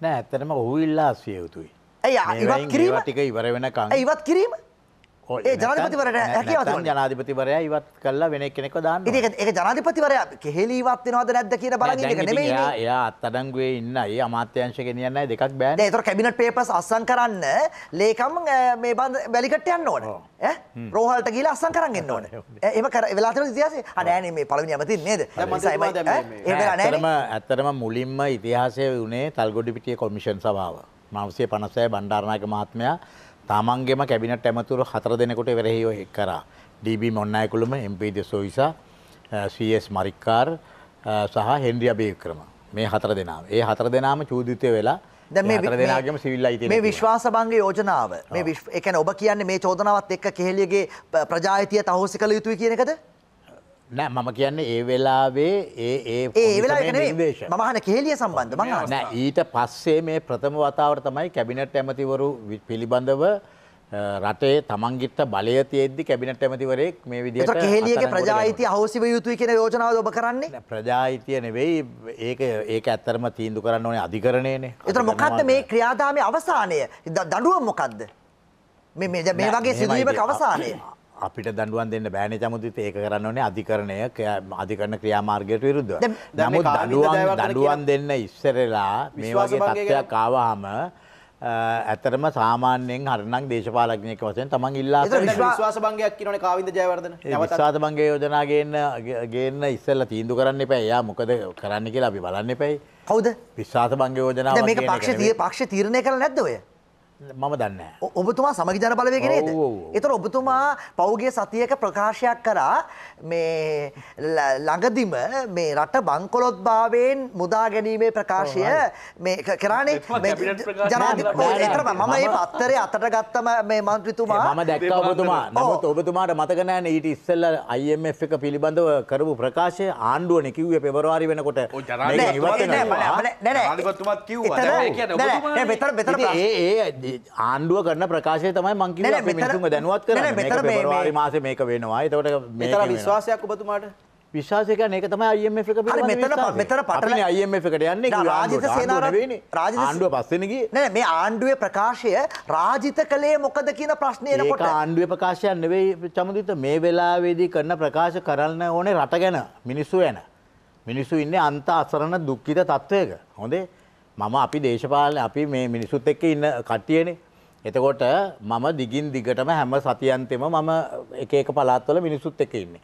නෑ ඇත්තටම ඔහු ඉල්ලා සිය යුතුයි ඇයි ඉවත් කිරීම ටික ඉවර වෙනකන් ඉවත් කිරීම ජනපතිවරට හැකිව ජනාධිපතිවරයා ඉවත් කල්ලා වෙන කෙනෙක් දාන්න ඒ ජනාධිපතිවරයා කෙහෙලීවත් වෙනවාද නැද්ද කියන බලගන්න එයා අත්තඩංගුවේ ඉන්න ඒ අමාත්‍යංශ ගෙනියන්න දෙකක් බෑ තොර කැබිනට පේපස් අස්සන් කරන්න ලේකම් මේ බන්ධ වැලිකට යන්න ඕන රෝහල්ට ගීලා අස්සන් කරන්න ඕන එම කර වෙලාතර දිහසේ අනෑන මේ පලවනි ඇමති නේද ඇතරම ඇත්තරම මුලින්ම ඉතිහාසය වනේ තල්ගොඩිපිටිය කොමිෂන් සභාව මවසේ පනසය බණ්ඩාරණයක මහත්මයා තමන්ගේම කැබිනට ඇමතුරු හතර දෙනකොට වෙරහිෝ එක් කරා. ඩීබී මොන්නයකුළුම එම්පීද සොයිසා සස් මරික්කාර් සහ හෙන්ඩිය බේ ක්‍රම මේ හතර දෙනාව. ඒ හතර දෙනාම චූදිතය වෙලා දෙනාගම සිවිල්ල යිති මේ විශ්වාසබන්ගේ යෝජනාව මේ එකන ඔබ කියන්නේ මේ චෝදනාවත් එක්ක කෙහෙලියගේ ප්‍රජාහිතය තහෝසි කළ යුතුයි කියනකද නෑ මම කියන්නේ ඒ වෙලාවේ ඒ මහන කෙලිය සම්බන්ධ ම ඊට පස්සේ මේ ප්‍රථම වතාවට තමයි කැබිනට ඇමතිවරු පිළිබඳව රටේ තමන්ගිට බලය තියෙද්දි කැබිනට ඇමතිවරෙක් මේ විදිහට කෙහෙලියක ප්‍රජායිතිය අහෝසිව යුතුයි කියන යෝජනාව ඔබ කරන්නේ ප්‍රජායිතිය නෙවෙයි ඒක ඒක ඇත්තරම තීන්දු කරන්න ඕනේ අධිකරණයනේ. ඒතර මොකද්ද මේ ක්‍රියාදාමයේ අවසානය? දඬුවම් මොකද්ද? මේ මේ වගේ සිදුවීමක අවසානය. අපිට දඩුවන් දෙන්න බෑන චමුතිත ඒක කරන්න ඕනේ අධිකරණය අධිකරන ක්‍රියාමාර්ගයට විරුද්ධ. නමුත් දඩුවන් දඩුවන් දෙන්න ඉස්සරලා මේ වගේ තත්ත්වයක් කාවාම ඇතරම සාමාන්‍යයෙන් හරණක් දේශපාලඥයක වසයෙන් තමන් ඉල්ලා විශවාස බංගයක් කියන කාවිද ජයවර්ධන විශවාස බංගේ යෝජනා ගන්න ගන්න ඉස්සල්ල තීන්දු කරන්න එපැ එයා මොකද කරන්න කියලා අපි බලන්න එපැයි කවද විශවාස බංග යෝජනාව පක්ෂ තිය පක්ෂ තීරණය කර නැද්දවය මම දන්න ඔබතුමා සමගි ජනපලවයගෙනේද එතර ඔබතුමා පෞගේ සතියක ප්‍රකාශයක් කරා මේ ළඟදිම මේ රට බංකොලොත් භාවයෙන් මුදා ගැනීමේ ප්‍රකාශය කරානේ ජනාතර මම ඒ පත්තරේ අතට ගත්තම මේ මන්ත්‍රතුමා ම දැක් ඔබතුමා නොත් ඔබතුමාට මතකනෑන ඊට ඉස්සල්ල අයිF එක පිළිබඳව කරපු ප්‍රකාශය ආණ්ඩුව නැකිව්ය පෙබරවාරි වෙනකොට ජ බෙතර බෙතර ඒ ආණ්ඩුව කරන ප්‍රකාශය තමයි මංකිව මිනිසුම දැනුවත් කරන වාරි මාස මේක වෙනවා එතවට මෙතර විශ්වාසයක් ඔබතුමාට විශාසක ඒක තමයි අයම එක මෙතර පටන අයම එකට යන්නේ රාජිත සේනාරවන රාජ ආණ්ඩුව පස්සනගේ නෑ මේ ආණ්ඩුවේ ප්‍රකාශය රාජිත කළේ මොකද කියන ප්‍රශ්නයනකොට ආණ්ඩුව ප්‍රකාශයන් නෙවෙයි චමුදිත මේ වෙලාවේදී කරන ප්‍රකාශ කරන්න ඕනේ රට ගැන මිනිස්සු යන මිනිස්සු ඉන්න අන්ත අසරණ දුක්කිත තත්ත්වයක හොඳේ මම අපි දේශපාලන අපි මේ මිනිසුත් එක්ක ඉන්න කට්ටියනේ. එතකොට මම දිගින් දිගටම හැම සතියන්තෙම මම එක එක පළාත්වල මිනිසුත් එක්ක ඉන්නේ.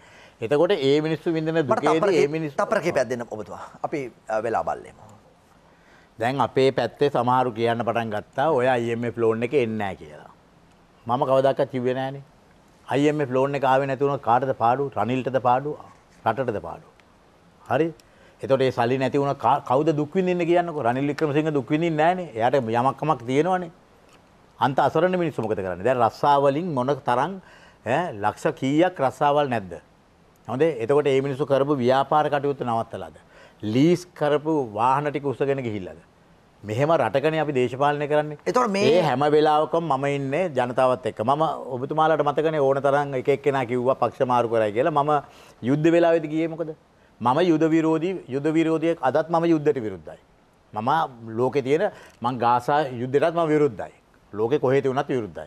එතකොට ඒ මිනිස්සු විඳින දුකේදී ඒ මිනිස්සු තප්පර කීපයක් දෙන්න ඔබතුමා. අපි වෙලා බලමු. දැන් අපේ පැත්තේ සමහරු කියන්න පටන් ගත්තා ඔය IMF loan එක එන්නේ නැහැ කියලා. මම කවදාකවත් කිව්වේ නැහනේ. IMF loan එක ආවේ නැතුණොත් කාටද පාඩු? රනිල්ටද පාඩු? රටටද පාඩු? හරි? එතකොට ඒ සල්ලි නැති වුණ කවුද දුක් විඳින්නේ කියන්නකෝ රනිල් වික්‍රමසිංහ දුක් විඳින්නේ නැහනේ. එයාට යමක්කමක් තියෙනවනේ. අන්ත අසරණ මිනිස්සු මොකද කරන්නේ? දැන් රස්සාවලින් මොන තරම් ඈ ලක්ෂ කීයක් රස්සාවල් නැද්ද? හොඳේ. එතකොට මේ මිනිස්සු කරපු ව්‍යාපාර කටයුතු නවත්තලාද? ලීස් කරපු වාහන ටික උසගෙන ගිහිල්ලාද? මෙහෙම රටකනේ අපි දේශපාලනය කරන්නේ. එතකොට මේ හැම වෙලාවකම මම ඉන්නේ ජනතාවත් එක්ක. මම ඔබතුමාලාට මතකනේ ඕන තරම් එක එක්කෙනා කිව්වා පක්ෂ මාරු කරයි කියලා. මම යුද්ධ වෙලාවේදී ගියේ මොකද? මම යුද විරෝධී යුද විරෝධයක් අදත් මම යුද්ධට විරුද්ධයි. මම ලෝකෙ තියෙන මං ගාසා යුද්ධයටත් මම විරුද්ධයි. ලෝකෙ කොහෙද වුණත් විරුද්ධයි.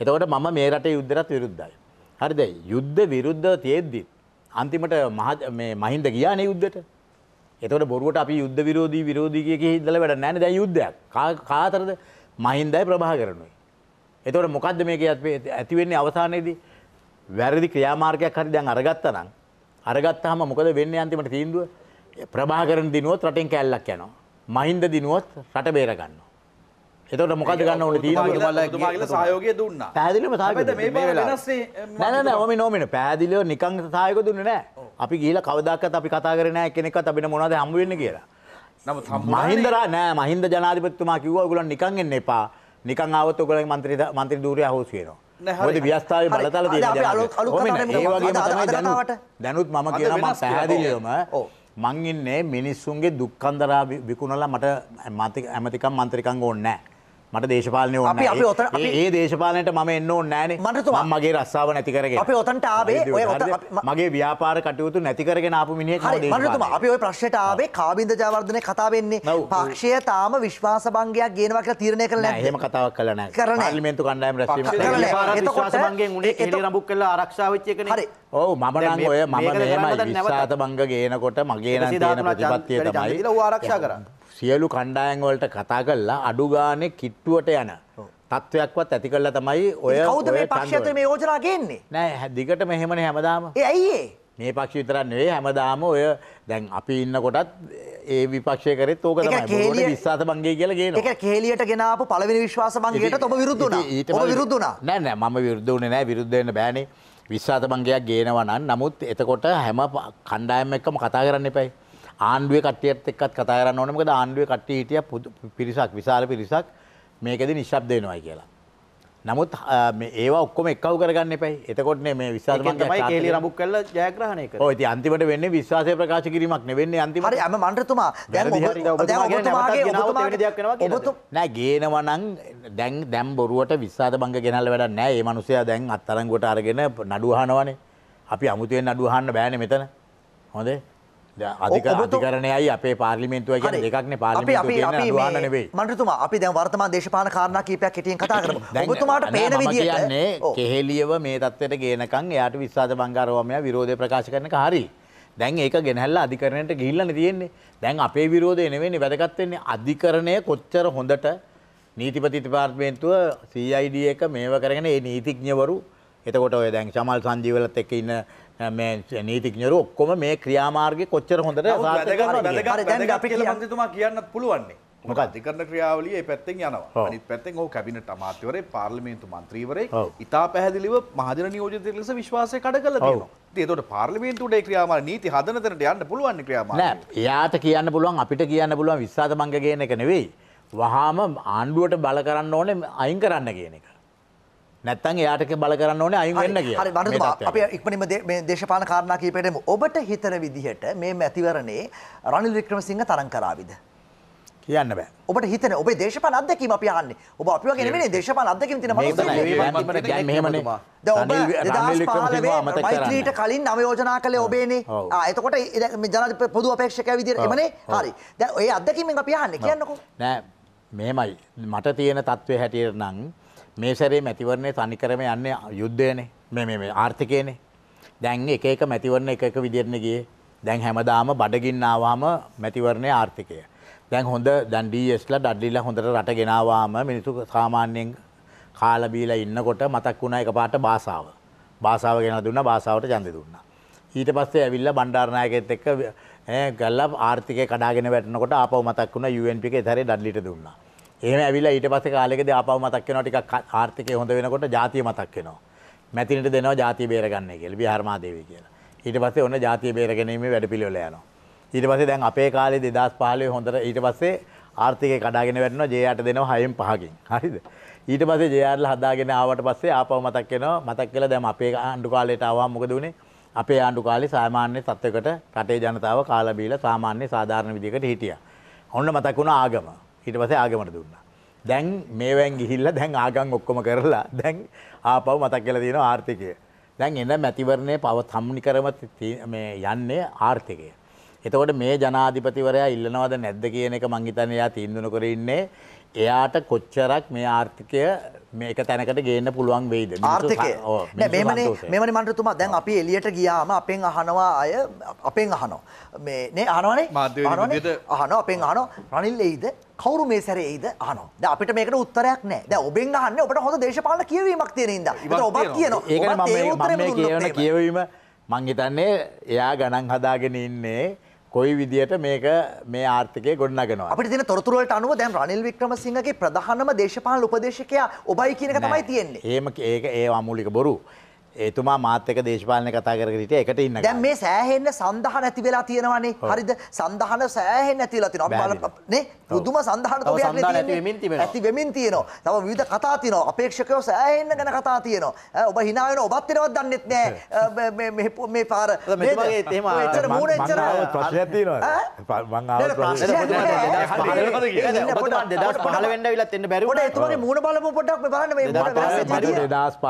එතකොට මම මේ රටේ යුද්ධයටත් විරුද්ධයි. හරිද? යුද්ධ විරුද්ධ තියෙද්දි අන්තිමට මේ මහින්ද ගියානේ යුද්ධයට. එතකොට බොරුවට අපි යුද්ධ විරෝධී විරෝධී කිය කිය ඉඳලා වැඩ නැහැ නේද? දැන් යුද්ධයක්. කාතරද? මහින්දයි ප්‍රභාකරනුයි. එතකොට මොකද්ද මේකේ ඇති වෙන්නේ අවසානයේදී? වැරදි ක්‍රියාමාර්ගයක් හරි දැන් අරගත්තා නම් අරගත්තාම මොකද වෙන්නේ අන්තිමට තීන්දුව? ප්‍රභාකරන් දිනුවොත් රටෙන් කැල්ලක් යනවා. මහින්ද දිනුවොත් රට බේර ගන්නවා. එතකොට මොකද ගන්න ඕනේ තීන්දුව? ඔබතුමා කියලා සහයෝගය දුන්නා. පැහැදිලිවම සහයෝගය දුන්නා. මේ වෙනස්නේ. නෑ නෑ නෑ ඔමෙ නෝමෙන පැහැදිලිව නිකන් සහයෝගය දුන්නේ නෑ. අපි ගිහිලා කවදාකවත් අපි කතා කරේ නෑ කෙනෙක්වත් අපිට මොනවද හම්බ වෙන්නේ කියලා. නමුත් මහින්ද නෑ මහින්ද ජනාධිපතිතුමා කිව්වා ඔයගොල්ලන් නිකන් එන්න එපා. නිකන් ආවොත් ඔයගොල්ලන්ගේ മന്ത്രി മന്ത്രി ධූරය අහෝසි වෙනවා. ද ව්‍යස්ථාව බලතල දැනුත් මම කියනම පැහැදිලියම මං ඉන්නේ මිනිස්සුන්ගේ දුක්කන්දරා විකුණලා මට ඇමතිකම් මන්ත්‍රිකංග ඕන්නෑ මට දේශපාලනය ඕන අපි ඔත ඒ දේශපාලනයට මම එන්න ඕන්න නෑනේ මට මගේ රස්සාාව නැතිකරගෙන අපි ඔතන්ට ආබේ ඔය මගේ ව්‍යාපාර කටයුතු නැතිකරගෙන අප මිනිහ මටතුම අපි ඔය ප්‍රශ්ට ආබේ කාබින්ද ජාවර්ධනය කතාවෙන්නේ පක්ෂය තාම විශ්වාස බංගයක් ගේනවා කියලා තීරණය කරලා නැහැ. එහෙම කතාවක් කළා නැහැ. කරන පාර්ලිමේන්තු කණ්ඩායම රැස්වීම. එතකොට බංගෙන් උනේ කෙලිය රඹුක් කළා ආරක්ෂා වෙච්ච එකනේ. හරි. ඔව් මම නම් ඔය මම මෙහෙම විශ්වාස බංග ගේනකොට මගේ නම් තියෙන ප්‍රතිපත්තිය තමයි. ඒක ආරක්ෂා කරා. සියලු කණ්ඩායන්වලට කතා කල්ලා අඩුගානෙ කිට්ටුවට යන තත්ත්වයක්වත් ඇති කල්ලා තමයි ඔය කෞද මේ පක්ෂත මේ යෝජනාගෙන්නේ නෑ හැදිකට මෙහෙමන හැමදාම ඇයිඒ මේ පක්ෂ විතරන්නේ හැමදාම ඔය දැන් අපි ඉන්නකොටත් ඒ විපක්ෂය කරත් ඕක විස්සාත බංගේ කියල ගෙන එක කේලියට ගෙනාපු පලවෙනි විශ්වාස බංගේට ඔබ විරුද්ධ ඊට විරුද්ධ නෑ නෑ ම විරුද්ධ වන නෑ විරුද්ධන්න බෑනේ විශ්වාත බංගයක් ගේනවනන් නමුත් එතකොට හැම කණ්ඩායම එක්කම කතා කරන්න එපයි ආණ්ඩුවේ කට්ටියත් එක්කත් කතා කරන්න ඕනේ මොකද ආණ්ඩුවේ කට්ටිය හිටියා පිරිසක් විශාල පිරිසක් මේකෙදි නිශ්ශබ්ද වෙනවයි කියලා. නමුත් ඒවා ඔක්කොම එකව කරගන්න එපයි. එතකොට මේ විශ්වාසමත් තමයි කේලි රඹුක් කරලා ජයග්‍රහණය කරන්නේ. ඔව් ඉතින් අන්තිමට වෙන්නේ විශ්වාසය ප්‍රකාශ කිරීමක් නෙවෙන්නේ අන්තිමට. හරි අම මන්ත්‍රතුමා දැන් ඔබතුමාගේ ඔබතුමාගේ නෑ ගේනවා නම් දැන් දැන් බොරුවට විශ්වාස බංග ගෙනල්ලා වැඩක් නෑ. මේ මිනිස්සයා දැන් අත්තරංගුවට අරගෙන නඩු අහනවනේ. අපි අමුතුවෙන් නඩු අහන්න බෑනේ මෙතන. හොඳේ අධික අධිකරණයයි අපේ පාර්ලිමෙන්තුව කියන දෙකක්න පාලිමෙන්තු නෙවෙයි මන්ත්‍රතුමා අපි දැන් වර්තමාන දේශපාලන කාරණා කීපයක් හිටියෙන් කතා කරමු ඔබතුමාට පේන විදිහට කියන්නේ කෙහෙලියව මේ தත්ත්වයට ගේනකන් එයාට විශ්වාස බංගාරවමයා විරෝධය ප්‍රකාශ කරන කාරී දැන් ඒක ගෙනහැල්ලා අධිකරණයට ගිහිල්ලානේ තියෙන්නේ දැන් අපේ විරෝධය නෙවෙන්නේ වැදගත් වෙන්නේ අධිකරණය කොච්චර හොඳට නීතිපති දෙපාර්තමේන්තුව CID එක මේව කරගෙන ඒ නීතිඥවරු එතකොට ඔය දැන් ශමල් සංජීවලත් එක්ක ඉන්න මේ නීතිඥරු ඔක්කොම මේ ක්‍රියාමාර්ග කොච්චර හොඳට තුමා කියන්න පුළුවන්නේ මොක අධිකරන ක්‍රියාවලිය පැත්තෙන් යනවා අනිත් පැත්තෙන් ඔහු කැබිනට අමාත්‍යවරේ පාර්ලිමේන්තු මන්ත්‍රීවරේ ඉතා පැහැදිලිව මහජන නියෝජිත ලෙස විශ්වාසය කඩ කළ තියෙනවා ඒතකොට පාර්ලිමේන්තුඩේ ක්‍රියාමාර්ග නීති හදන තැනට යන්න පුළුවන් ක්‍රියාමාර්ග නෑ එයාට කියන්න පුළුවන් අපිට කියන්න පුළුවන් විශ්වාස භංග කියන එක නෙවෙයි වහාම ආණ්ඩුවට බල කරන්න ඕනේ අයින් කරන්න කියන එක නැත්තන් එයාටක බල කරන්න ඕන අයින් වෙන්න කිය හරි අප ඉක්මනිම දේශපාන කාරණ කීපයටම ඔබට හිතන විදිහට මේ මැතිවරණේ රනිල් වික්‍රමසිංහ තරන් කරාවිද කියන්න බෑ ඔබට හිතන ඔබ දේශපාන අදකීම අපි යන්නේ ඔබ අපි වගේ නෙමෙයි දේශපාන අදකීම තියෙන මම මෛත්‍රීට කලින් නව යෝජනා කළේ ඔබේනේ ආ එතකොට ජනාධිපති පොදු අපේක්ෂකයා විදිහට එමනේ හරි දැන් ඔය අදකීමෙන් අපි යන්නේ කියන්නකෝ නෑ මෙහෙමයි මට තියෙන தત્ත්වය හැටියට නම් මේ සැරේ මැතිවරණය තනිකරම යන්නේ යුද්ධයනේ මේ මේ ආර්ථිකයනේ. දැන් එක එක මැතිවරණ එක එක විදිහට ගියේ. දැන් හැමදාම බඩගින්න ආවම මැතිවරණේ ආර්ථිකය. දැන් හොඳ දැන් ඩීඑස්ලා ඩඩ්ලිලා හොඳට රට ගෙනාවාම මිනිස්සු සාමාන්‍යයෙන් කාලා බීලා ඉන්නකොට මතක් වුණා එකපාරට භාෂාව. භාෂාව ගෙනලා දුන්නා භාෂාවට ඡන්දේ දුන්නා. ඊට පස්සේ ඇවිල්ලා බණ්ඩාරනායකෙත් එක්ක ඈ ගල්ලා ආර්ථිකය කඩාගෙන වැටෙනකොට ආපහු මතක් වුණා UNP එකේ ඉතරේ ඩඩ්ලිට දුන්නා. එහෙම ඇවිල්ලා ඊට පස්සේ කාලෙකදී ආපහු මතක් වෙනවා ටිකක් ආර්ථිකය හොඳ වෙනකොට ජාතිය මතක් වෙනවා. මැතිනිට දෙනවා ජාතිය බේරගන්නයි කියලා විහාර මහදේවී කියලා. ඊට පස්සේ ඔන්න ජාතිය බේරගැනීමේ වැඩපිළිවෙල යනවා. ඊට පස්සේ දැන් අපේ කාලේ 2015 හොඳට ඊට පස්සේ ආර්ථිකය කඩාගෙන වැටෙනවා J8 දෙනවා 6න් 5කින්. හරිද? ඊට පස්සේ J8 හදාගෙන ආවට පස්සේ ආපහු මතක් වෙනවා මතක් කළා දැන් අපේ ආණ්ඩු කාලයට ආවම මොකද උනේ? අපේ ආණ්ඩු කාලේ සාමාන්‍ය තත්වයකට රටේ ජනතාව කාලා බීලා සාමාන්‍ය සාධාරණ විදිහකට හිටියා. ඔන්න මතක් වුණා ආගම. ඊට පස්සේ ආගමට දුන්නා. දැන් මේවැන් ගිහිල්ලා දැන් ආගම් ඔක්කොම කරලා දැන් ආපහු මතක් කියලා තියෙනවා ආර්ථිකය. දැන් එන මැතිවරණය පව සම්නිකරම මේ යන්නේ ආර්ථිකය. එතකොට මේ ජනාධිපතිවරයා ඉල්ලනවද නැද්ද කියන එක මං හිතන්නේ එයා තීන්දුව කර ඉන්නේ එයාට කොච්චරක් මේ ආර්ථිකය මේක තැනකට ගේන්න පුළුවන් වෙයිද ආර්ථිකය මෙමනේ මෙමනේ මන්ත්‍රතුමා දැන් අපි එළියට ගියාම අපෙන් අහනවා අය අපෙන් අහනවා මේ නේ අහනවනේ අහනවා අපෙන් අහනවා රනිල් එයිද කවරු මේ සැරේයිද අහන අපිට මේකට උත්තරයක් නෑ ද ඔබෙන් අහන්න ඔබට හොඳ දේශපාල කියවීමක් තියෙනද ඔබ කියන කියවන කියවීම මංහිතන්නේ එයා ගණන් හදාගෙන ඉන්නේ කොයි විදියට මේක මේ ආර්ථකය ගොඩනගෙනවා අපිට දෙන තොරතුරට අනුව දැන් රනිල් වික්‍රමසිංහගේ ප්‍රධානම දේශපාලන උපදේශකයා ඔබයි කියන එක තමයි තියෙන්නේ. එහෙම ඒක ඒ අමූලික බොරු. ඒතුමා මාත් එක දේශපාලන කතා කරගෙන හිටියේ එකට ඉන්න. දැන් මේ සෑහෙන්න සඳහන නැති වෙලා තියෙනවානේ. හරිද? සඳහන සෑහෙන්න නැති වෙලා තියෙනවා. අපි නේ පුදුම සඳහන තෝරයක් නේ තියෙන්නේ. ඇති වෙමින් තියෙනවා. තව විවිධ කතා තියෙනවා. අපේක්ෂකයෝ සෑහෙන්න ගැන කතා තියෙනවා. ඔබ hina වෙන ඔබත් වෙනවත් දන්නෙත් නෑ. මේ මේ මේ පාර මේ වගේ එහෙම එච්චර මූණ එච්චර ප්‍රශ්නයක් තියෙනවා. මං ආව ප්‍රශ්නයක්. පොඩ්ඩක් 2015 වෙන්න ඇවිල්ලා එන්න බැරි වුණා. පොඩ්ඩක් එතුමාගේ මූණ බලමු පොඩ්ඩක් මේ බලන්න මේ 2015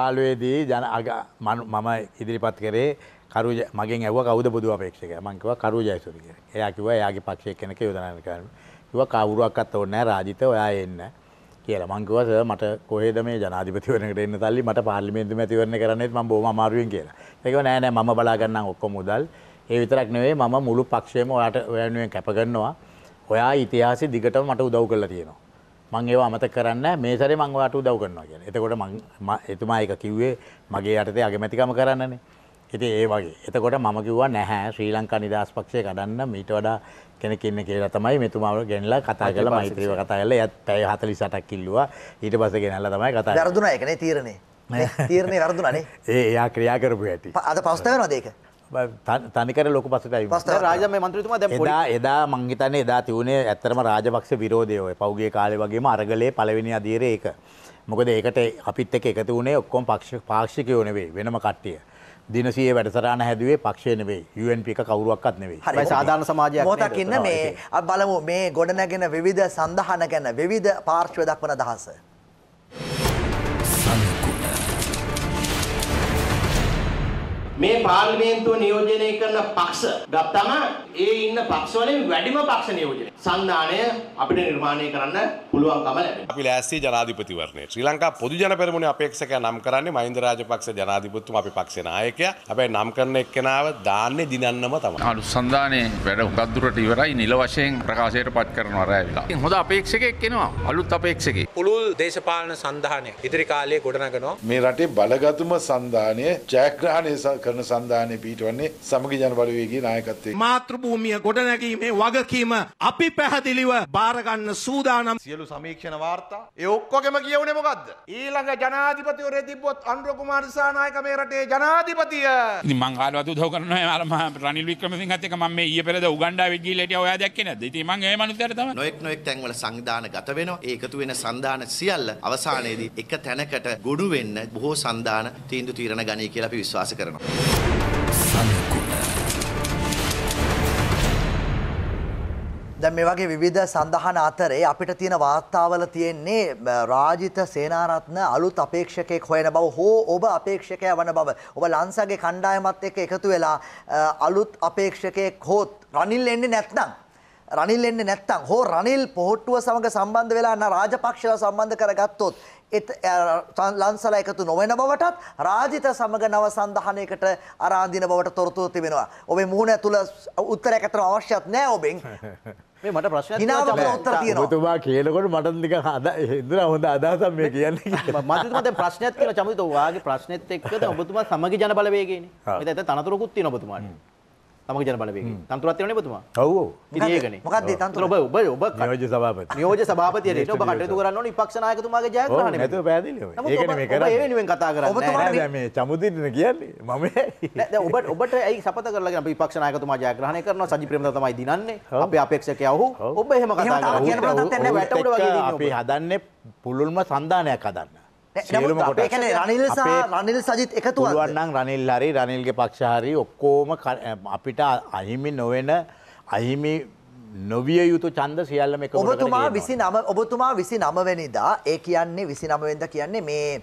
දී ජන අග මම ඉදිරිපත් කරේ කරු මගෙන් ඇව කවද බුදු අපේක්ෂක මංකව කරු ජයසුරි කිය එයා කිව එයාගේ පක්ෂය කෙනක යොදනන කරන කිව කවුරුවක්කත් ඔන්නෑ රාජිත ඔයා එන්න කියලා මංකවස මට කොහෙද මේ ජනාධිපතිවරනට එන්න තල්ලි මට පාර්ලිමේන්තු මැතිවරණ කරන්නේ ම බෝම මාරුවෙන් කියලා එක නෑනෑ ම බලාගන්න ඔක්කො මුදල් ඒ විතරක් නෙවේ මම මුළු පක්ෂයම ඔයාට ඔයනුවෙන් කැපගන්නවා ඔයා ඉතිහාසි දිගට මට උදව් කරලා තියෙනවා මං ඒවා අමත කරන්න මේ සැරේ මං ඔයාට උදව් කරනවා කියලා. එතකොට මං එතුමා ඒක කිව්වේ මගේ යටතේ අගමැතිකම කරන්නනේ. ඉතින් ඒ වගේ. එතකොට මම කිව්වා නැහැ ශ්‍රී ලංකා නිදහස් පක්ෂය කඩන්න මීට වඩා කෙනෙක් ඉන්න කියලා තමයි මෙතුමාව ගෙනලා කතා කරලා මෛත්‍රීව කතා කරලා එයත් පැය 48ක් කිල්ලුවා. ඊට පස්සේ ගෙනල්ලා තමයි කතා කරන්නේ. වැරදුනා ඒකනේ තීරණේ. තීරණේ වැරදුනානේ. ඒ එයා ක්‍රියා කරපු හැටි. අද පස්තවෙනවද ඒක? තනිකර ලොක පසට රාජම මන්ත්‍රතුම එදා එදා මංහිතන එදා තිවුණේ ඇත්තරම රාජපක්ෂ විරෝධයෝය පෞගේ කාලෙ වගේම අරගලේ පලවෙනි අදීර ඒක මොකද ඒකට අපිත් එක එකතු වුණේ ඔක්කොම් පක්ෂ පාක්ෂිකයෝ නෙවේ වෙනම කට්ටිය දිනසිය වැඩසරාන හැදුවේ පක්ෂයනවේ UNP කවරුවක්ත් නෙවේ සාධාන සමාජය මොතක් ඉන්න මේ බලමු මේ ගොඩනැගෙන විවිධ සඳහන ගැන විවිධ පාර්ශ්ව දක්වන දහස. මේ පාර්ලිමේන්තුව නියෝජනය කරන පක්ෂ ගත්තම ඒ ඉන්න පක්ෂවලින් වැඩිම පක්ෂ නියෝජනය සන්ධානය අපිට නිර්මාණය කරන්න පුළුවන්කම ලැබෙනවා. අපි ලෑස්ති ජනාධිපතිවරණය. ශ්‍රී ලංකා පොදු ජන පෙරමුණේ අපේක්ෂකයා නම් කරන්නේ මහින්ද රාජපක්ෂ ජනාධිපතිතුමා අපේ පක්ෂේ නායකයා. හැබැයි නම් කරන එක්කෙනාව දාන්නේ දිනන්නම තමයි. අනුසන්ධානයේ වැඩ හුඟක් දුරට ඉවරයි නිල වශයෙන් ප්‍රකාශයට පත් කරනවා රැවිලා. හොඳ අපේක්ෂකෙක් එනවා. අලුත් අපේක්ෂකෙක්. පුළුල් දේශපාලන සන්ධානය ඉදිරි කාලයේ ගොඩනගනවා. මේ රටේ බලගතුම සන්ධානය ජයග්‍රහණය කරන සන්ධානය පිටවන්නේ සමග ජන බලවේගේ නායකත්වය. මාතෘභූමිය ගොඩනැගීමේ වගකීම අපි පැහැදිලිව බාරගන්න සූදානම් සියලු සමීක්ෂණ වාර්තා ඒ ඔක්කොගෙම කියවුනේ මොකද්ද? ඊළඟ ජනාධිපතිවරයා තිබ්බොත් අනුර කුමාර දිසානායක මේ රටේ ජනාධිපතිය. ඉතින් මං ආලවත් උදව් කරනවා මම රනිල් වික්‍රමසිංහත් එක්ක මම මේ ඊයේ පෙරේද උගන්ඩාවේ ගිහිල්ලා හිටියා ඔයා දැක්කේ නැද්ද? ඉතින් මං ඒ මනුස්සයාට තමයි නොඑක් නොඑක් තැන්වල සංවිධාන ගත වෙනවා. ඒ එකතු වෙන සංධාන සියල්ල අවසානයේදී එක තැනකට ගොඩු වෙන්න බොහෝ සංධාන තීන්දුව තීරණ ගනී කියලා අපි විශ්වාස කරනවා. දැන් මේ වගේ විවිධ සඳහන් අතරේ අපිට තියෙන වාර්තාවල තියෙන්නේ රාජිත සේනාරත්න අලුත් අපේක්ෂකයෙක් හොයන බව හෝ ඔබ අපේක්ෂකයා වන බව. ඔබ ලංසාගේ කණ්ඩායමත් එක්ක එකතු වෙලා අලුත් අපේක්ෂකයෙක් හොත් රනිල් එන්නේ නැත්නම් රනිල් එන්නේ නැත්නම් හෝ රනිල් පොහට්ටුව සමග සම්බන්ධ වෙලා නා රාජපක්ෂව සම්බන්ධ කරගත්තොත් ලංසලා එකතු නොවන බවටත් රාජිත සමග නව සඳහනයකට අරාධින බවට තොරතුව තිබෙනවා. ඔබේ මුහුණ ඇතුළ උත්තරයක් අතර අවශ්‍යත් නෑ ඔබෙන්. මේ මට ප්‍රශ්න උත්තර තියෙනවා. ඔබතුමා කියනකොට මට නික හද හිඳලා හොඳ අදහසක් මේ කියන්නේ. මට මට ප්‍රශ්නයක් කියලා චමිත ඔයාගේ ප්‍රශ්නෙත් එක්කද ඔබතුමා සමගි ජනබලවේගයනේ. මෙතන තනතුරකුත් තියෙනවා ඔබතුමාට. තමක ජන බලවේග තන්තුරත් වෙනනේ ඔබතුමා ඔව් ඔව් ඉතින් ඒකනේ මොකද්ද තන්තුර ඔබ ඔබ ඔබ නියෝජ්‍ය සභාපති නියෝජ්‍ය සභාපතියට ඔබ කටයුතු කරන්න ඕනේ විපක්ෂ නායකතුමාගේ ජයග්‍රහණය නැතුව පෑදෙන්නේ ඔය ඒකනේ මේ කරන්නේ ඔබ ඒ වෙනුවෙන් කතා කරන්නේ ඔබතුමා දැන් මේ චමුදින්න කියන්නේ මම නෑ දැන් ඔබට ඔබට ඇයි සපත කරලාගෙන අපි විපක්ෂ නායකතුමා ජයග්‍රහණය කරනවා සජි ප්‍රේමදා තමයි දිනන්නේ අපේ අපේක්ෂකයා ඔහු ඔබ එහෙම කතා කරලා ඔහු වැට උඩ වගේ දිනනවා අපි හදන්නේ පුළුල්ම සන්දානයක් හදන්න ඒකන රනිල් රනිල් සජිත් එකතු වන්නන් රනිල් හරි රනිල්ගේ පක්ෂහරි ඔක්කෝම අපිට අහිමි නොවෙන අහිමි නොවිය යුතු චන්ද සියල්ලම එක ඔබතුමා විසි නම ඔබතුමා විසි නමවැනිදා ඒ කියන්නේ විසි නමවෙද කියන්නේ මේ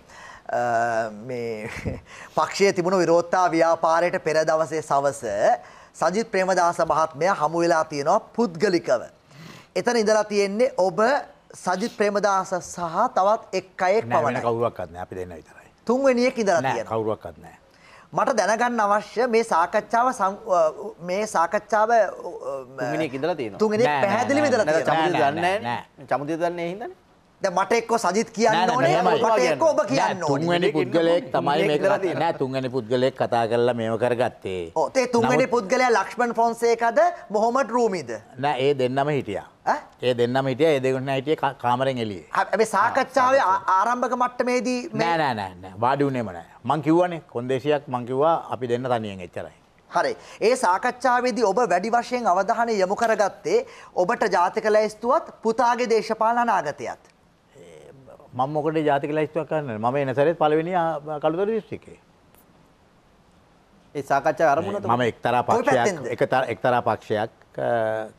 මේ පක්ෂය තිබුණු විරෝත්තා ව්‍යාපාරයට පෙර දවසේ සවස සජිත් ප්‍රේමදාස මහත්මය හමුවෙලා තියෙනවා පුද්ගලිකව. එතන ඉඳලා තියෙන්නේ ඔබ සජිත් ප්‍රේමදාස සහ තවත් එක් අයෙක් පවන කවුරක්වත් නැහැ අපි දෙන්න විතරයි. තුන්වෙනියෙක් ඉඳලා තියෙනවා. කවුරක්වත් නැහැ. මට දැනගන්න අවශ්‍ය මේ සාකච්ඡාව මේ සාකච්ඡාව තුන්වෙනියෙක් ඉඳලා තියෙනවා. තුන්වෙනියෙක් පැහැදිලිව ඉඳලා තියෙනවා. චමුදිය දන්නේ නැහැ. චමුදිය දන්නේ හින්දානේ. මට එක්ක සජිත් කියන්න ඕනේ මට එක්ක ඔබ කියන්න ඕනේ තුන්වෙනි පුද්ගලයෙක් තමයි මේක නෑ තුන්වෙනි පුද්ගලයෙක් කතා කරලා මේව කරගත්තේ ඔව් ඒ තුන්වෙනි පුද්ගලයා ලක්ෂ්මන් ෆොන්සේකාද මොහොමඩ් රූමිද නෑ ඒ දෙන්නම හිටියා ඒ දෙන්නම හිටිය ඒදෙකුන්න හිටිය කාමරෙන් එලිය ඇ සාකච්ඡාව ආරම්භක මට්ටමේදී නෑනෑනෑ වාඩිවුනේමන මං කිව්වනේ කොන්දේශයක් මංකිවවා අපි දෙන්න තනියෙන් එච්චරයි. හරි ඒ සාකච්ඡාවේදී ඔබ වැඩි වශයෙන් අවධානය යොමු කරගත්තේ ඔබට ජාතික ලැයිස්තුවත් පුතාගේ දේශපාලන ආගතයත්. මම මොකටද ජාතික ලැයිස්තුවක් කරන්නේ? මම එන සැරේ පළවෙනි කළුතර දිස්ත්‍රික්කේ. ඒ සාකච්ඡා අරමුණ තමයි. මම එක්තරා පක්ෂයක් එකතර එක්තරා පක්ෂයක්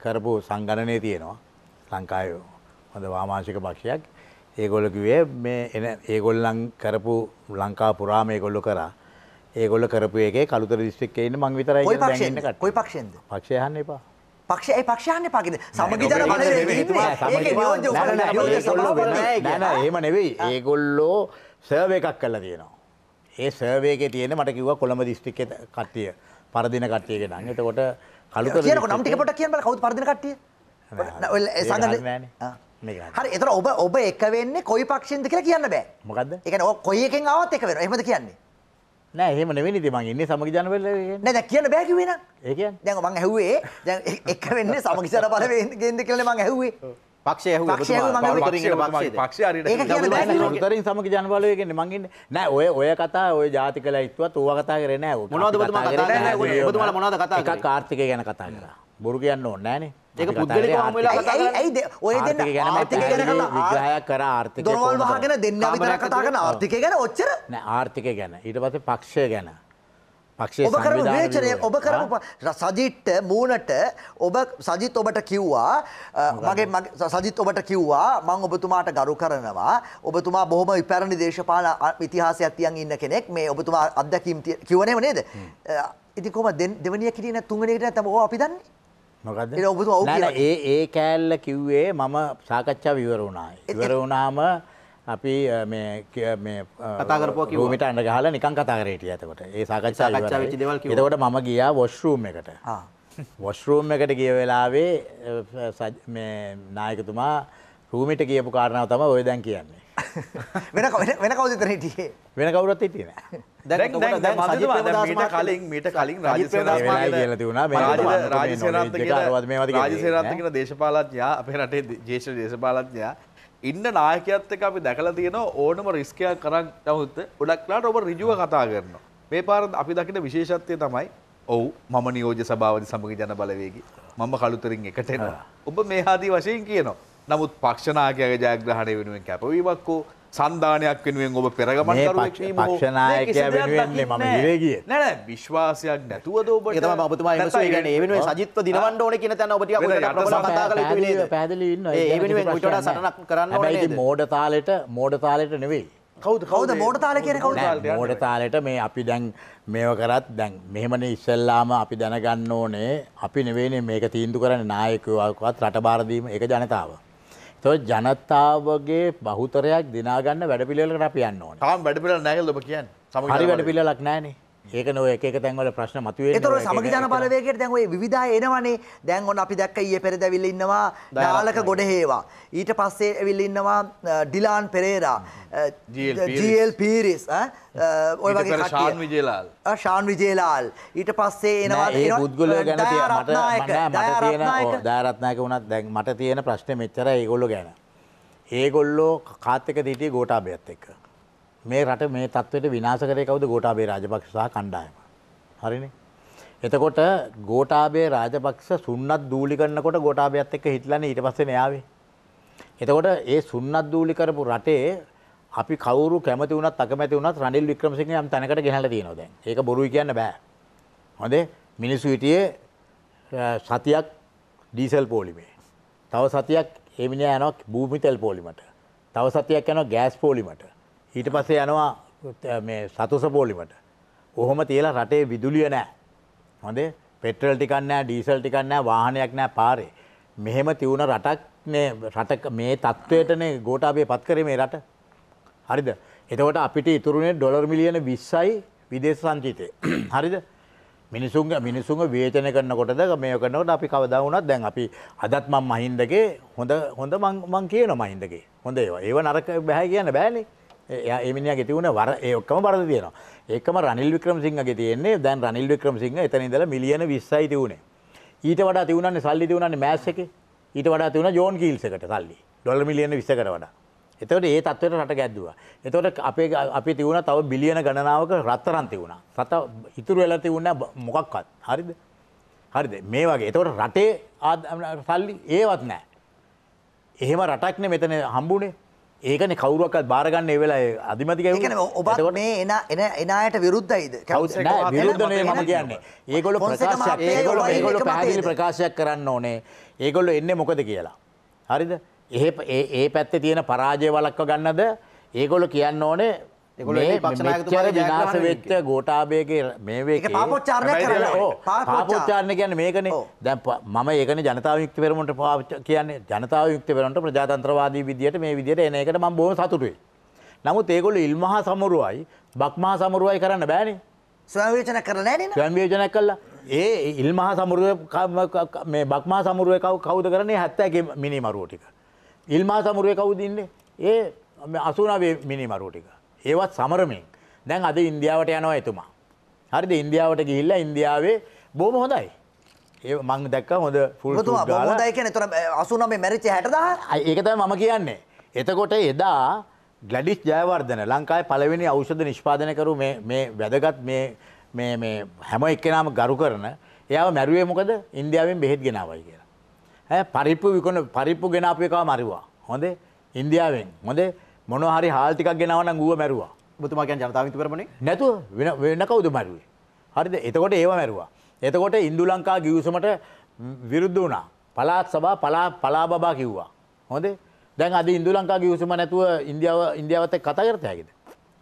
කරපු සංගණනයේ තියෙනවා. ලංකාවේ හොඳ වාමාංශික පක්ෂයක්. ඒගොල්ලෝ කිව්වේ මේ එන ඒගොල්ලන් කරපු ලංකාව පුරාම ඒගොල්ලෝ කරා. ඒගොල්ලෝ කරපු එකේ කළුතර දිස්ත්‍රික්කේ ඉන්න මං විතරයි දැන් ඉන්න කට්ටිය. කොයි පක්ෂයෙන්ද? පක්ෂය අහන්න එපා. පක්ෂ ඒ පක්ෂයන්නේ පකිද සමගිතර බල ඒම නෙවෙයි ඒගොල්ලෝ සර්ව එකක් කල්ලා තියෙනවා. ඒ සර්වේක තියෙන මට කිව කොළඹ දිස්ටික්ක කට්ටිය පරදින කට්ටියක නඟටකොට කලු නම්ටිකට කියල කවු පරදින කට්ටිය හරි එතර ඔබ ඔබ එක වෙන්නේ කොයි පක්ෂන්ද කියලා කියන්න බෑ මොකද එක කොයි එකෙන් අවත් එක වෙන එහමද කියන්නේ නෑ එහෙම නෙවෙයි ඉතින් මං ඉන්නේ සමගි ජනපදයේ නෑ දැන් කියන්න බෑ කිව්වේ නං ඒ කියන්නේ දැන් මං ඇහුවේ දැන් එක වෙන්නේ සමගි ජනපදයේ ගේන්ද කියලා මං ඇහුවේ පක්ෂය ඇහුවා පක්ෂය පක්ෂය හරියට ඒක කියන්න බෑ උතරින් සමගි ජනපදයේ ගේන්නේ මං ඉන්නේ නෑ ඔය ඔය කතා ඔය ජාතිකලා ඉත්තුවත් ඌව කතා කරේ නෑ මොනවද ඔබතුමා කතා කරන්නේ ඔබතුමාලා මොනවද කතා කරන්නේ එකක් ආර්ථිකය ගැන කතා කරා බොරු කියන්න ඕනේ නෑනේ ඒක පුද්ගලිකව හමු වෙලා කතා කරන්නේ. ඇයි ඔය දෙන්න ආර්ථිකය ගැන කතා විග්‍රහය කර ආර්ථිකය දොරවල් වහගෙන දෙන්න විතර කතා කරන ආර්ථිකය ගැන ඔච්චර නෑ ආර්ථිකය ගැන ඊට පස්සේ පක්ෂය ගැන පක්ෂය ඔබ කරපු විවේචනය ඔබ කරපු සජිත්ට මූණට ඔබ සජිත් ඔබට කිව්වා මගේ සජිත් ඔබට කිව්වා මම ඔබතුමාට ගරු කරනවා ඔබතුමා බොහොම විපැරණි දේශපාලන ඉතිහාසයක් තියන් ඉන්න කෙනෙක් මේ ඔබතුමා අත්දැකීම් කියවනේම නේද ඉතින් කොහොමද දෙවනිය කිරින තුන්වෙනි එකට තමයි ඕවා අපි දන්නේ මොකද ඔබතුමා ඒ ඒ කෑල්ල කිව්වේ මම සාකච්ඡා විවර වුණා ඉවර වුණාම අපි කතාකරපු මට අන්න ගහල නිකන් කතා කරේටිය ඇතකොට ඒ සාකච්ඡා එතකොට මම ගියා වොස්රූම් එකට වොස්රූම් එකට ගිය වෙලාවේ නායකතුමා රූමිට කියපු කාරණාව තම ඔය දැන් කියන්නේ වෙන වෙන කවුද එතන හිටියේ? වෙන කවුරුත් හිටියේ නෑ. දැන් දැන් මීට කලින් මීට කලින් රාජසේනාරත්න කියලා තිබුණා. රාජසේනාරත්න කියලා රාජසේනාරත්න කියන දේශපාලඥයා අපේ රටේ ජේෂ්ඨ දේශපාලඥයා ඉන්න නායකයත් එක්ක අපි දැකලා තියෙනවා ඕනම රිස්කයක් කරන් නමුත් ගොඩක්ලාට ඔබ ඍජුව කතා කරනවා. මේ පාර අපි දකින විශේෂත්වය තමයි ඔව් මම නියෝජ්‍ය සභාවදී සමග ජන බලවේගී මම කළුතරින් එකට එනවා. ඔබ මේ ආදී වශයෙන් කියනවා. නමුත් පක්ෂනායකයාගේ ජයග්‍රහණය වෙනුවෙන් කැපවීමක් හෝ සන්ධානයක් වෙනුවෙන් ඔබ පෙරගමන් පක්ෂනායකය වෙනුවෙන්නේ මම හිරේගිය නැ විශ්වාසයක් නැතුවද ඔබ තම ඔබතුමා ගැන ඒ වෙනුවෙන් සජිත්ව දිනවන්න ඕන කියන තැන ඔබට පැදලි ඉන්න ඒ වෙනුවෙන් ට සටනක් කරන්න ඕනේ මෝඩ තාලෙට මෝඩ තාලෙට නෙවෙයි කවද කවද මෝඩ තාල කියන කවු මෝඩ තාලට මේ අපි දැන් මේව කරත් දැන් මෙහෙමන ඉස්සල්ලාම අපි දැනගන්න ඕනේ අපි නෙවෙනේ මේක තීන්දු කරන්න නායකයකත් රටබාරදීම එක ජනතාව. තො ජනතාවගේ බහුතරයක් දිනාගන්න වැඩපිළිවෙලකට අපි යන්න ඕන. තාම වැඩපිළිවෙල නැහැ කියලා ඔබ කියන්නේ. හරි වැඩපිළිවෙලක් නැහැනේ. ඒක නෝ එක එක තැන්වල ප්‍රශ්න මතුවේ. ඒතර සමගි ජන බලවේගයට දැන් ওই විවිධා එනවනේ. දැන් ඔන්න අපි දැක්ක ඊයේ පෙරේද ඇවිල්ලා ඉන්නවා දාලක ගොඩහේවා. ඊට පස්සේ ඇවිල්ලා ඉන්නවා ඩිලාන් පෙරේරා. ජීඑල් පීරිස් ඈ ඔය වගේ කට්ටිය. ශාන් විජේලාල්. ආ ශාන් විජේලාල්. ඊට පස්සේ එනවා ඒ පුද්ගලයෝ ගැන තියෙන මට මට තියෙන දායරත්නායක වුණත් දැන් මට තියෙන ප්‍රශ්නේ මෙච්චරයි ඒගොල්ලෝ ගැන. ඒගොල්ලෝ කාත් එක දිටිය ගෝඨාභයත් එක්ක. මේ රට මේ තත්ත්වයට විනාශ කරේ කවුද ගෝඨාභය රාජපක්ෂ සහ කණ්ඩායම. හරිනේ. එතකොට ගෝඨාභය රාජපක්ෂ සුන්නත් දූලි කරනකොට ගෝඨාභයත් එක්ක හිටලානේ ඊට පස්සේ මෙයාවේ. එතකොට ඒ සුන්නත් දූලි කරපු රටේ අපි කවුරු කැමති වුණත් අකමැති වුණත් රනිල් වික්‍රමසිංහ යම් තැනකට ගෙනල්ලා තියෙනවා දැන්. ඒක බොරුයි කියන්න බෑ. හොඳේ මිනිස්සු හිටියේ සතියක් ඩීසල් පෝලිමේ. තව සතියක් ඒ මිනිහා යනවා භූමි තෙල් පෝලිමට. තව සතියක් යනවා ගෑස් පෝලිමට. ඊට පස්සේ යනවා මේ සතුසපෝලිමට ඔහොම තියලා රටේ විදුලිය නෑ හොඳේ පෙට්‍රල් ටිකන්නෑ ඩීසල් ටිකන්නෑ වාහනයක් නෑ පාරේ මෙහෙම තිවුණ රටක් රට මේ තත්ත්වයටනේ ගෝටාබේ පත් කරේ මේ රට හරිද එතකොට අපිට ඉතුරුණේ ඩොලර් මිලියන විස්සයි විදේශ සංචිතය හරිද මිනිසුන් මිනිසුන් වේචන කරනකොටද මේ කරනකොට අපි කවදා වුණත් දැන් අපි අදත් මං මහින්දගේ හොඳ හොඳ මං කියනවා මහින්දගේ හොඳ ඒවා ඒව නරක බෑ කියන්න බෑනේ එයා ඒමිනිිය ගෙති වුණ වර ඔක්කම පරද තියෙනවා ඒකම රනිල් වික්‍රම සිංහගේ තියන්නේ දැන් රනිල් වික්‍රම සිංහ එතන ඉඳල මිලියන විස්සයි තිවුණේ ඊට වඩා තිවුණන්නේ සල්ලි තිවුණන්නේ මෑස් එක ඊට වඩා තිවුණ ජෝන් කීල්සකට සල්ලි ඩොල මිලියන විස්සකට වඩා එතවට ඒ තත්වට රට ගැද්දවා. එතවට අපේ අපි තිවුණ තව බිලියන ගණනාවක රත්තරන් තිවුණා සත ඉතුරු වෙලා තිවුණ මොකක්වත් හරිද හරිද මේ වගේ එතවට රටේ සල්ලි ඒවත් නෑ. එහෙම රටක්න මෙතන හම්බුණේ ඒකන කවරුවක්ත් බාරගන්න වෙලා අධිමතික ඔබට මේ එන එන එනයට විරුද්ධයිද විරුද්ධනය ම කියන්නේ ඒගොල ප්‍රකාශයක් ඒගොල ඒගොල පැදිලි ප්‍රකාශයක් කරන්න ඕනේ ඒගොල්ල එන්න මොකද කියලා. හරිද ඒ ඒ පැත්තේ තියෙන පරාජය වලක්ව ගන්නද ඒගොල කියන්න ඕනේ විනාස වෙච්ච ගෝටාබයගේ මේ පාපොච්චාරණ කියන්න මේකන දැ මම ඒකන ජනතාව යුක්ත පෙරමට පාච කියන්න ජනතාව යුක්ත පෙරට ප්‍රජාතන්ත්‍රවාදී විදියට මේ විදියට එන එකට ම බෝ සතුටුවේ. නමුත් ඒකොල ඉල්මහා සමුරුවයි බක්මහා සමුරුවයි කරන්න බෑන ස්වයෝජන කරන ස්වයෝජන කල්ලා ඒ ඉල්මහා සමුරුව මේ බක්මා සමුරුවය කව කවුද කරන්නේ හැත්තැගේ මිනිමරුවටික. ඉල්මා සමුරුවය කවුදන්නේ ඒ අසුනාවේ මිනිමරුවටික. ඒවත් සමරමින් දැන් අද ඉන්දියාවට යනවා එතුමා. හරිද ඉන්දියාවට ගිහිල්ලා ඉන්දියාවේ බොහොම හොඳයි. ඒ මං දැක්ක හොඳ ෆුල් ෆුල් ගාලා. හොඳයි කියන්නේ එතන 89 මැරිච්ච 60000. ඒක තමයි මම කියන්නේ. එතකොට එදා ග්ලැඩිස් ජයවර්ධන ලංකාවේ පළවෙනි ඖෂධ නිෂ්පාදනය කරු මේ මේ වැදගත් මේ මේ මේ හැම එක්කෙනාම ගරු කරන එයාව මැරුවේ මොකද ඉන්දියාවෙන් බෙහෙත් ගෙනාවයි කියලා. ඈ පරිප්පු විකුණ පරිප්පු ගෙනාපු එකව මරුවා. හොඳේ ඉන්දියාවෙන් හොඳේ මොන හරි හාල් ටිකක් ගෙනාවා නම් ඌව මැරුවා. ඔබතුමා කියන්නේ ජනතා විමුක්තිපරමනේ? නැතුව වෙන වෙන කවුද මැරුවේ? හරිද? එතකොට ඒව මැරුවා. එතකොට ඉන්දු ලංකා ගිවිසුමට විරුද්ධ වුණා. පලාත් සභා පලා පලා බබා කිව්වා. හොඳේ? දැන් අද ඉන්දු ලංකා ගිවිසුම නැතුව ඉන්දියාව ඉන්දියාවත් එක්ක කතා කරත හැකිද?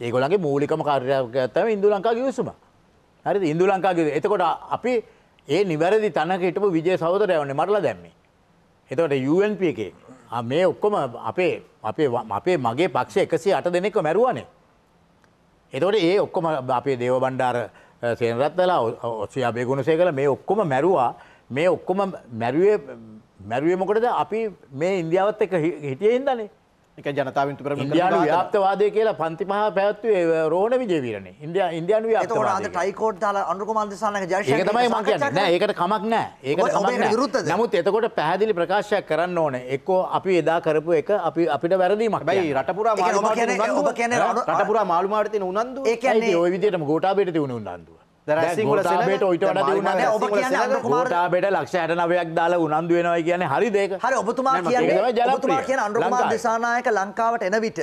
ඒගොල්ලන්ගේ මූලිකම කාර්යයක් තමයි ඉන්දු ලංකා ගිවිසුම. හරිද? ඉන්දු ලංකා ගිවිසුම. එතකොට අපි ඒ නිවැරදි තනක හිටපු විජේ සහෝදරයවන්නේ මරලා දැම්මේ. එතකොට UNP එකේ මේ ඔක්කොම අපේ අපේ අපේ මගේ පක්ෂ එකසේ අට දෙනෙක්ව මැරුවනේ. එතකොට ඒ ඔක්කොම අපේ දේව බණ්ඩාර සේනරත්වෙලා ඔස්සේ අපේ ගුණසේ කළ මේ ඔක්කොම මැරුවා මේ ඔක්කොම මැරුවේ මැරුවේ මොකටද අපි මේ ඉන්දියාවත් එක හිටිය ඉදන්නේ එක ජනතාවන් තුර ඉන්දයානු ව්‍යාප්තවාදය කියලා පන්ති පහ පැත්වේ රෝණ විජේවීරණ ඉන්ඩිය ඉන්දයානු ට ටයිකෝට් ල අන්ුකමන්දසානක ජයතමයි මක ඒක කමක් නෑ ඒක රුත් නමුත් එතකොට පැහදිලි ප්‍රකාශයක් කරන්න ඕන එක්කෝ අපි එදා කරපු එක අපි අපිට වැරදීමක් බයි රටපුරා රටපුරා මාල්මාර්තය උනන්දු ඒ ඔය විදිට ගෝටාබෙට තිවුණු උන්නන්දුව ට ඔයිට ටාබට ලක්ෂ ඇට නවයක් දාලා උනන්දුවෙනවා කියන හරි දෙක හරි ඔබතුමා ජලතුමා කියන අන්ඩුමා දෙසානායක ලංකාවට එන විට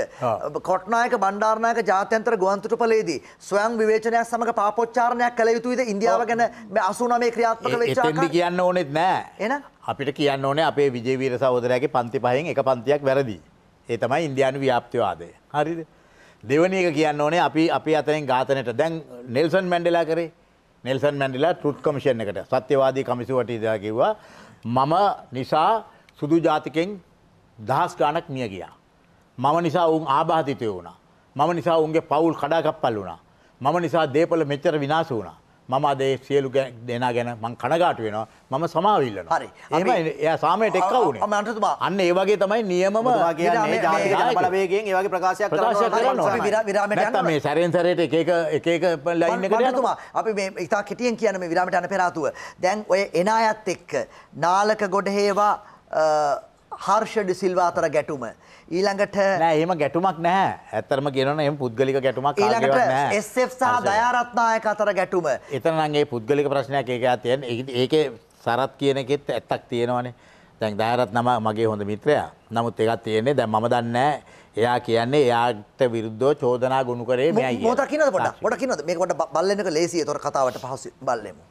කොට්නායක බණ්ඩාරණයක ජාතන්ත්‍ර ගුවන්තුට පලේදී ස්වයන් විවේචනයක් සමඟ පාපොච්චාරණයක් කළ යුතුයිද ඉන්දියාව ගැන අසුනමේ ක්‍රියාත්මක වෙච්ච කියන්න ඕනෙත් නෑ එන අපිට කියන්න ඕනේ අපේ විජේවීර සහෝදරයගේ පන්ති පහෙන් එක පන්තියක් වැරදි. ඒ තමයි ඉන්දයානු ව්‍යාප්තිවාදය හරිද. දෙවනික කියන්න ඕනේ අපි අපි අතනෙන් ඝාතනයට දැන් නෙල්සන් මැන්ඩෙලා කරේ නෙල්සන් මැන්ඩෙලා ටෘත් කමිෂන් එකට සත්‍යවාදී කමිසුවට ඉදලා කිව්වා මම නිසා සුදු ජාතිකෙන් දහස් ගාණක් මිය ගියා. මම නිසා උන් ආබාධිතය වුණා. මම නිසා උන්ගේ පවුල් කඩාකප්පල් වුණා. මම නිසා දේපල මෙච්චර විනාශ වුණා. මම අදේ සියලු දෙනා ගැන මං කනගාටු වෙනවා මම සමාවිල්ලනවා හරි එහෙම එයා සාමයට එක්ක වුණේ මම අන්තතුමා අන්න ඒ වගේ තමයි නියමම කියන්නේ ජාතික බලවේගයෙන් ඒ වගේ ප්‍රකාශයක් කරනවා විරාමයට යනවා මේ සැරෙන් සැරේට එක එක එක එක ලයින් එකට යනවා අපි මේ ඉතා කෙටියෙන් කියන මේ විරාමයට යන පෙර ආතුව දැන් ඔය එන අයත් එක්ක නාලක ගොඩහේවා හර්ෂ ඩිසිල්වා අතර ගැටුම ඊළඟට නෑ එහෙම ගැටුමක් නැහැ. ඇත්තරම කියනවනම් එහෙම පුද්ගලික ගැටුමක් කාගේවත් නැහැ. ඊළඟට SF සහ දයාරත්නායක අතර ගැටුම. එතන නම් ඒ පුද්ගලික ප්‍රශ්නයක් ඒක ඇතියන් ඒකේ සරත් කියන එකෙත් ඇත්තක් තියෙනවනේ. දැන් දයාරත්නම මගේ හොඳ මිත්‍රයා. නමුත් ඒකත් තියෙන්නේ දැන් මම දන්නේ නැහැ. එයා කියන්නේ එයාට විරුද්ධව චෝදනා ගොනු කරේ මෙයයි. මොකක් කියනද පොඩක්? පොඩක් කියනද? මේක පොඩක් බල්ලෙන්නක ලේසියි. ඒතොර කතාවට පහසු බල්ලෙමු.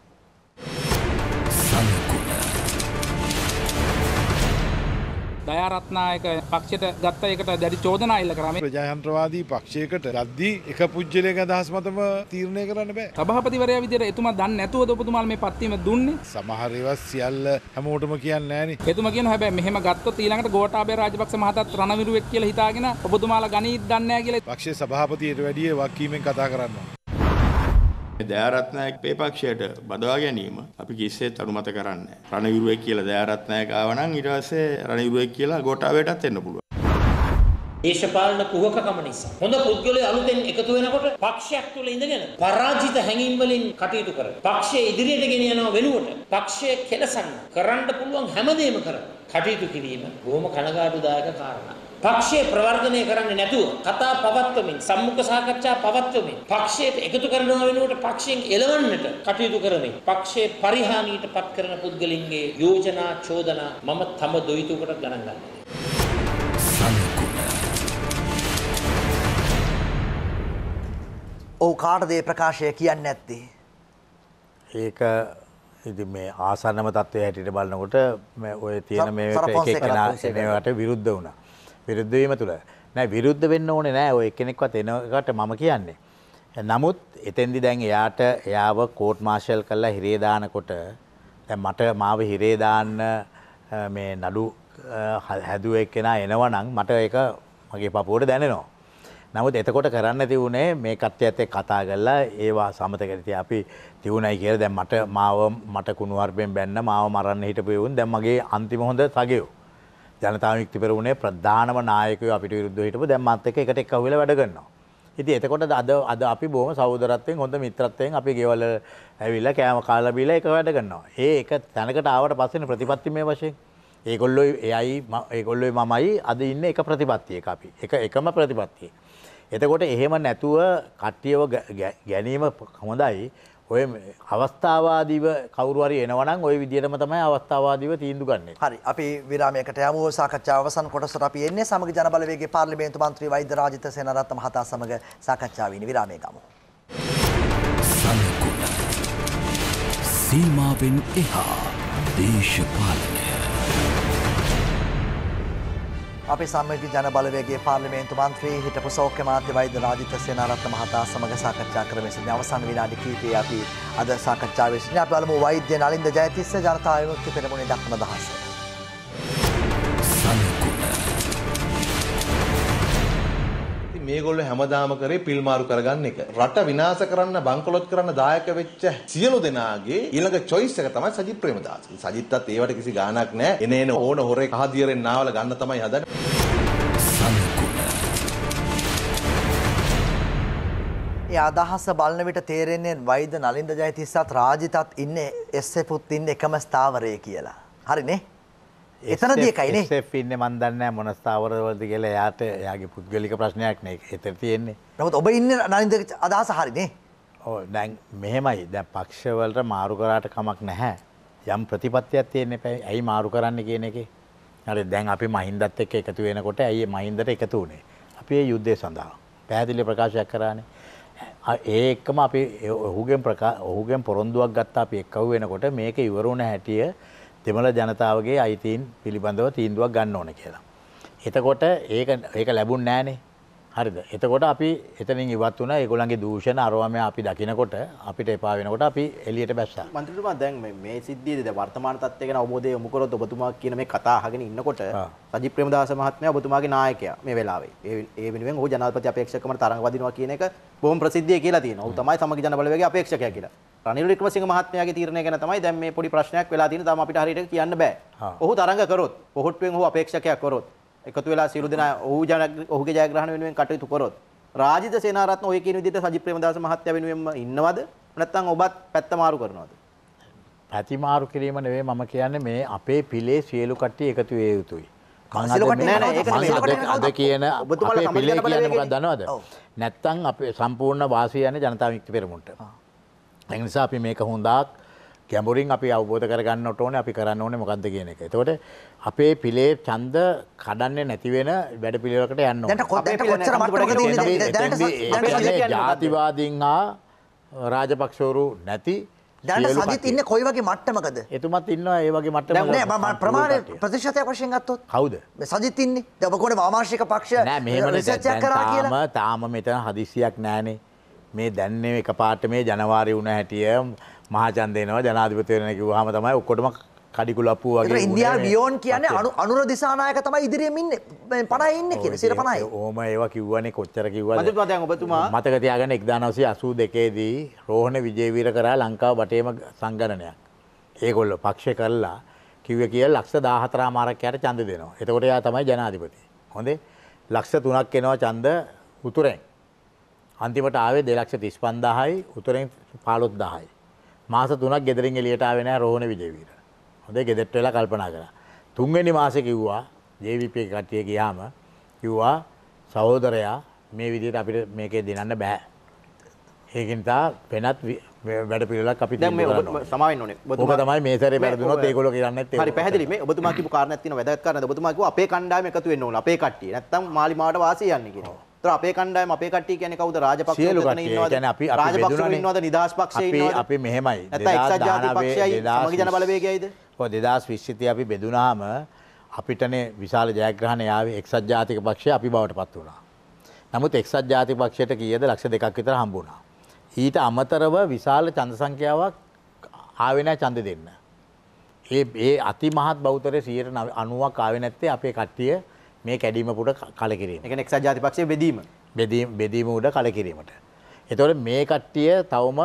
දයාරත්නායක පක්ෂයට ගත්ත එකට දැඩි චෝදනා ඉල්ල කරමේ ප්‍රජායන්ත්‍රවාදී පක්ෂයකට ලද්දී එක පුජ්‍යලයක අදහස් මතම තීරණය කරන්න බෑ. සභාපතිවරයා විදියට එතුමා දන්නේ නැතුවද ඔබතුමා මේ පත්වීම දුන්නේ? සමහර ඒවා සියල්ල හැමෝටම කියන්නේ නැහනේ. එතුමා කියනවා හැබැයි මෙහෙම ගත්තොත් ඊළඟට ගෝඨාභය රාජපක්ෂ මහතාත් රණවිරුවෙක් කියලා හිතාගෙන ඔබතුමාලා ගණීත් දන්නේ නැහැ කියලා පක්ෂයේ සභාපතියට වැඩිය වක්කීමෙන් කතා කරනවා. දෑරත්නායක පේපක්ෂයට බඳවා ගැනීම අපි කිසිසේත් අනුමත කරන්නේ නැහැ. රණවිරුවෙක් කියලා දෑරත්නායක ආව නම් ඊට පස්සේ රණවිරුවෙක් කියලා ගෝඨාවයටත් එන්න පුළුවන්. දේශපාලන කුහකකම නිසා හොඳ පුද්ගලයෝ අලුතෙන් එකතු වෙනකොට පක්ෂයක් තුල ඉඳගෙන පරාජිත හැඟීම් වලින් කටයුතු කරන පක්ෂය ඉදිරියට ගෙන යන වෙනුවට පක්ෂය කෙලසන්න කරන්න පුළුවන් හැමදේම කරන කටයුතු කිරීම බොහොම කනගාටුදායක කාරණා පක්ෂයේ ප්‍රවර්ධනය කරන්නේ නැතුව කතා පවත්වමින් සම්මුඛ සාකච්ඡා පවත්වමින් පක්ෂයට එකතු කරනවා වෙනුවට පක්ෂයෙන් එළවන්නට කටයුතු කරමින් පක්ෂයේ පරිහානියට පත් කරන පුද්ගලින්ගේ යෝජනා චෝදනා මම තම දොයිතුකට ගණන් ගන්නවා ඔව් කාටද මේ ප්‍රකාශය කියන්නේ නැත්තේ ඒක ඉති මේ ආසන්නම තත්ත්වය හැටියට බලනකොට ඔය තියෙන මේ එක එක මේවට විරුද්ධ වුණා විරුද්ධ වීම තුළ. නෑ විරුද්ධ වෙන්න ඕනේ නෑ ඔය එක්කෙනෙක්වත් එනකට මම කියන්නේ. නමුත් එතෙන්දි දැන් එයාට එයාව කෝට් මාර්ෂල් කරලා හිරේ දානකොට දැන් මට මාව හිරේ දාන්න මේ නඩු හැදුව එක්කෙනා එනවනම් මට ඒක මගේ පපුවට දැනෙනවා. නමුත් එතකොට කරන්න තිවුණේ මේ කට්ටියත් එක්ක කතා කරලා ඒවා සමතකට ඉතින් අපි තියුණයි කියලා දැන් මට මාව මට කුණුවarpෙන් බැන්න මාව මරන්න හිටපු වුන් දැන් මගේ අන්තිම හොඳ සගයෝ. ජනතා විමුක්ති පෙරමුණේ ප්‍රධානම නායකයෝ අපිට විරුද්ධව හිටපු දැන් මත් එක්ක එකට එක්ක අහුවෙලා වැඩ කරනවා. ඉතින් එතකොට අද අද අපි බොහොම සහෝදරත්වයෙන් හොඳ මිත්‍රත්වයෙන් අපි ගෙවල් ඇවිල්ලා කෑම කාලා බීලා එක වැඩ කරනවා. ඒ එක තැනකට ආවට පස්සේනේ ප්‍රතිපත්තිමය වශයෙන් ඒගොල්ලොයි එයයි ඒගොල්ලොයි මමයි අද ඉන්න එක ප්‍රතිපත්තියක අපි එක එකම ප්‍රතිපත්තිය. එතකොට එහෙම නැතුව කට්ටියව ගැනීම හොඳයි ඔය අවස්ථාවාදීව කවරුවරි එනවනම් ඔය විදිහටම තමයි අවස්ථාවාදීව තීන්දුව ගන්නෙ. හරි. අපි විරාමයකට යමු. සාකච්ඡාව අවසන් කොටසට අපි එන්නේ සමග ජනබලවේගයේ පාර්ලිමේන්තු මන්ත්‍රී වෛද්‍ය රාජිත සේනරත්න මහතා සමග සාකච්ඡාව ඉනි විරාමයේ ගමු. සීමාවෙන් එහා දේශපාලනය අපි සම්මති ජන බලවේගේ පාර්ලිමේන්තු මන්ත්‍රී හිටපු සෞඛ්‍ය මාත්‍ය වෛද්‍ය රාජිත සේනාරත්න මහතා සමග සාකච්ඡා කරමින් සිටින අවසන් විනාඩි කිහිපයේ අපි අද සාකච්ඡාවේ සිටින අපි බලමු වෛද්‍ය නලින්ද ජයතිස්ස ජනතා විමුක්ති පෙරමුණේ දක්වන දහස. සමීප මේගොල්ලෝ හැමදාම කරේ පිල් මාරු කරගන්න එක. රට විනාශ කරන්න, බංකොලොත් කරන්න දායක වෙච්ච සියලු දෙනාගේ ඊළඟ choice එක තමයි සජිත් ප්‍රේමදාස. සජිත්ටත් ඒවට කිසි ගාණක් නැහැ. එන එන ඕන හොරේ කහදියරෙන් නාවල ගන්න තමයි හදන්නේ. ඒ අදහස බලන විට තේරෙන්නේ වෛද්‍ය නලින්ද ජයතිස්සත් රාජිතත් ඉන්නේ එස්සේ පුත් ඉන්නේ එකම ස්ථාවරයේ කියලා. හරිනේ? එතනද එකයිනේ ඉන්න මන්දන්න මොනස්ථාවරවලද කියලා යාට යාගේ පුද්ගලික ප්‍රශ්නයක් නේ එතර තියෙන්නේ නමුත් ඔබ ඉන්න නනිද අදහස හරිනේ ඕ දැන් මෙහෙමයි දැ පක්ෂවලට මාරු කරාට කමක් නැහැ යම් ප්‍රතිපත්තියක් තියෙන්නේ පැයි ඇයි මාරු කරන්න කියන එක හරි දැන් අපි මහින්දත් එක්ක එකතු වෙනකොට ඇයි මහින්දට එකතු වුණේ අපි ඒ යුද්ධය සඳහා පැහැදිලි ප්‍රකාශයක් කරානේ ඒකම අපි ඔහුගෙන් ප්‍රකා ඔහුගෙන් පොරොන්දුවක් ගත්තා අපි එක්කව වෙනකොට මේක ඉවරුණ හැටිය දෙමළ ජනතාවගේ අයිතීන් පිළිබඳව තීන්දුවක් ගන්න ඕන කියලා. එතකොට ඒක ඒක ලැබුන් නෑනේ හරිද එතකොට අපි එතනින් ඉවත් වුණා ඒගොල්ලන්ගේ දූෂණ අරවම අපි දකිනකොට අපිට එපා වෙනකොට අපි එළියට බැස්සා මන්ත්‍රීතුමා දැන් මේ මේ සිද්ධියේදී දැන් වර්තමාන තත්ත්වය ගැන අවබෝධය යොමු කරොත් ඔබතුමා කියන මේ කතා අහගෙන ඉන්නකොට සජිත් ප්‍රේමදාස මහත්මයා ඔබතුමාගේ නායකයා මේ වෙලාවේ ඒ ඒ වෙනුවෙන් ඔහු ජනාධිපති අපේක්ෂකකමට තරඟ වදිනවා කියන එක බොහොම ප්‍රසිද්ධිය කියලා තියෙනවා. ඔහු තමයි සමගි ජන බලවේගයේ අපේක්ෂකයා කියලා. රනිල් වික්‍රමසිංහ මහත්මයාගේ තීරණය ගැන තමයි දැන් මේ පොඩි ප්‍රශ්නයක් වෙලා තියෙන. තාම අපිට හරියට කියන්න බෑ. ඔහු තරඟ කරොත්, පොහොට්ටුවෙන් ඔහු අපේක්ෂකයා කරොත් එකතු වෙලා සියලු දෙනා ඔහු ජන ඔහුගේ ජයග්‍රහණ වෙනුවෙන් කටයුතු කරොත් රාජිත සේනාරත්න ඔය කියන විදිහට සජිත් ප්‍රේමදාස මහත්තයා වෙනුවෙන්ම ඉන්නවද නැත්නම් ඔබත් පැත්ත මාරු කරනවද පැති මාරු කිරීම නෙවෙයි මම කියන්නේ මේ අපේ පිලේ සියලු කට්ටිය එකතු වේ යුතුයි අද කියන අපේ පිලේ කියන්නේ මොකක්ද දනවද නැත්තම් අපේ සම්පූර්ණ වාසිය යන්නේ ජනතා විමුක්ති පෙරමුණට ඒ නිසා අපි මේක හොඳක් ගැඹුරින් අපි අවබෝධ කරගන්න ඕන අපි කරන්න ඕනේ මොකද්ද කියන එක. එතකොට අපේ පිලේ ඡන්ද කඩන්නේ නැති වෙන වැඩ පිළිවෙලකට යන්න ඕනේ. ජාතිවාදීන් හා රාජපක්ෂවරු නැති දැන් සජිත් ඉන්නේ කොයි වගේ මට්ටමකද? එතුමත් ඉන්නවා ඒ වගේ මට්ටමක. නෑ මම ප්‍රමාණය ප්‍රතිශතයක් වශයෙන් ගත්තොත්. කවුද? මේ සජිත් ඉන්නේ. දැන් ඔබ කොහොමද වාමාංශික පක්ෂ නෑ මෙහෙමනේ තාම තාම මෙතන හදිසියක් නෑනේ. මේ දැන් එකපාරට මේ ජනවාරි වුණ හැටිය මහාචන් දෙනවා ජනාධිපතිවරණ කිව්වහම තමයි ඔක්කොටම කඩිකුලප්පු වගේ ඉන්දයා බියෝන් කියන අනු අනුර දිසානායක තමයි ඉදිරියමින් පනයින්න කියෙන සිර පනයි ඕම ඒවා කිව්වනේ කොච්චර කිව්වද පතන් ඔබතුමා මතකතියාගෙන එක්දානවසේ අසූ දෙකේදී රෝහණ විජේවීර කරා ලංකාව වටේම සංගණනයක් ඒගොල්ල පක්ෂ කරලා කිව්ව කිය ලක්ෂ දාහතරා මාරක්කයට චන්ද දෙනවා එතකොට යා තමයි ජනාධිපති හොඳේ ලක්ෂ තුනක් එනවා චන්ද උතුරෙන් අන්තිමට ආවේ දෙලක්ෂ තිස් පන්දාහයි උතුරෙන් පාලොත් දාහයි මාස තුනක් ගෙදරින් එලියට ආවේ නැහැ රෝහණ විජේවීර. හොඳේ ගෙදරට වෙලා කල්පනා කළා. තුන්වෙනි මාසේ කිව්වා JVP කට්ටිය ගියාම කිව්වා සහෝදරයා මේ විදිහට අපිට මේකේ දිනන්න බෑ. ඒක නිසා වෙනත් වැඩ පිළිවෙලක් අපි දැන් මේ සමාවෙන්න ඕනේ. ඔබතුමා තමයි මේ සැරේ වැරදුනොත් ඒගොල්ලෝ කියන්නේත් ඒක. හරි පැහැදිලි මේ ඔබතුමා කියපු කාරණාවක් තියෙනවා වැදගත් කාරණාද. ඔබතුමා කිව්වා අපේ කණ්ඩායම එකතු වෙන්න ඕන අපේ කට්ටිය. නැත්තම් මාලිමාවට වාසිය යන්නේ කියනවා. ඒතර අපේ කණ්ඩායම අපේ කට්ටිය කියන්නේ කවුද රාජපක්ෂ උදතන ඉන්නවද අපි අපි රාජපක්ෂ ඉන්නවද නිදහස් පක්ෂය ඉන්නවද අපි අපි මෙහෙමයි නැත්නම් එක්සත් ජාතික පක්ෂයයි සමගි ජන බලවේගයයිද ඔව් 2020 අපි බෙදුනාම අපිටනේ විශාල ජයග්‍රහණ යාවේ එක්සත් ජාතික පක්ෂය අපි බවට පත් වුණා නමුත් එක්සත් ජාතික පක්ෂයට කීයද ලක්ෂ දෙකක් විතර හම්බුණා ඊට අමතරව විශාල චන්ද සංඛ්‍යාවක් ආවේ නැහැ ඡන්ද දෙන්න. ඒ ඒ අතිමහත් බෞතරයේ 190ක් ආවේ නැත්තේ අපේ කට්ටිය මේ කැඩීම පුට කලකිරීම එක එක්සා ජාතිපක්ෂය බෙදීම බෙදීම් බෙදීම උඩ කලකිරීමට. එතොට මේ කට්ටිය තවම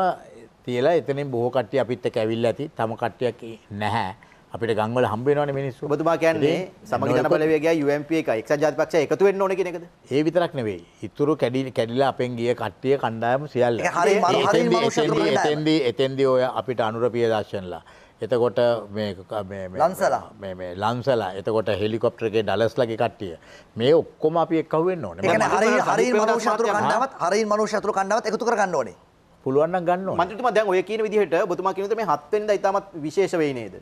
තියලා එතනින් බොහෝ කට්ටිය අපිත් එක ඇවිල්ල ඇති තම කට්ටියක් නැහැ අපිට ගංවල හම්බේනවන මිනිස් බතුමා කියන්නේ සමගන පලවගේ UMP එක එක් ජාතිපක්ෂ එකතු වෙන්න ඕන කෙනෙකද ඒ විතරක් නෙවේ ඉතුරු කැඩි කැඩිලා අපෙන් ගිය කට්ටිය කණ්ඩායම සියල්ල එතන්දී එතන්දී ඔය අපිට අනුරපිය දර්ශනලා එතකොට ලංසලා එතකොට හෙලිකොප්ටරගේ ඩලස් ලගේ කට්ටිය මේ ඔක්කොම අපි එක්කවෙන්න ඕන හරි මනුෂතර කන්නවත් හරි මනුෂතර කන්නවත් එකතු කරගන්න ඕනේ පුළුවන් ගන්න මන්තුම දැන් ඔය කියන විදිහට බතුමා කියනත මේ හත් වෙනිදා ඉතාමත් විශේෂ වෙයි නේද?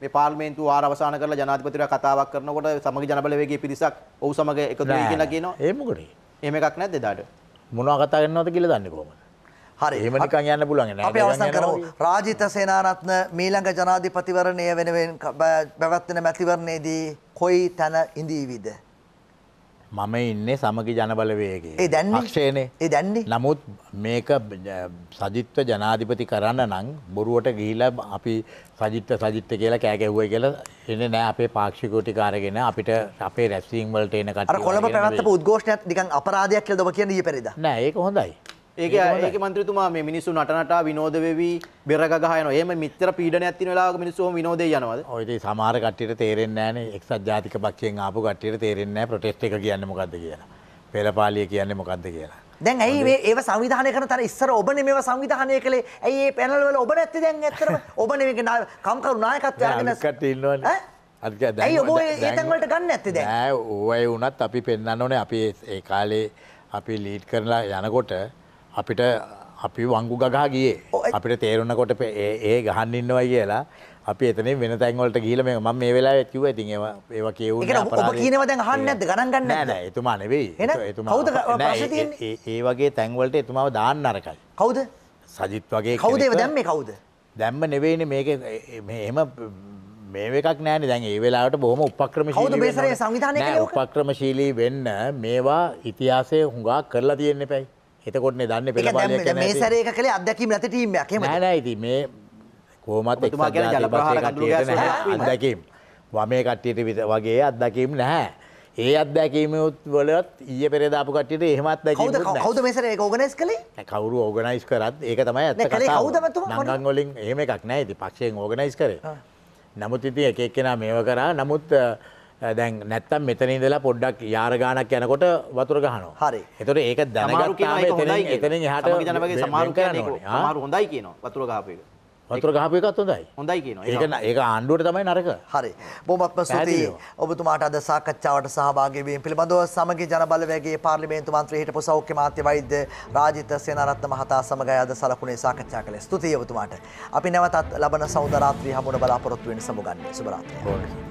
මේ පාර්ලිමේන්තුව ආරවසාන කරලා ජනාධිපතිතුමා කතාවක් කරනකොට සමග ජනබලවේගයේ පිරිසක් ඔව් සමග එකතු වෙයි කියලා කියනවා. ඒ මොකටද? එහෙම එකක් නැද්ද එදාට? මොනවා කතා කරනවද කියලා දන්නේ කොහොමද? හරි ඒමනිකන් යන්න පුළුවන් අපි අවසන් කරමු රාජිත සේනාරත්න මීළඟ ජනාධිපතිවරණය වෙනුවෙන් පැවැත්වෙන මැතිවරණයේදී කොයි තැන ඉඳීවිද මම ඉන්නේ සමගි ජනබලවේගේ ඒ දැන් ක්ෂයනේ ඒ දැන්නේ නමුත් මේක සජිත්ව ජනාධිපති කරන්න නං බොරුවට ගිහිල අපි සජිත්ව සජිත්ත කියලා කෑගැහුව කියලා එන්න නෑ අපේ පාක්ෂිකෝටි කාරගෙන අපිට අපේ රැස්වීම් වලට එනකට කොළඹ පැවැත්ත උද්ඝෝෂණයක් නිකන් අපරාධයක් කියලා ඔබ කියන්නේ ඊයේ පෙරේද නෑ ඒක හොඳයි ඒක ඒක මන්ත්‍රතුමා මේ මිනිස්සු නටනට විනෝද වෙවී බෙරගහයන ඒම මිත්‍ර පීඩන ඇති වෙලාග මිනිස්සුම විනෝද යනවද ඔයිට සමාර කට්ටියට තේරෙන්නේ නෑන එක්සත් ජාතික පක්ෂයෙන් ආපු කට්ටියට තේරෙන්නේ ප්‍රොටෙස්ට් එක කියන්න මොකක්ද කියලා පෙළපාලිය කියන්නේ මොකක්ද කියලා දැන් ඇයි ඒ සංවිධානය කරන තර ඉස්සර ඔබන මේ සංවිධානය කළේ ඇයි පැනල්වල ඔබ ඇත්ති දැන් ඇතර ඔබන මේ කම්කරු නායකත්වයාගෙනට ඉන්නවා ඇයි ඔබ ඒතන්වලට ගන්න ඇති දැ ඕය වනත් අපි පෙන්න්න ඕනේ අපි ඒ කාලේ අපි ලීඩ් කරලා යනකොට අපිට අපි වංගු ගගා ගිය අපිට තේරුන්නකොට ඒ ගහන්න ඉන්නවයි කියලා අපි එතන වෙන තැන්වලට ගීල මේ මම මේ වෙලා ඇතිව ඇති ඒව කියව කියනවද හන්න ඇද ගණන්ගන්න න එතුමා නෙවෙයි එතු ඒ වගේ තැන්වලට එතුමාව දාන්න අරකයි කවුද සජිත් වගේ කවුදේ දැම්ම කවුද දැම්ම නෙවෙයින මේක එම මේකක් නෑන දැන් ඒ වෙලාට බොහම උපක්‍රම උපක්‍රමශීලී වෙන්න මේවා ඉතිහාසය හුඟා කරලා තියෙන්න පැයි එතකොටනේ දන්නේ පෙළපාලියක් කියන්නේ. මේ සැරේ එක කලේ අත්දැකීම් නැති ටීම් එකක් එහෙමද? නෑ නෑ ඉතින් මේ කොහොමත් එක්සත් ජාතික අත්දැකීම්. වමේ කට්ටියට වගේ අත්දැකීම් නැහැ. ඒ අත්දැකීම වලත් ඊය පෙරදාපු කට්ටියට එහෙමත් දැකීම නැහැ. කවුද මේ සැරේ ඒක ඕගනයිස් කළේ? කවුරු ඕගනයිස් කරත් ඒක තමයි ඇත්ත කතාව. නංගන් වලින් එහෙම එකක් නැහැ ඉතින් පක්ෂයෙන් ඕගනයිස් කරේ. නමුත් ඉතින් එක එක්කෙනා මේව කරා. නමුත් දැන් නැත්තම් මෙතන ඉඳලා පොඩ්ඩක් යාර ගානක් යනකොට වතුර ගහනවා. හරි. ඒතකොට ඒක දැනගත්තාම එතනින් එතනින් එහාට ජනපදයේ සමාරු කියන්නේ සමාරු හොඳයි කියනවා වතුර ගහපු එක. වතුර ගහපයකත් හොඳයි හොඳයි කියන ඒක ඒක ආණ්ඩුවට තමයි නරක හරි බොමත්ම සති ඔබතුමාට අද සාකච්ඡාවට සහභාගවීම පිළිබඳව සමග ජනබලවැගේ පාර්ලිමේන්තු මන්ත්‍රී හිටපු සෞඛ්‍ය මාත්‍ය වෛද්‍ය රාජිත සේනාරත්න මහතා සමගයි අද සලකුණේ සාකච්ඡා කළේ ස්තුතියි ඔබතුමාට අපි නැවතත් ලබන සෞද රාත්‍රිය හමුවන බලාපොරොත්තු වෙන සමුගන්නේ සුබ රාත්‍රිය